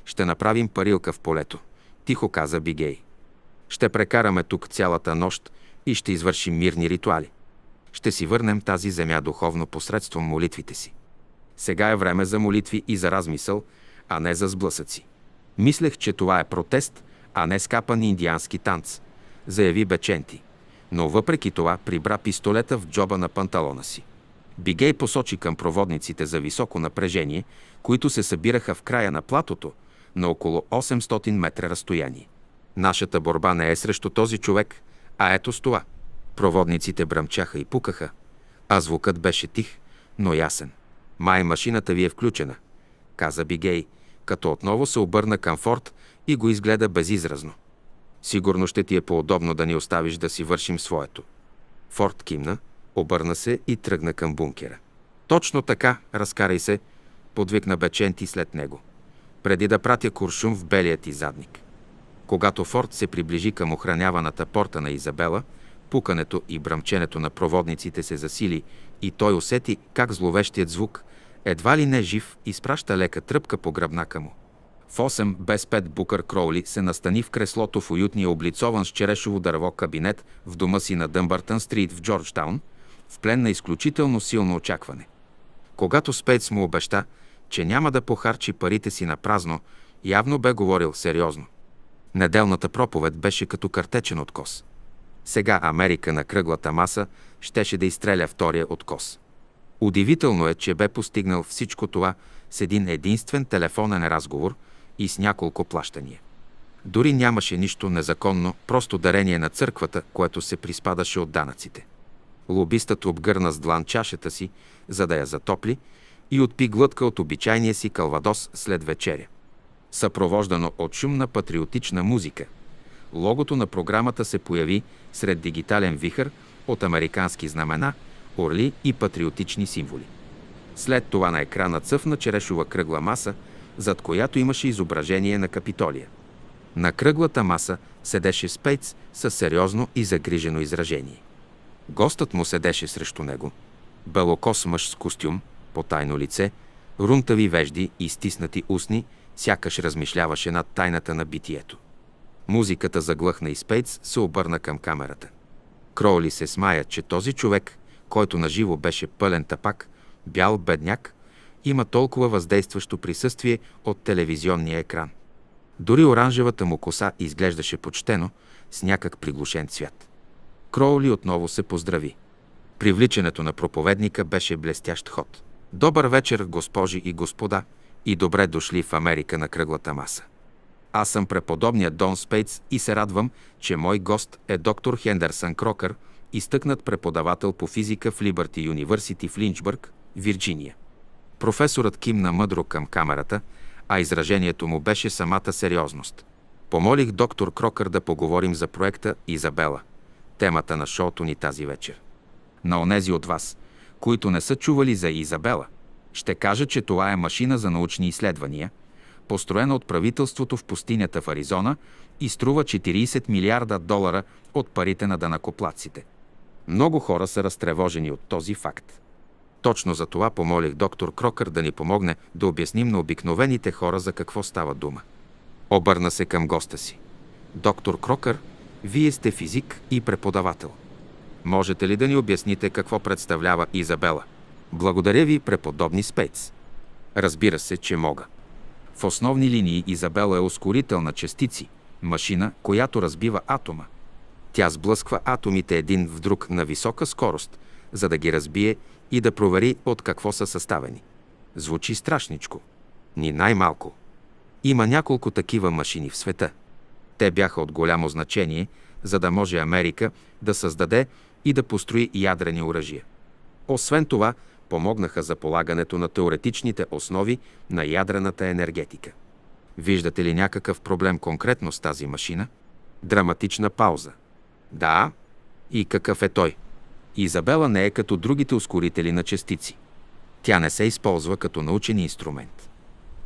Ще направим парилка в полето, тихо каза Бигей. Ще прекараме тук цялата нощ и ще извършим мирни ритуали. Ще си върнем тази земя духовно посредством молитвите си. Сега е време за молитви и за размисъл, а не за сблъсъци. Мислех, че това е протест, а не скапан индиански танц, заяви Беченти. Но въпреки това прибра пистолета в джоба на панталона си. Бигей посочи към проводниците за високо напрежение, които се събираха в края на платото на около 800 метра разстояние. Нашата борба не е срещу този човек, а ето с това. Проводниците бръмчаха и пукаха, а звукът беше тих, но ясен. Май машината ви е включена, каза Бигей, като отново се обърна към Форд и го изгледа безизразно. Сигурно ще ти е по-удобно да ни оставиш да си вършим своето. Форд кимна, обърна се и тръгна към бункера. Точно така, разкарай се, подвикна Беченти след него, преди да пратя куршум в белия ти задник. Когато Форд се приближи към охраняваната порта на Изабела, пукането и бръмченето на проводниците се засили и той усети как зловещият звук, едва ли не жив, изпраща лека тръпка по гръбнака му. В 8 без 5 Букър Кроули се настани в креслото в уютния облицован с черешово дърво кабинет в дома си на Дъмбъртън стрит в Джорджтаун, в плен на изключително силно очакване. Когато Спейтс му обеща, че няма да похарчи парите си на празно, явно бе говорил сериозно. Неделната проповед беше като картечен откос. Сега Америка на кръглата маса щеше да изстреля втория откос. Удивително е, че бе постигнал всичко това с един единствен телефонен разговор – и с няколко плащания. Дори нямаше нищо незаконно, просто дарение на църквата, което се приспадаше от данъците. Лобистът обгърна с длан чашата си, за да я затопли, и отпи глътка от обичайния си калвадос след вечеря. Съпровождано от шумна патриотична музика, логото на програмата се появи сред дигитален вихър от американски знамена, орли и патриотични символи. След това на екрана цъфна черешова кръгла маса – зад която имаше изображение на Капитолия. На кръглата маса седеше Спейц с сериозно и загрижено изражение. Гостът му седеше срещу него. Белокос мъж с костюм, потайно лице, рунтави вежди и стиснати устни, сякаш размишляваше над тайната на битието. Музиката заглъхна и Спейц се обърна към камерата. Кроули се смая, че този човек, който наживо беше пълен тапак, бял бедняк, има толкова въздействащо присъствие от телевизионния екран. Дори оранжевата му коса изглеждаше почтено, с някак приглушен цвят. Кроули отново се поздрави. Привличането на проповедника беше блестящ ход. Добър вечер, госпожи и господа, и добре дошли в Америка на кръглата маса. Аз съм преподобния Дон Спейтс и се радвам, че мой гост е доктор Хендерсън Крокър, изтъкнат преподавател по физика в Либърти Юниверсити в Линчбърг, Вирджиния. Професорът кимна мъдро към камерата, а изражението му беше самата сериозност. Помолих доктор Крокър да поговорим за проекта Изабела, темата на шоуто ни тази вечер. На онези от вас, които не са чували за Изабела, ще кажа, че това е машина за научни изследвания, построена от правителството в пустинята в Аризона и струва 40 милиарда долара от парите на данакоплаците. Много хора са разтревожени от този факт. Точно за това помолих доктор Крокър да ни помогне да обясним на обикновените хора за какво става дума. Обърна се към госта си. Доктор Крокър, вие сте физик и преподавател. Можете ли да ни обясните какво представлява Изабела? Благодаря ви, преподобни Спец. Разбира се, че мога. В основни линии Изабела е ускорител на частици, машина, която разбива атома. Тя сблъсква атомите един в друг на висока скорост, за да ги разбие и да провери от какво са съставени. Звучи страшничко. Ни най-малко. Има няколко такива машини в света. Те бяха от голямо значение, за да може Америка да създаде и да построи ядрени оръжия. Освен това, помогнаха за полагането на теоретичните основи на ядрената енергетика. Виждате ли някакъв проблем конкретно с тази машина? Драматична пауза. Да. И какъв е той? Изабела не е като другите ускорители на частици. Тя не се използва като научен инструмент.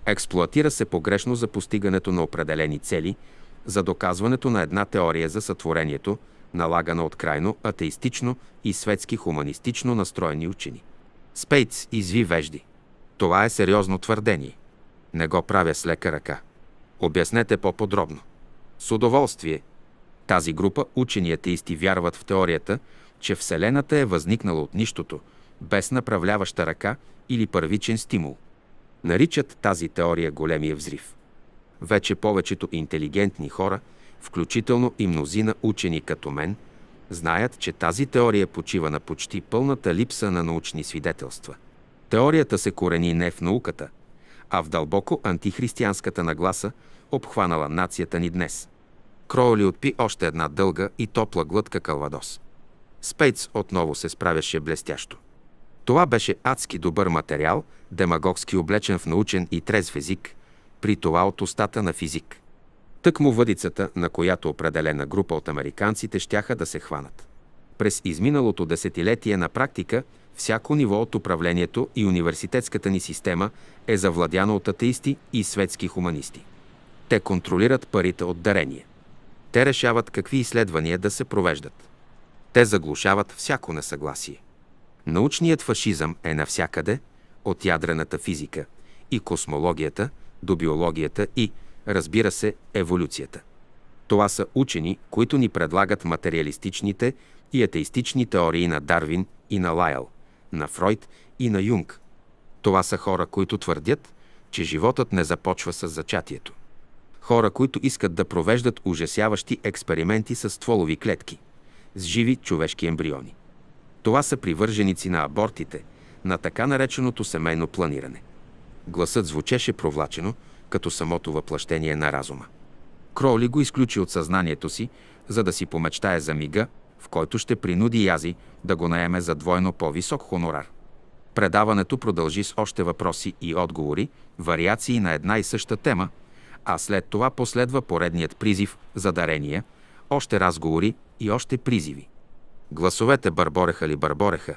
Експлоатира се погрешно за постигането на определени цели, за доказването на една теория за сътворението, налагана от крайно атеистично и светски хуманистично настроени учени. Спейц изви вежди. Това е сериозно твърдение. Не го правя с лека ръка. Обяснете по-подробно. С удоволствие. Тази група учени атеисти вярват в теорията, че Вселената е възникнала от нищото, без направляваща ръка или първичен стимул. Наричат тази теория големия взрив. Вече повечето интелигентни хора, включително и мнозина учени като мен, знаят, че тази теория почива на почти пълната липса на научни свидетелства. Теорията се корени не в науката, а в дълбоко антихристиянската нагласа, обхванала нацията ни днес. Кроули отпи още една дълга и топла глътка калвадос – Спейц отново се справяше блестящо. Това беше адски добър материал, демагогски облечен в научен и трезв език, при това от устата на физик. Тък му въдицата, на която определена група от американците щяха да се хванат. През изминалото десетилетие на практика всяко ниво от управлението и университетската ни система е завладяно от атеисти и светски хуманисти. Те контролират парите от дарение. Те решават какви изследвания да се провеждат. Те заглушават всяко несъгласие. Научният фашизъм е навсякъде, от ядрената физика и космологията до биологията и, разбира се, еволюцията. Това са учени, които ни предлагат материалистичните и атеистични теории на Дарвин и на Лайл, на Фройд и на Юнг. Това са хора, които твърдят, че животът не започва с зачатието. Хора, които искат да провеждат ужасяващи експерименти с стволови клетки с живи човешки ембриони. Това са привърженици на абортите, на така нареченото семейно планиране. Гласът звучеше провлачено, като самото въплъщение на разума. Кроли го изключи от съзнанието си, за да си помечтае за мига, в който ще принуди Язи да го наеме за двойно по-висок хонорар. Предаването продължи с още въпроси и отговори, вариации на една и съща тема, а след това последва поредният призив за дарения, още разговори и още призиви. Гласовете бърбореха ли бърбореха,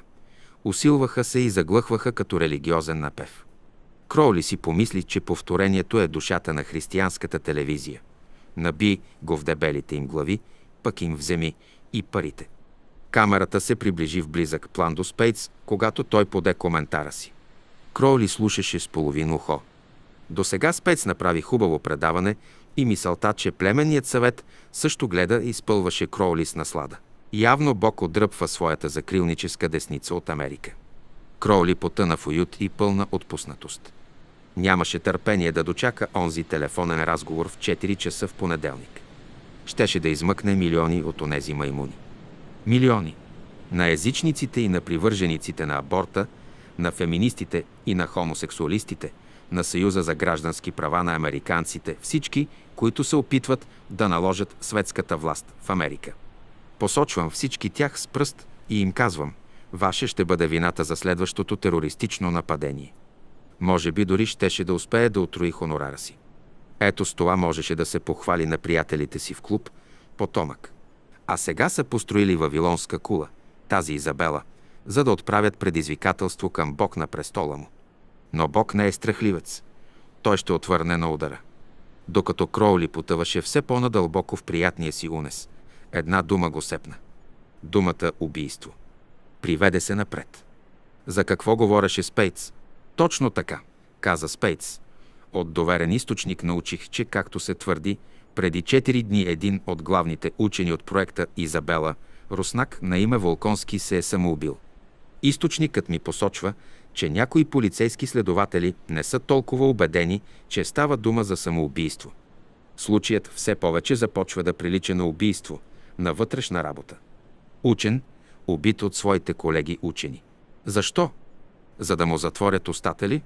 усилваха се и заглъхваха като религиозен напев. Кроули си помисли, че повторението е душата на християнската телевизия. Наби го в дебелите им глави, пък им вземи и парите. Камерата се приближи в близък план до Спейц, когато той поде коментара си. Кроули слушаше с половин ухо. До сега Спец направи хубаво предаване, и мисълта, че племенният съвет също гледа, изпълваше Кроули с наслада. Явно Бог отдръпва своята закрилническа десница от Америка. Кроули потъна в уют и пълна отпуснатост. Нямаше търпение да дочака онзи телефонен разговор в 4 часа в понеделник. Щеше да измъкне милиони от онези маймуни. Милиони! На езичниците и на привържениците на аборта, на феминистите и на хомосексуалистите – на Съюза за граждански права на американците всички, които се опитват да наложат светската власт в Америка. Посочвам всички тях с пръст и им казвам, ваше ще бъде вината за следващото терористично нападение. Може би дори щеше да успее да отруи хонорара си. Ето с това можеше да се похвали на приятелите си в клуб «Потомък». А сега са построили Вавилонска кула, тази Изабела, за да отправят предизвикателство към Бог на престола му. Но Бог не е страхливец. Той ще отвърне на удара. Докато Кроули потъваше все по-надълбоко в приятния си унес, една дума го сепна. Думата убийство. Приведе се напред. За какво говореше Спейц? Точно така, каза Спейц. От доверен източник научих, че, както се твърди, преди 4 дни един от главните учени от проекта Изабела, руснак на име Волконски, се е самоубил. Източникът ми посочва, че някои полицейски следователи не са толкова убедени, че става дума за самоубийство. Случаят все повече започва да прилича на убийство, на вътрешна работа. Учен, убит от своите колеги учени. Защо? За да му затворят устата ли?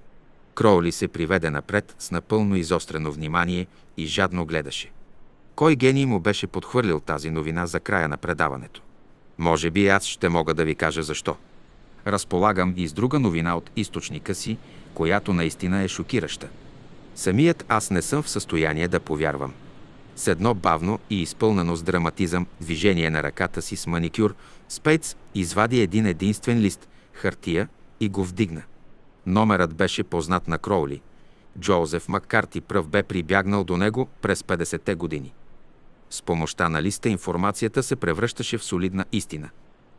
Кроули се приведе напред с напълно изострено внимание и жадно гледаше. Кой гений му беше подхвърлил тази новина за края на предаването? Може би аз ще мога да ви кажа защо разполагам и с друга новина от източника си, която наистина е шокираща. Самият аз не съм в състояние да повярвам. С едно бавно и изпълнено с драматизъм движение на ръката си с маникюр, Спейц извади един единствен лист хартия и го вдигна. Номерът беше познат на Кроули. Джозеф Маккарти пръв бе прибягнал до него през 50-те години. С помощта на листа информацията се превръщаше в солидна истина.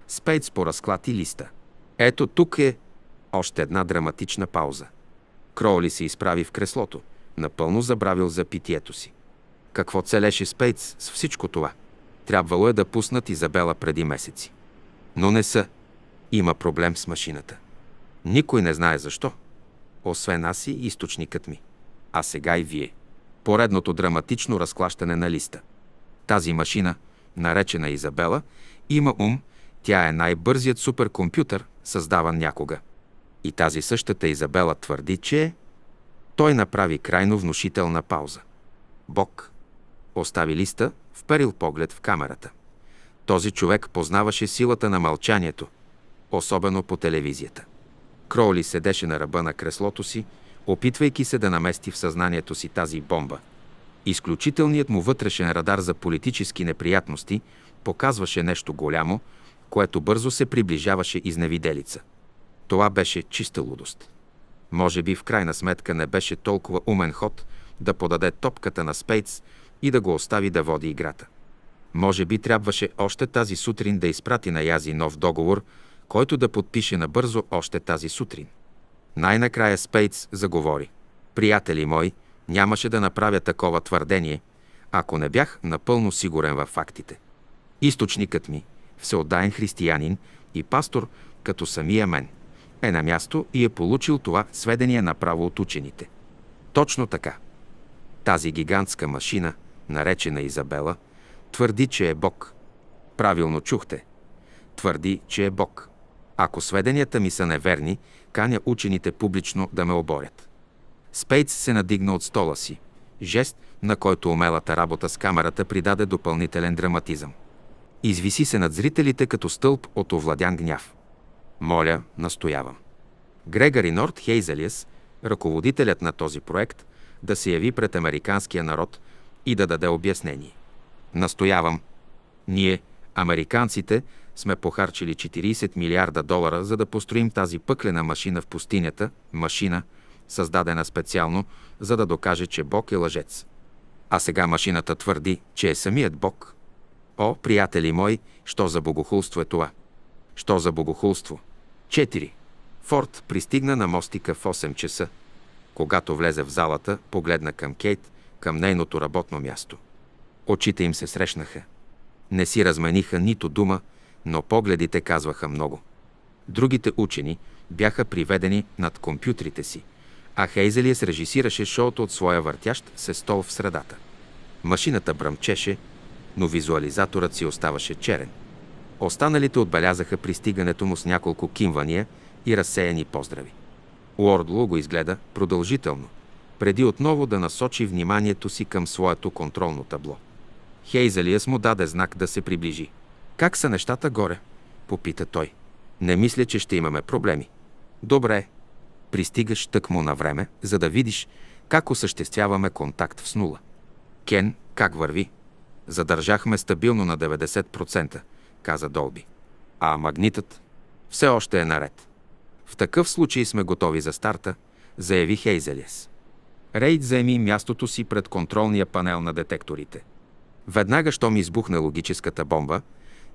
Спейц поразклати листа. Ето тук е още една драматична пауза. Кроули се изправи в креслото, напълно забравил за питието си. Какво целеше Спейц с всичко това? Трябвало е да пуснат Изабела преди месеци. Но не са. Има проблем с машината. Никой не знае защо. Освен аз и източникът ми. А сега и вие. Поредното драматично разклащане на листа. Тази машина, наречена Изабела, има ум, тя е най-бързият суперкомпютър – създаван някога. И тази същата Изабела твърди, че е. Той направи крайно внушителна пауза. Бог. Остави листа, вперил поглед в камерата. Този човек познаваше силата на мълчанието, особено по телевизията. Кроули седеше на ръба на креслото си, опитвайки се да намести в съзнанието си тази бомба. Изключителният му вътрешен радар за политически неприятности показваше нещо голямо, което бързо се приближаваше изневиделица. Това беше чиста лудост. Може би в крайна сметка не беше толкова умен ход да подаде топката на Спейц и да го остави да води играта. Може би трябваше още тази сутрин да изпрати на Язи нов договор, който да подпише набързо още тази сутрин. Най-накрая Спейц заговори. Приятели мои, нямаше да направя такова твърдение, ако не бях напълно сигурен във фактите. Източникът ми, всеотдаен християнин и пастор, като самия мен. Е на място и е получил това сведение направо от учените. Точно така. Тази гигантска машина, наречена Изабела, твърди, че е Бог. Правилно чухте. Твърди, че е Бог. Ако сведенията ми са неверни, каня учените публично да ме оборят. Спейц се надигна от стола си. Жест, на който умелата работа с камерата придаде допълнителен драматизъм. Извиси се над зрителите като стълб от овладян гняв. Моля, настоявам. Грегори Норт Хейзелиес, ръководителят на този проект, да се яви пред американския народ и да даде обяснение. Настоявам. Ние, американците, сме похарчили 40 милиарда долара, за да построим тази пъклена машина в пустинята, машина, създадена специално, за да докаже, че Бог е лъжец. А сега машината твърди, че е самият Бог. О, приятели мои, що за богохулство е това? Що за богохулство? 4. Форд пристигна на мостика в 8 часа. Когато влезе в залата, погледна към Кейт, към нейното работно място. Очите им се срещнаха. Не си размениха нито дума, но погледите казваха много. Другите учени бяха приведени над компютрите си, а Хейзелиес режисираше шоуто от своя въртящ се стол в средата. Машината бръмчеше, но визуализаторът си оставаше черен. Останалите отбелязаха пристигането му с няколко кимвания и разсеяни поздрави. Уордло го изгледа продължително, преди отново да насочи вниманието си към своето контролно табло. Хейзелиас му даде знак да се приближи. «Как са нещата горе?» – попита той. «Не мисля, че ще имаме проблеми». «Добре. Пристигаш тъкмо на време, за да видиш как осъществяваме контакт в снула». «Кен, как върви?» Задържахме стабилно на 90%, каза Долби. А магнитът все още е наред. В такъв случай сме готови за старта, заяви Хейзелес. Рейд заеми мястото си пред контролния панел на детекторите. Веднага, щом избухне логическата бомба,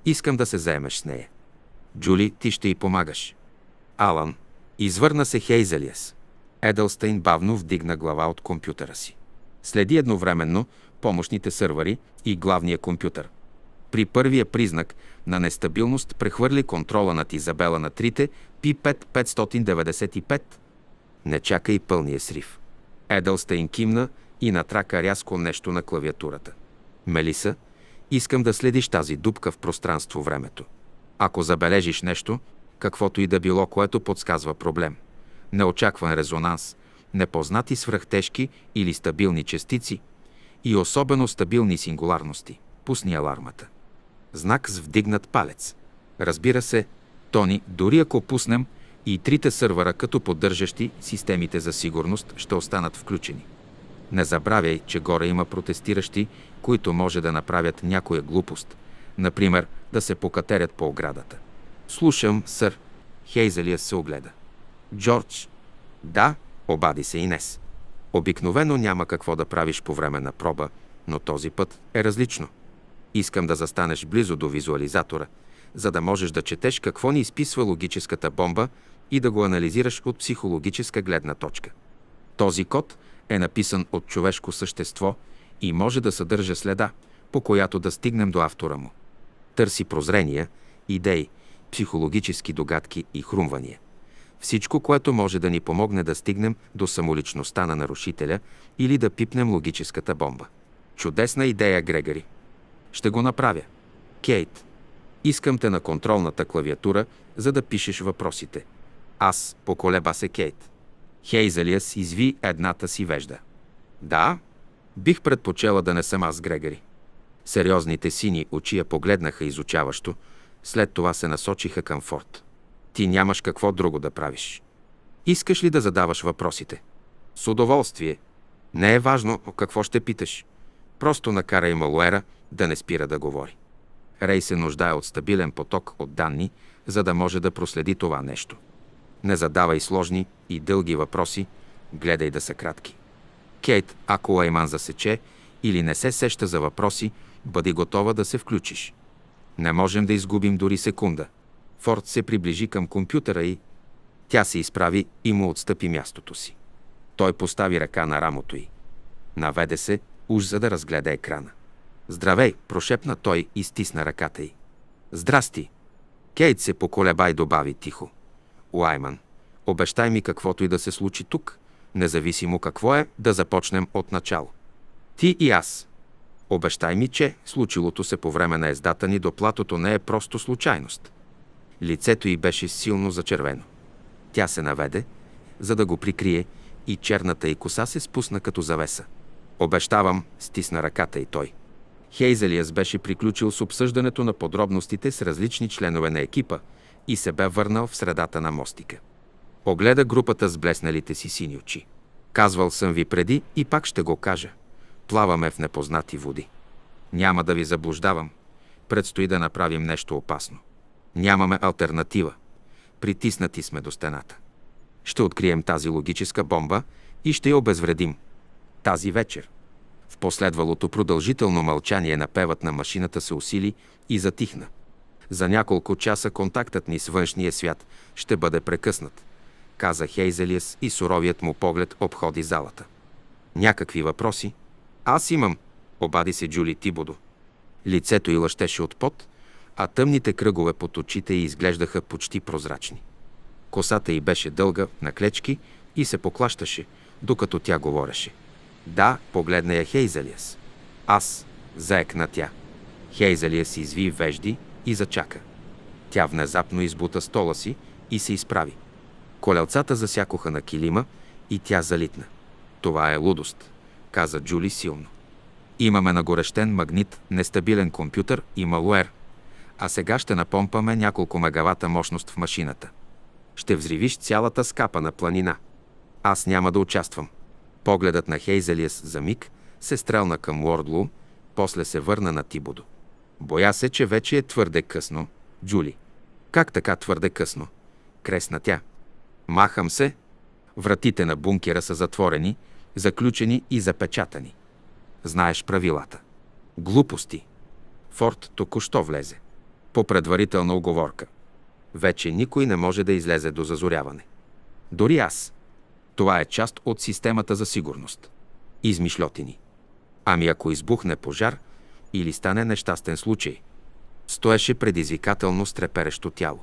искам да се заемеш с нея. Джули, ти ще й помагаш. Алан, извърна се Хейзелиес. Едълстейн бавно вдигна глава от компютъра си. Следи едновременно помощните сървъри и главния компютър. При първия признак на нестабилност прехвърли контрола над Изабела на трите P5-595. Не чака и пълния срив. Едълстейн кимна и натрака рязко нещо на клавиатурата. Мелиса, искам да следиш тази дупка в пространство-времето. Ако забележиш нещо, каквото и да било, което подсказва проблем, неочакван резонанс, непознати свръхтежки или стабилни частици – и особено стабилни сингуларности. Пусни алармата. Знак с вдигнат палец. Разбира се, Тони, дори ако пуснем и трите сървъра като поддържащи системите за сигурност ще останат включени. Не забравяй, че горе има протестиращи, които може да направят някоя глупост, например да се покатерят по оградата. Слушам, сър. Хейзелия се огледа. Джордж. Да, обади се Инес. Обикновено няма какво да правиш по време на проба, но този път е различно. Искам да застанеш близо до визуализатора, за да можеш да четеш какво ни изписва логическата бомба и да го анализираш от психологическа гледна точка. Този код е написан от човешко същество и може да съдържа следа, по която да стигнем до автора му. Търси прозрения, идеи, психологически догадки и хрумвания. Всичко, което може да ни помогне да стигнем до самоличността на нарушителя или да пипнем логическата бомба. Чудесна идея, Грегори. Ще го направя. Кейт, искам те на контролната клавиатура, за да пишеш въпросите. Аз поколеба се Кейт. Хейзелиас изви едната си вежда. Да, бих предпочела да не съм аз, Грегори. Сериозните сини очи я погледнаха изучаващо, след това се насочиха към Форд. Ти нямаш какво друго да правиш. Искаш ли да задаваш въпросите? С удоволствие. Не е важно какво ще питаш. Просто накарай Малуера да не спира да говори. Рей се нуждае от стабилен поток от данни, за да може да проследи това нещо. Не задавай сложни и дълги въпроси, гледай да са кратки. Кейт, ако Лайман засече или не се сеща за въпроси, бъди готова да се включиш. Не можем да изгубим дори секунда – Форд се приближи към компютъра и тя се изправи и му отстъпи мястото си. Той постави ръка на рамото й. Наведе се, уж за да разгледа екрана. Здравей, прошепна той и стисна ръката й. Здрасти! Кейт се поколеба и добави тихо. Уайман, обещай ми каквото и да се случи тук, независимо какво е, да започнем от начало. Ти и аз. Обещай ми, че случилото се по време на ездата ни до платото не е просто случайност – Лицето й беше силно зачервено. Тя се наведе, за да го прикрие, и черната й коса се спусна като завеса. Обещавам, стисна ръката и той. Хейзелиас беше приключил с обсъждането на подробностите с различни членове на екипа и се бе върнал в средата на мостика. Огледа групата с блесналите си сини очи. Казвал съм ви преди и пак ще го кажа. Плаваме в непознати води. Няма да ви заблуждавам. Предстои да направим нещо опасно. Нямаме альтернатива. Притиснати сме до стената. Ще открием тази логическа бомба и ще я обезвредим. Тази вечер. В последвалото продължително мълчание на певът на машината се усили и затихна. За няколко часа контактът ни с външния свят ще бъде прекъснат, каза Хейзелиес и суровият му поглед обходи залата. Някакви въпроси? Аз имам, обади се Джули Тибодо. Лицето й лъщеше от пот, а тъмните кръгове под очите й изглеждаха почти прозрачни. Косата й беше дълга, на клечки и се поклащаше, докато тя говореше. Да, погледна я Хейзелиас. Аз, заекна тя. Хейзелиас изви вежди и зачака. Тя внезапно избута стола си и се изправи. Колелцата засякоха на килима и тя залитна. Това е лудост, каза Джули силно. Имаме нагорещен магнит, нестабилен компютър и малуер – а сега ще напомпаме няколко мегавата мощност в машината. Ще взривиш цялата скапана планина. Аз няма да участвам. Погледът на Хейзелиес за миг се стрелна към Уордлу, после се върна на Тибодо. Боя се, че вече е твърде късно. Джули. Как така твърде късно? Кресна тя. Махам се. Вратите на бункера са затворени, заключени и запечатани. Знаеш правилата. Глупости. Форд току-що влезе по предварителна оговорка. Вече никой не може да излезе до зазоряване. Дори аз. Това е част от системата за сигурност. Измишлотини. Ами ако избухне пожар или стане нещастен случай, стоеше предизвикателно стреперещо тяло.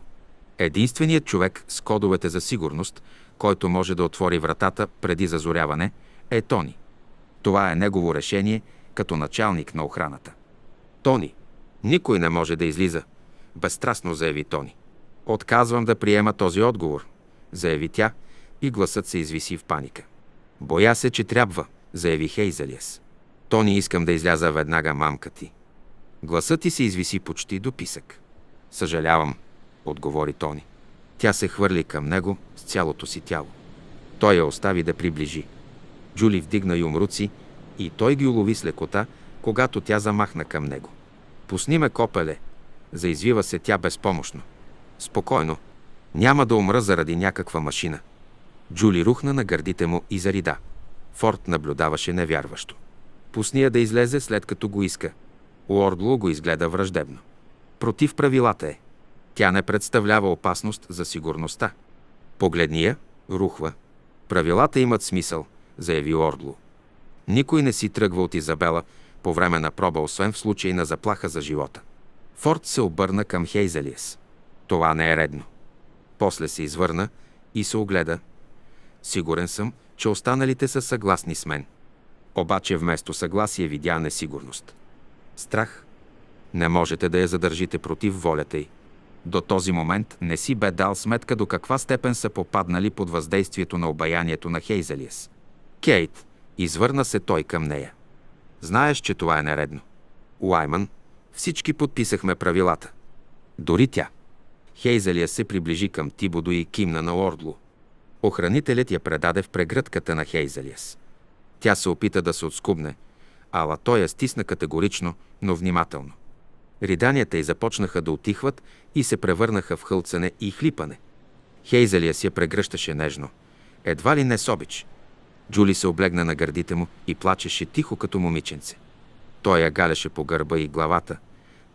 Единственият човек с кодовете за сигурност, който може да отвори вратата преди зазоряване, е Тони. Това е негово решение като началник на охраната. Тони, никой не може да излиза – безстрастно заяви Тони. Отказвам да приема този отговор, заяви тя и гласът се извиси в паника. Боя се, че трябва, заяви Хейзелиес. Тони, искам да изляза веднага мамка ти. Гласът ти се извиси почти до писък. Съжалявам, отговори Тони. Тя се хвърли към него с цялото си тяло. Той я остави да приближи. Джули вдигна юмруци и той ги улови с лекота, когато тя замахна към него. Пусни ме, копеле, Заизвива се тя безпомощно. Спокойно. Няма да умра заради някаква машина. Джули рухна на гърдите му и зарида. Форд наблюдаваше невярващо. Пусни я да излезе след като го иска. Уордло го изгледа враждебно. Против правилата е. Тя не представлява опасност за сигурността. Погледни я, рухва. Правилата имат смисъл, заяви Ордло. Никой не си тръгва от Изабела по време на проба, освен в случай на заплаха за живота. Форд се обърна към Хейзелиес. Това не е редно. После се извърна и се огледа. Сигурен съм, че останалите са съгласни с мен. Обаче вместо съгласие видя несигурност. Страх. Не можете да я задържите против волята й. До този момент не си бе дал сметка до каква степен са попаднали под въздействието на обаянието на Хейзелиес. Кейт, извърна се той към нея. Знаеш, че това е нередно. Лайман, всички подписахме правилата. Дори тя. Хейзелия се приближи към Тибодо и кимна на Ордло. Охранителят я предаде в прегръдката на Хейзелиас. Тя се опита да се отскубне, ала той я стисна категорично, но внимателно. Риданията й започнаха да отихват и се превърнаха в хълцане и хлипане. Хейзелиас я прегръщаше нежно. Едва ли не с обич. Джули се облегна на гърдите му и плачеше тихо като момиченце. Той я галяше по гърба и главата,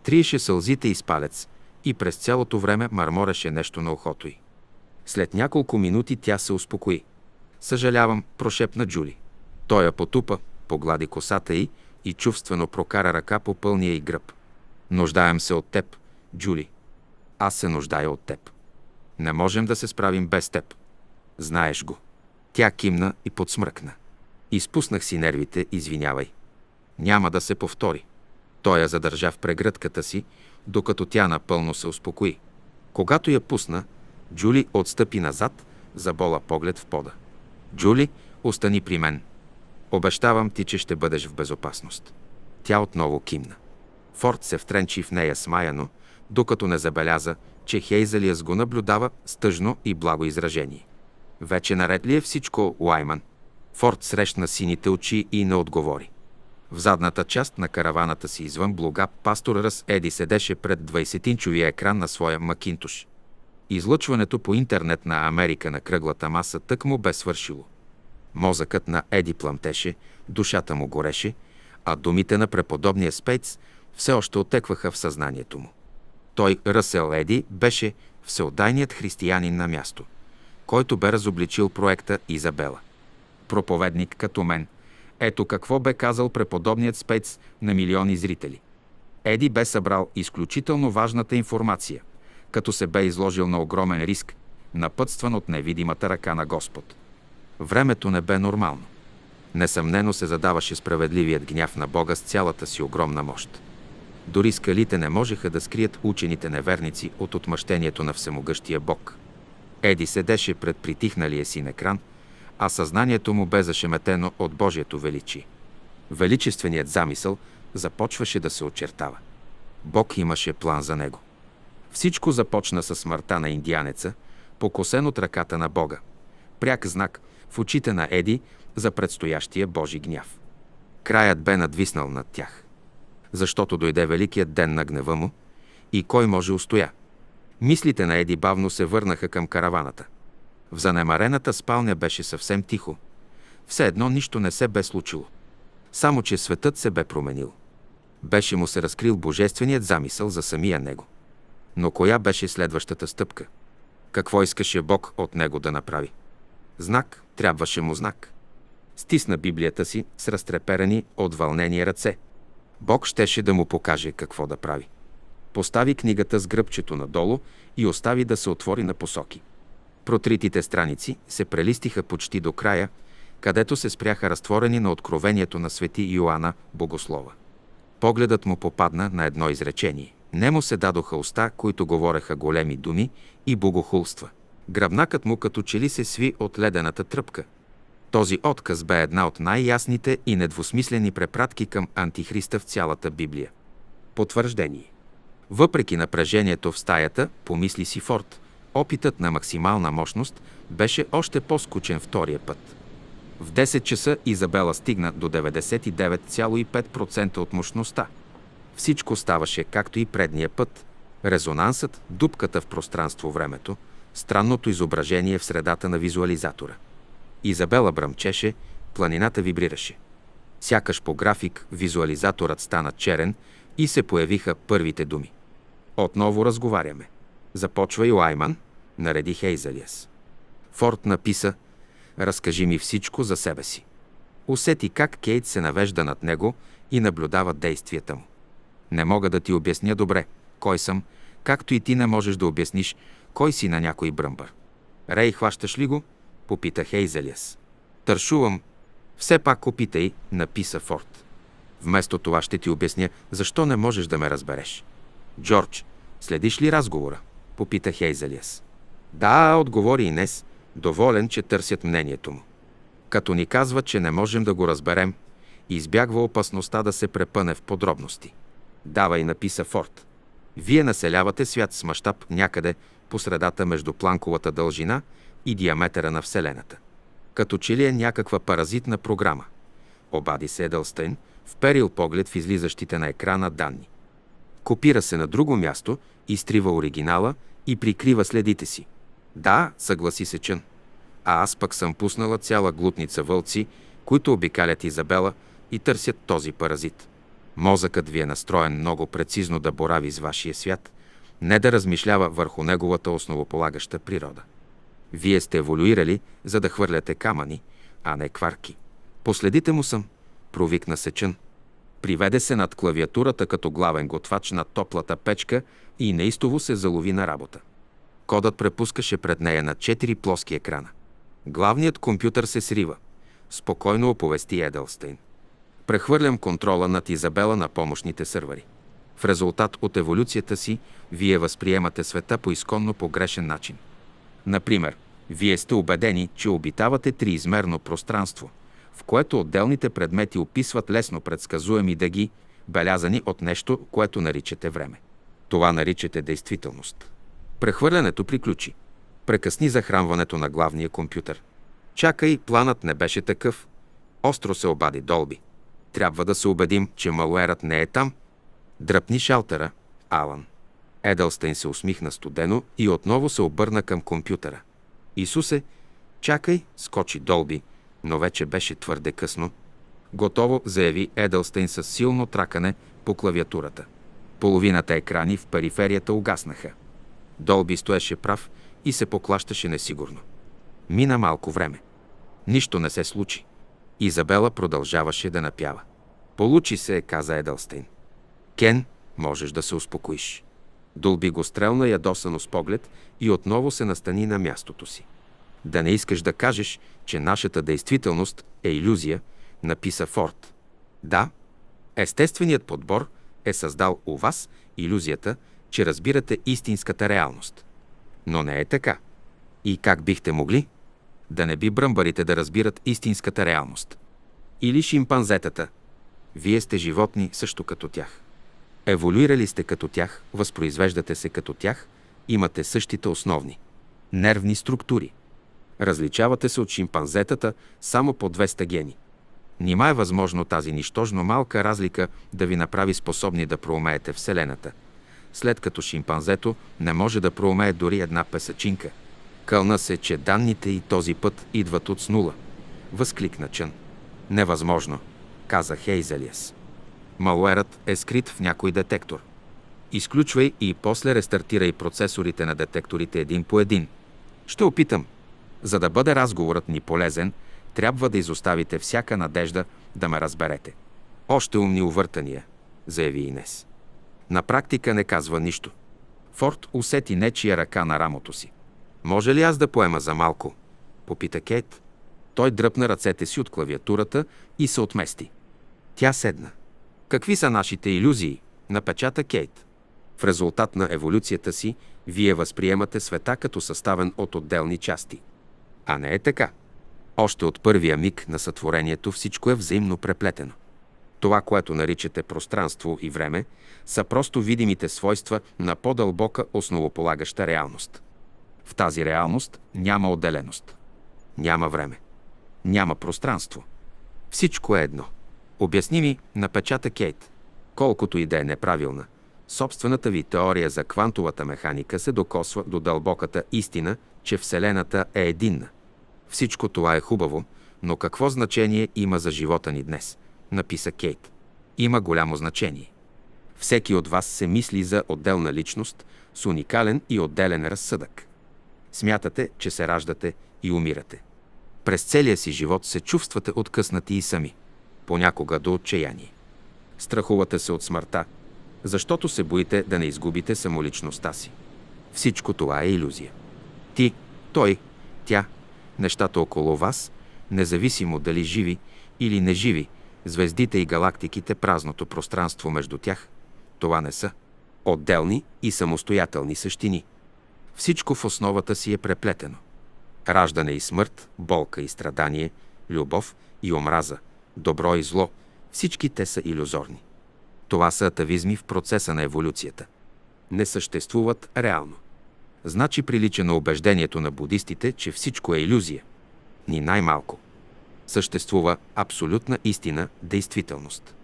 Триеше сълзите и спалец палец и през цялото време мърмореше нещо на ухото й. След няколко минути тя се успокои. Съжалявам, прошепна Джули. Той я потупа, поглади косата й и чувствено прокара ръка по пълния й гръб. Нуждаем се от теб, Джули. Аз се нуждая от теб. Не можем да се справим без теб. Знаеш го. Тя кимна и подсмръкна. Изпуснах си нервите, извинявай. Няма да се повтори. Той я задържа в прегръдката си, докато тя напълно се успокои. Когато я пусна, Джули отстъпи назад, забола поглед в пода. Джули, остани при мен. Обещавам ти, че ще бъдеш в безопасност. Тя отново кимна. Форд се втренчи в нея смаяно, докато не забеляза, че Хейзелиас го наблюдава с тъжно и благо изражение. Вече наред ли е всичко, Уайман? Форд срещна сините очи и не отговори. В задната част на караваната си извън блога пастор Ръс Еди седеше пред 20-инчовия екран на своя Макинтош. Излъчването по интернет на Америка на кръглата маса тък му бе свършило. Мозъкът на Еди пламтеше, душата му гореше, а думите на преподобния Спейц все още отекваха в съзнанието му. Той, Ръсел Еди, беше всеодайният християнин на място, който бе разобличил проекта Изабела. Проповедник като мен – ето какво бе казал преподобният спец на милиони зрители. Еди бе събрал изключително важната информация, като се бе изложил на огромен риск, напътстван от невидимата ръка на Господ. Времето не бе нормално. Несъмнено се задаваше справедливият гняв на Бога с цялата си огромна мощ. Дори скалите не можеха да скрият учените неверници от отмъщението на всемогъщия Бог. Еди седеше пред притихналия си екран – а съзнанието му бе зашеметено от Божието величие. Величественият замисъл започваше да се очертава. Бог имаше план за него. Всичко започна със смъртта на индианеца, покосен от ръката на Бога. Пряк знак в очите на Еди за предстоящия Божи гняв. Краят бе надвиснал над тях. Защото дойде великият ден на гнева му и кой може устоя. Мислите на Еди бавно се върнаха към караваната. В занемарената спалня беше съвсем тихо. Все едно нищо не се бе случило. Само, че светът се бе променил. Беше му се разкрил божественият замисъл за самия него. Но коя беше следващата стъпка? Какво искаше Бог от него да направи? Знак, трябваше му знак. Стисна Библията си с разтреперани от вълнение ръце. Бог щеше да му покаже какво да прави. Постави книгата с гръбчето надолу и остави да се отвори на посоки. Протритите страници се прелистиха почти до края, където се спряха разтворени на откровението на свети Йоанна Богослова. Погледът му попадна на едно изречение. Не му се дадоха уста, които говореха големи думи и богохулства. Гръбнакът му като че ли се сви от ледената тръпка. Този отказ бе една от най-ясните и недвусмислени препратки към Антихриста в цялата Библия. Потвърждение. Въпреки напрежението в стаята, помисли си Форд – Опитът на максимална мощност беше още по-скучен втория път. В 10 часа Изабела стигна до 99,5% от мощността. Всичко ставаше както и предния път. Резонансът, дупката в пространство-времето, странното изображение в средата на визуализатора. Изабела бръмчеше, планината вибрираше. Сякаш по график визуализаторът стана черен и се появиха първите думи. Отново разговаряме. Започвай, Лайман, нареди Хейзелиас. Форд написа «Разкажи ми всичко за себе си». Усети как Кейт се навежда над него и наблюдава действията му. Не мога да ти обясня добре кой съм, както и ти не можеш да обясниш кой си на някой бръмбър. Рей, хващаш ли го? Попита Хейзелиас. Тършувам. Все пак опитай, написа Форд. Вместо това ще ти обясня защо не можеш да ме разбереш. Джордж, следиш ли разговора? Попита Хейзелиас. Да, отговори Инес, доволен, че търсят мнението му. Като ни казва, че не можем да го разберем, избягва опасността да се препъне в подробности. Давай, написа Форд. Вие населявате свят с мащаб някъде по средата между планковата дължина и диаметъра на Вселената. Като че ли е някаква паразитна програма. Обади се Едълстейн, вперил поглед в излизащите на екрана данни копира се на друго място, изтрива оригинала и прикрива следите си. Да, съгласи се Чън. А аз пък съм пуснала цяла глутница вълци, които обикалят Изабела и търсят този паразит. Мозъкът ви е настроен много прецизно да борави с вашия свят, не да размишлява върху неговата основополагаща природа. Вие сте еволюирали, за да хвърляте камъни, а не кварки. Последите му съм, провикна се чън. Приведе се над клавиатурата като главен готвач на топлата печка и неистово се залови на работа. Кодът препускаше пред нея на четири плоски екрана. Главният компютър се срива. Спокойно оповести Еделстейн. Прехвърлям контрола над Изабела на помощните сървъри. В резултат от еволюцията си, вие възприемате света по изконно погрешен начин. Например, вие сте убедени, че обитавате триизмерно пространство – в което отделните предмети описват лесно предсказуеми дъги, белязани от нещо, което наричате време. Това наричате действителност. Прехвърлянето приключи. Прекъсни захранването на главния компютър. Чакай, планът не беше такъв. Остро се обади Долби. Трябва да се убедим, че малуерът не е там. Дръпни шалтера, Алан. Едълстейн се усмихна студено и отново се обърна към компютъра. Исусе, чакай, скочи Долби – но вече беше твърде късно. Готово, заяви Едълстейн с силно тракане по клавиатурата. Половината екрани в периферията угаснаха. Долби стоеше прав и се поклащаше несигурно. Мина малко време. Нищо не се случи. Изабела продължаваше да напява. Получи се, каза Едълстейн. Кен, можеш да се успокоиш. Долби го стрелна ядосано с поглед и отново се настани на мястото си. Да не искаш да кажеш, че нашата действителност е иллюзия, написа Форд. Да, естественият подбор е създал у вас иллюзията, че разбирате истинската реалност. Но не е така. И как бихте могли? Да не би бръмбарите да разбират истинската реалност. Или шимпанзетата. Вие сте животни също като тях. Еволюирали сте като тях, възпроизвеждате се като тях, имате същите основни нервни структури – Различавате се от шимпанзетата само по 200 гени. Нима е възможно тази нищожно малка разлика да ви направи способни да проумеете Вселената, след като шимпанзето не може да проумее дори една песачинка. Кълна се, че данните и този път идват от снула. Възкликна Чън. Невъзможно, каза Хейзелиас. Малуерът е скрит в някой детектор. Изключвай и после рестартирай процесорите на детекторите един по един. Ще опитам, за да бъде разговорът ни полезен, трябва да изоставите всяка надежда да ме разберете. Още умни увъртания, заяви Инес. На практика не казва нищо. Форд усети нечия ръка на рамото си. Може ли аз да поема за малко? Попита Кейт. Той дръпна ръцете си от клавиатурата и се отмести. Тя седна. Какви са нашите иллюзии? Напечата Кейт. В резултат на еволюцията си, вие възприемате света като съставен от отделни части – а не е така. Още от първия миг на сътворението всичко е взаимно преплетено. Това, което наричате пространство и време, са просто видимите свойства на по-дълбока основополагаща реалност. В тази реалност няма отделеност. Няма време. Няма пространство. Всичко е едно. Обясни ми, напечата Кейт. Колкото и да е неправилна, Собствената ви теория за квантовата механика се докосва до дълбоката истина, че Вселената е единна. Всичко това е хубаво, но какво значение има за живота ни днес? Написа Кейт. Има голямо значение. Всеки от вас се мисли за отделна личност с уникален и отделен разсъдък. Смятате, че се раждате и умирате. През целия си живот се чувствате откъснати и сами, понякога до отчаяние. Страхувате се от смъртта, защото се боите да не изгубите самоличността си. Всичко това е иллюзия. Ти, той, тя, нещата около вас, независимо дали живи или неживи, звездите и галактиките, празното пространство между тях, това не са отделни и самостоятелни същини. Всичко в основата си е преплетено. Раждане и смърт, болка и страдание, любов и омраза, добро и зло, всички те са иллюзорни. Това са атавизми в процеса на еволюцията. Не съществуват реално. Значи прилича на убеждението на будистите, че всичко е иллюзия. Ни най-малко. Съществува абсолютна истина, действителност.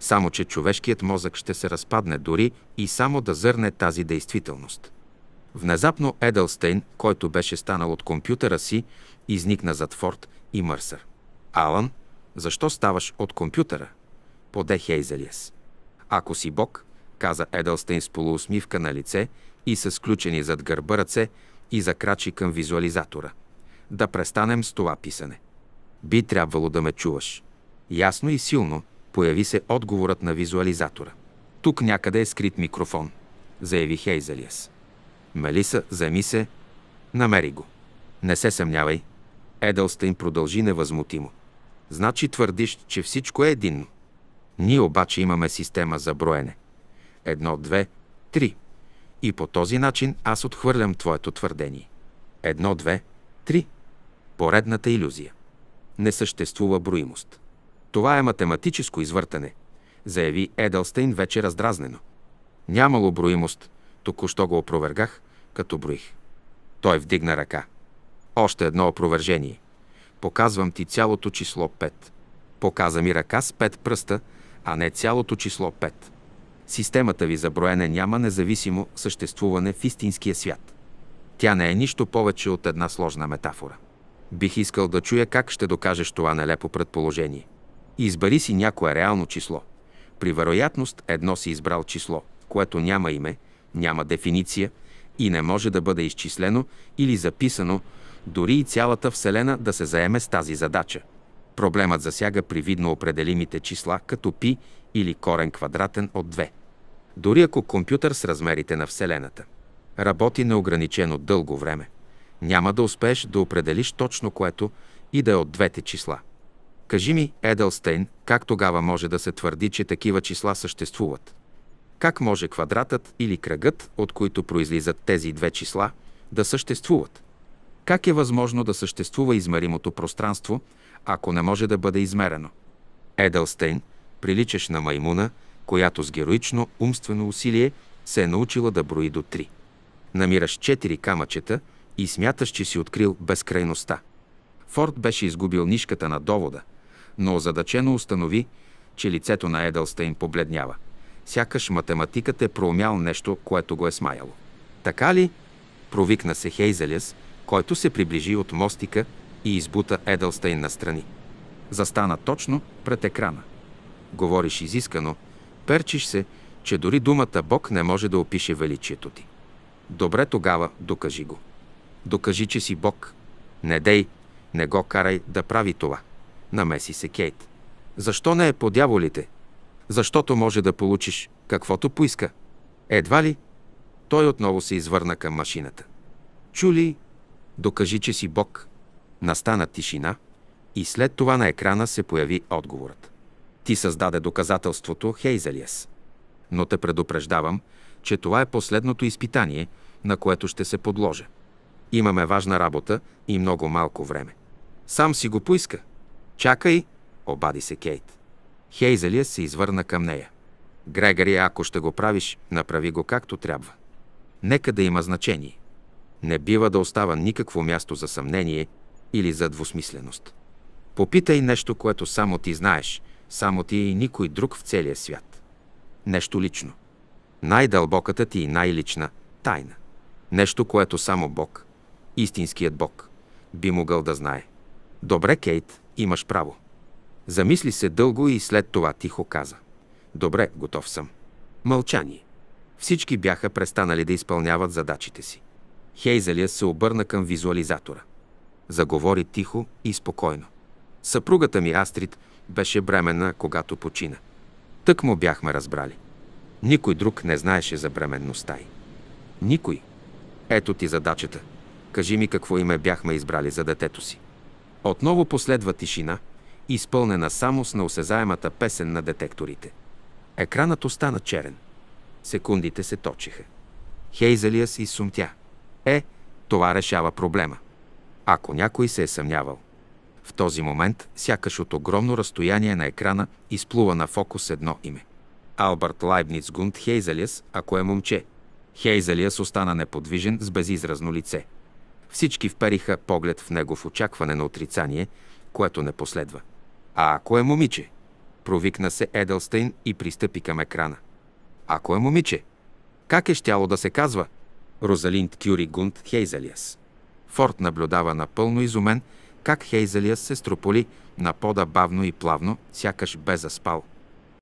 Само, че човешкият мозък ще се разпадне дори и само да зърне тази действителност. Внезапно Еделстейн, който беше станал от компютъра си, изникна зад Форд и Мърсър. Алан, защо ставаш от компютъра? Поде Хейзелиес. Ако си Бог, каза Еделстейн с полуусмивка на лице и с сключени зад гърба ръце и закрачи към визуализатора. Да престанем с това писане. Би трябвало да ме чуваш. Ясно и силно появи се отговорът на визуализатора. Тук някъде е скрит микрофон, заяви Хейзелиас. Мелиса, займи се, намери го. Не се съмнявай. Еделстейн продължи невъзмутимо. Значи твърдиш, че всичко е единно. Ние обаче имаме система за броене. Едно, две, три. И по този начин аз отхвърлям твоето твърдение. Едно, две, три. Поредната иллюзия. Не съществува броимост. Това е математическо извъртане, заяви Еделстейн вече раздразнено. Нямало броимост, току-що го опровергах, като броих. Той вдигна ръка. Още едно опровержение. Показвам ти цялото число 5. Показа ми ръка с пет пръста, а не цялото число 5. Системата ви за броене няма независимо съществуване в истинския свят. Тя не е нищо повече от една сложна метафора. Бих искал да чуя как ще докажеш това нелепо предположение. Избери си някое реално число. При вероятност едно си избрал число, което няма име, няма дефиниция и не може да бъде изчислено или записано, дори и цялата Вселена да се заеме с тази задача – Проблемът засяга привидно определимите числа като пи или корен квадратен от 2. Дори ако компютър с размерите на Вселената работи неограничено дълго време, няма да успееш да определиш точно което и да е от двете числа. Кажи ми, Еделстейн, как тогава може да се твърди, че такива числа съществуват? Как може квадратът или кръгът, от които произлизат тези две числа, да съществуват? Как е възможно да съществува измеримото пространство, ако не може да бъде измерено. Еделстейн приличаш на маймуна, която с героично умствено усилие се е научила да брои до три. Намираш четири камъчета и смяташ, че си открил безкрайността. Форд беше изгубил нишката на довода, но озадачено установи, че лицето на Еделстейн побледнява. Сякаш математикът е проумял нещо, което го е смаяло. Така ли? Провикна се Хейзелес, който се приближи от мостика и избута Еделстейн настрани. Застана точно пред екрана. Говориш изискано, перчиш се, че дори думата Бог не може да опише величието ти. Добре тогава, докажи го. Докажи, че си Бог. Не дей, не го карай да прави това. Намеси се Кейт. Защо не е по дяволите? Защото може да получиш каквото поиска. Едва ли? Той отново се извърна към машината. Чули? Докажи, че си Бог. Настана тишина и след това на екрана се появи отговорът. Ти създаде доказателството Хейзелиес. Но те предупреждавам, че това е последното изпитание, на което ще се подложа. Имаме важна работа и много малко време. Сам си го поиска. Чакай, обади се Кейт. Хейзелия се извърна към нея. Грегори, ако ще го правиш, направи го както трябва. Нека да има значение. Не бива да остава никакво място за съмнение, или за двусмисленост. Попитай нещо, което само ти знаеш, само ти и никой друг в целия свят. Нещо лично. Най-дълбоката ти и най-лична тайна. Нещо, което само Бог, истинският Бог, би могъл да знае. Добре, Кейт, имаш право. Замисли се дълго и след това тихо каза. Добре, готов съм. Мълчание. Всички бяха престанали да изпълняват задачите си. Хейзелия се обърна към визуализатора – Заговори тихо и спокойно. Съпругата ми Астрид беше бременна, когато почина. Тък му бяхме разбрали. Никой друг не знаеше за бременността й. Никой. Ето ти задачата. Кажи ми какво име бяхме избрали за детето си. Отново последва тишина, изпълнена само с неосезаемата песен на детекторите. Екранът остана черен. Секундите се точиха. Хейзелия и сумтя. Е, това решава проблема ако някой се е съмнявал. В този момент, сякаш от огромно разстояние на екрана, изплува на фокус едно име. Албърт Лайбниц гунт Хейзелиас, ако е момче. Хейзелиас остана неподвижен с безизразно лице. Всички впериха поглед в него в очакване на отрицание, което не последва. А ако е момиче? Провикна се Еделстейн и пристъпи към екрана. Ако е момиче? Как е щяло да се казва? Розалинд Кюри Гунд Хейзелиас. Форд наблюдава напълно изумен как Хейзелия се строполи на пода бавно и плавно, сякаш бе заспал.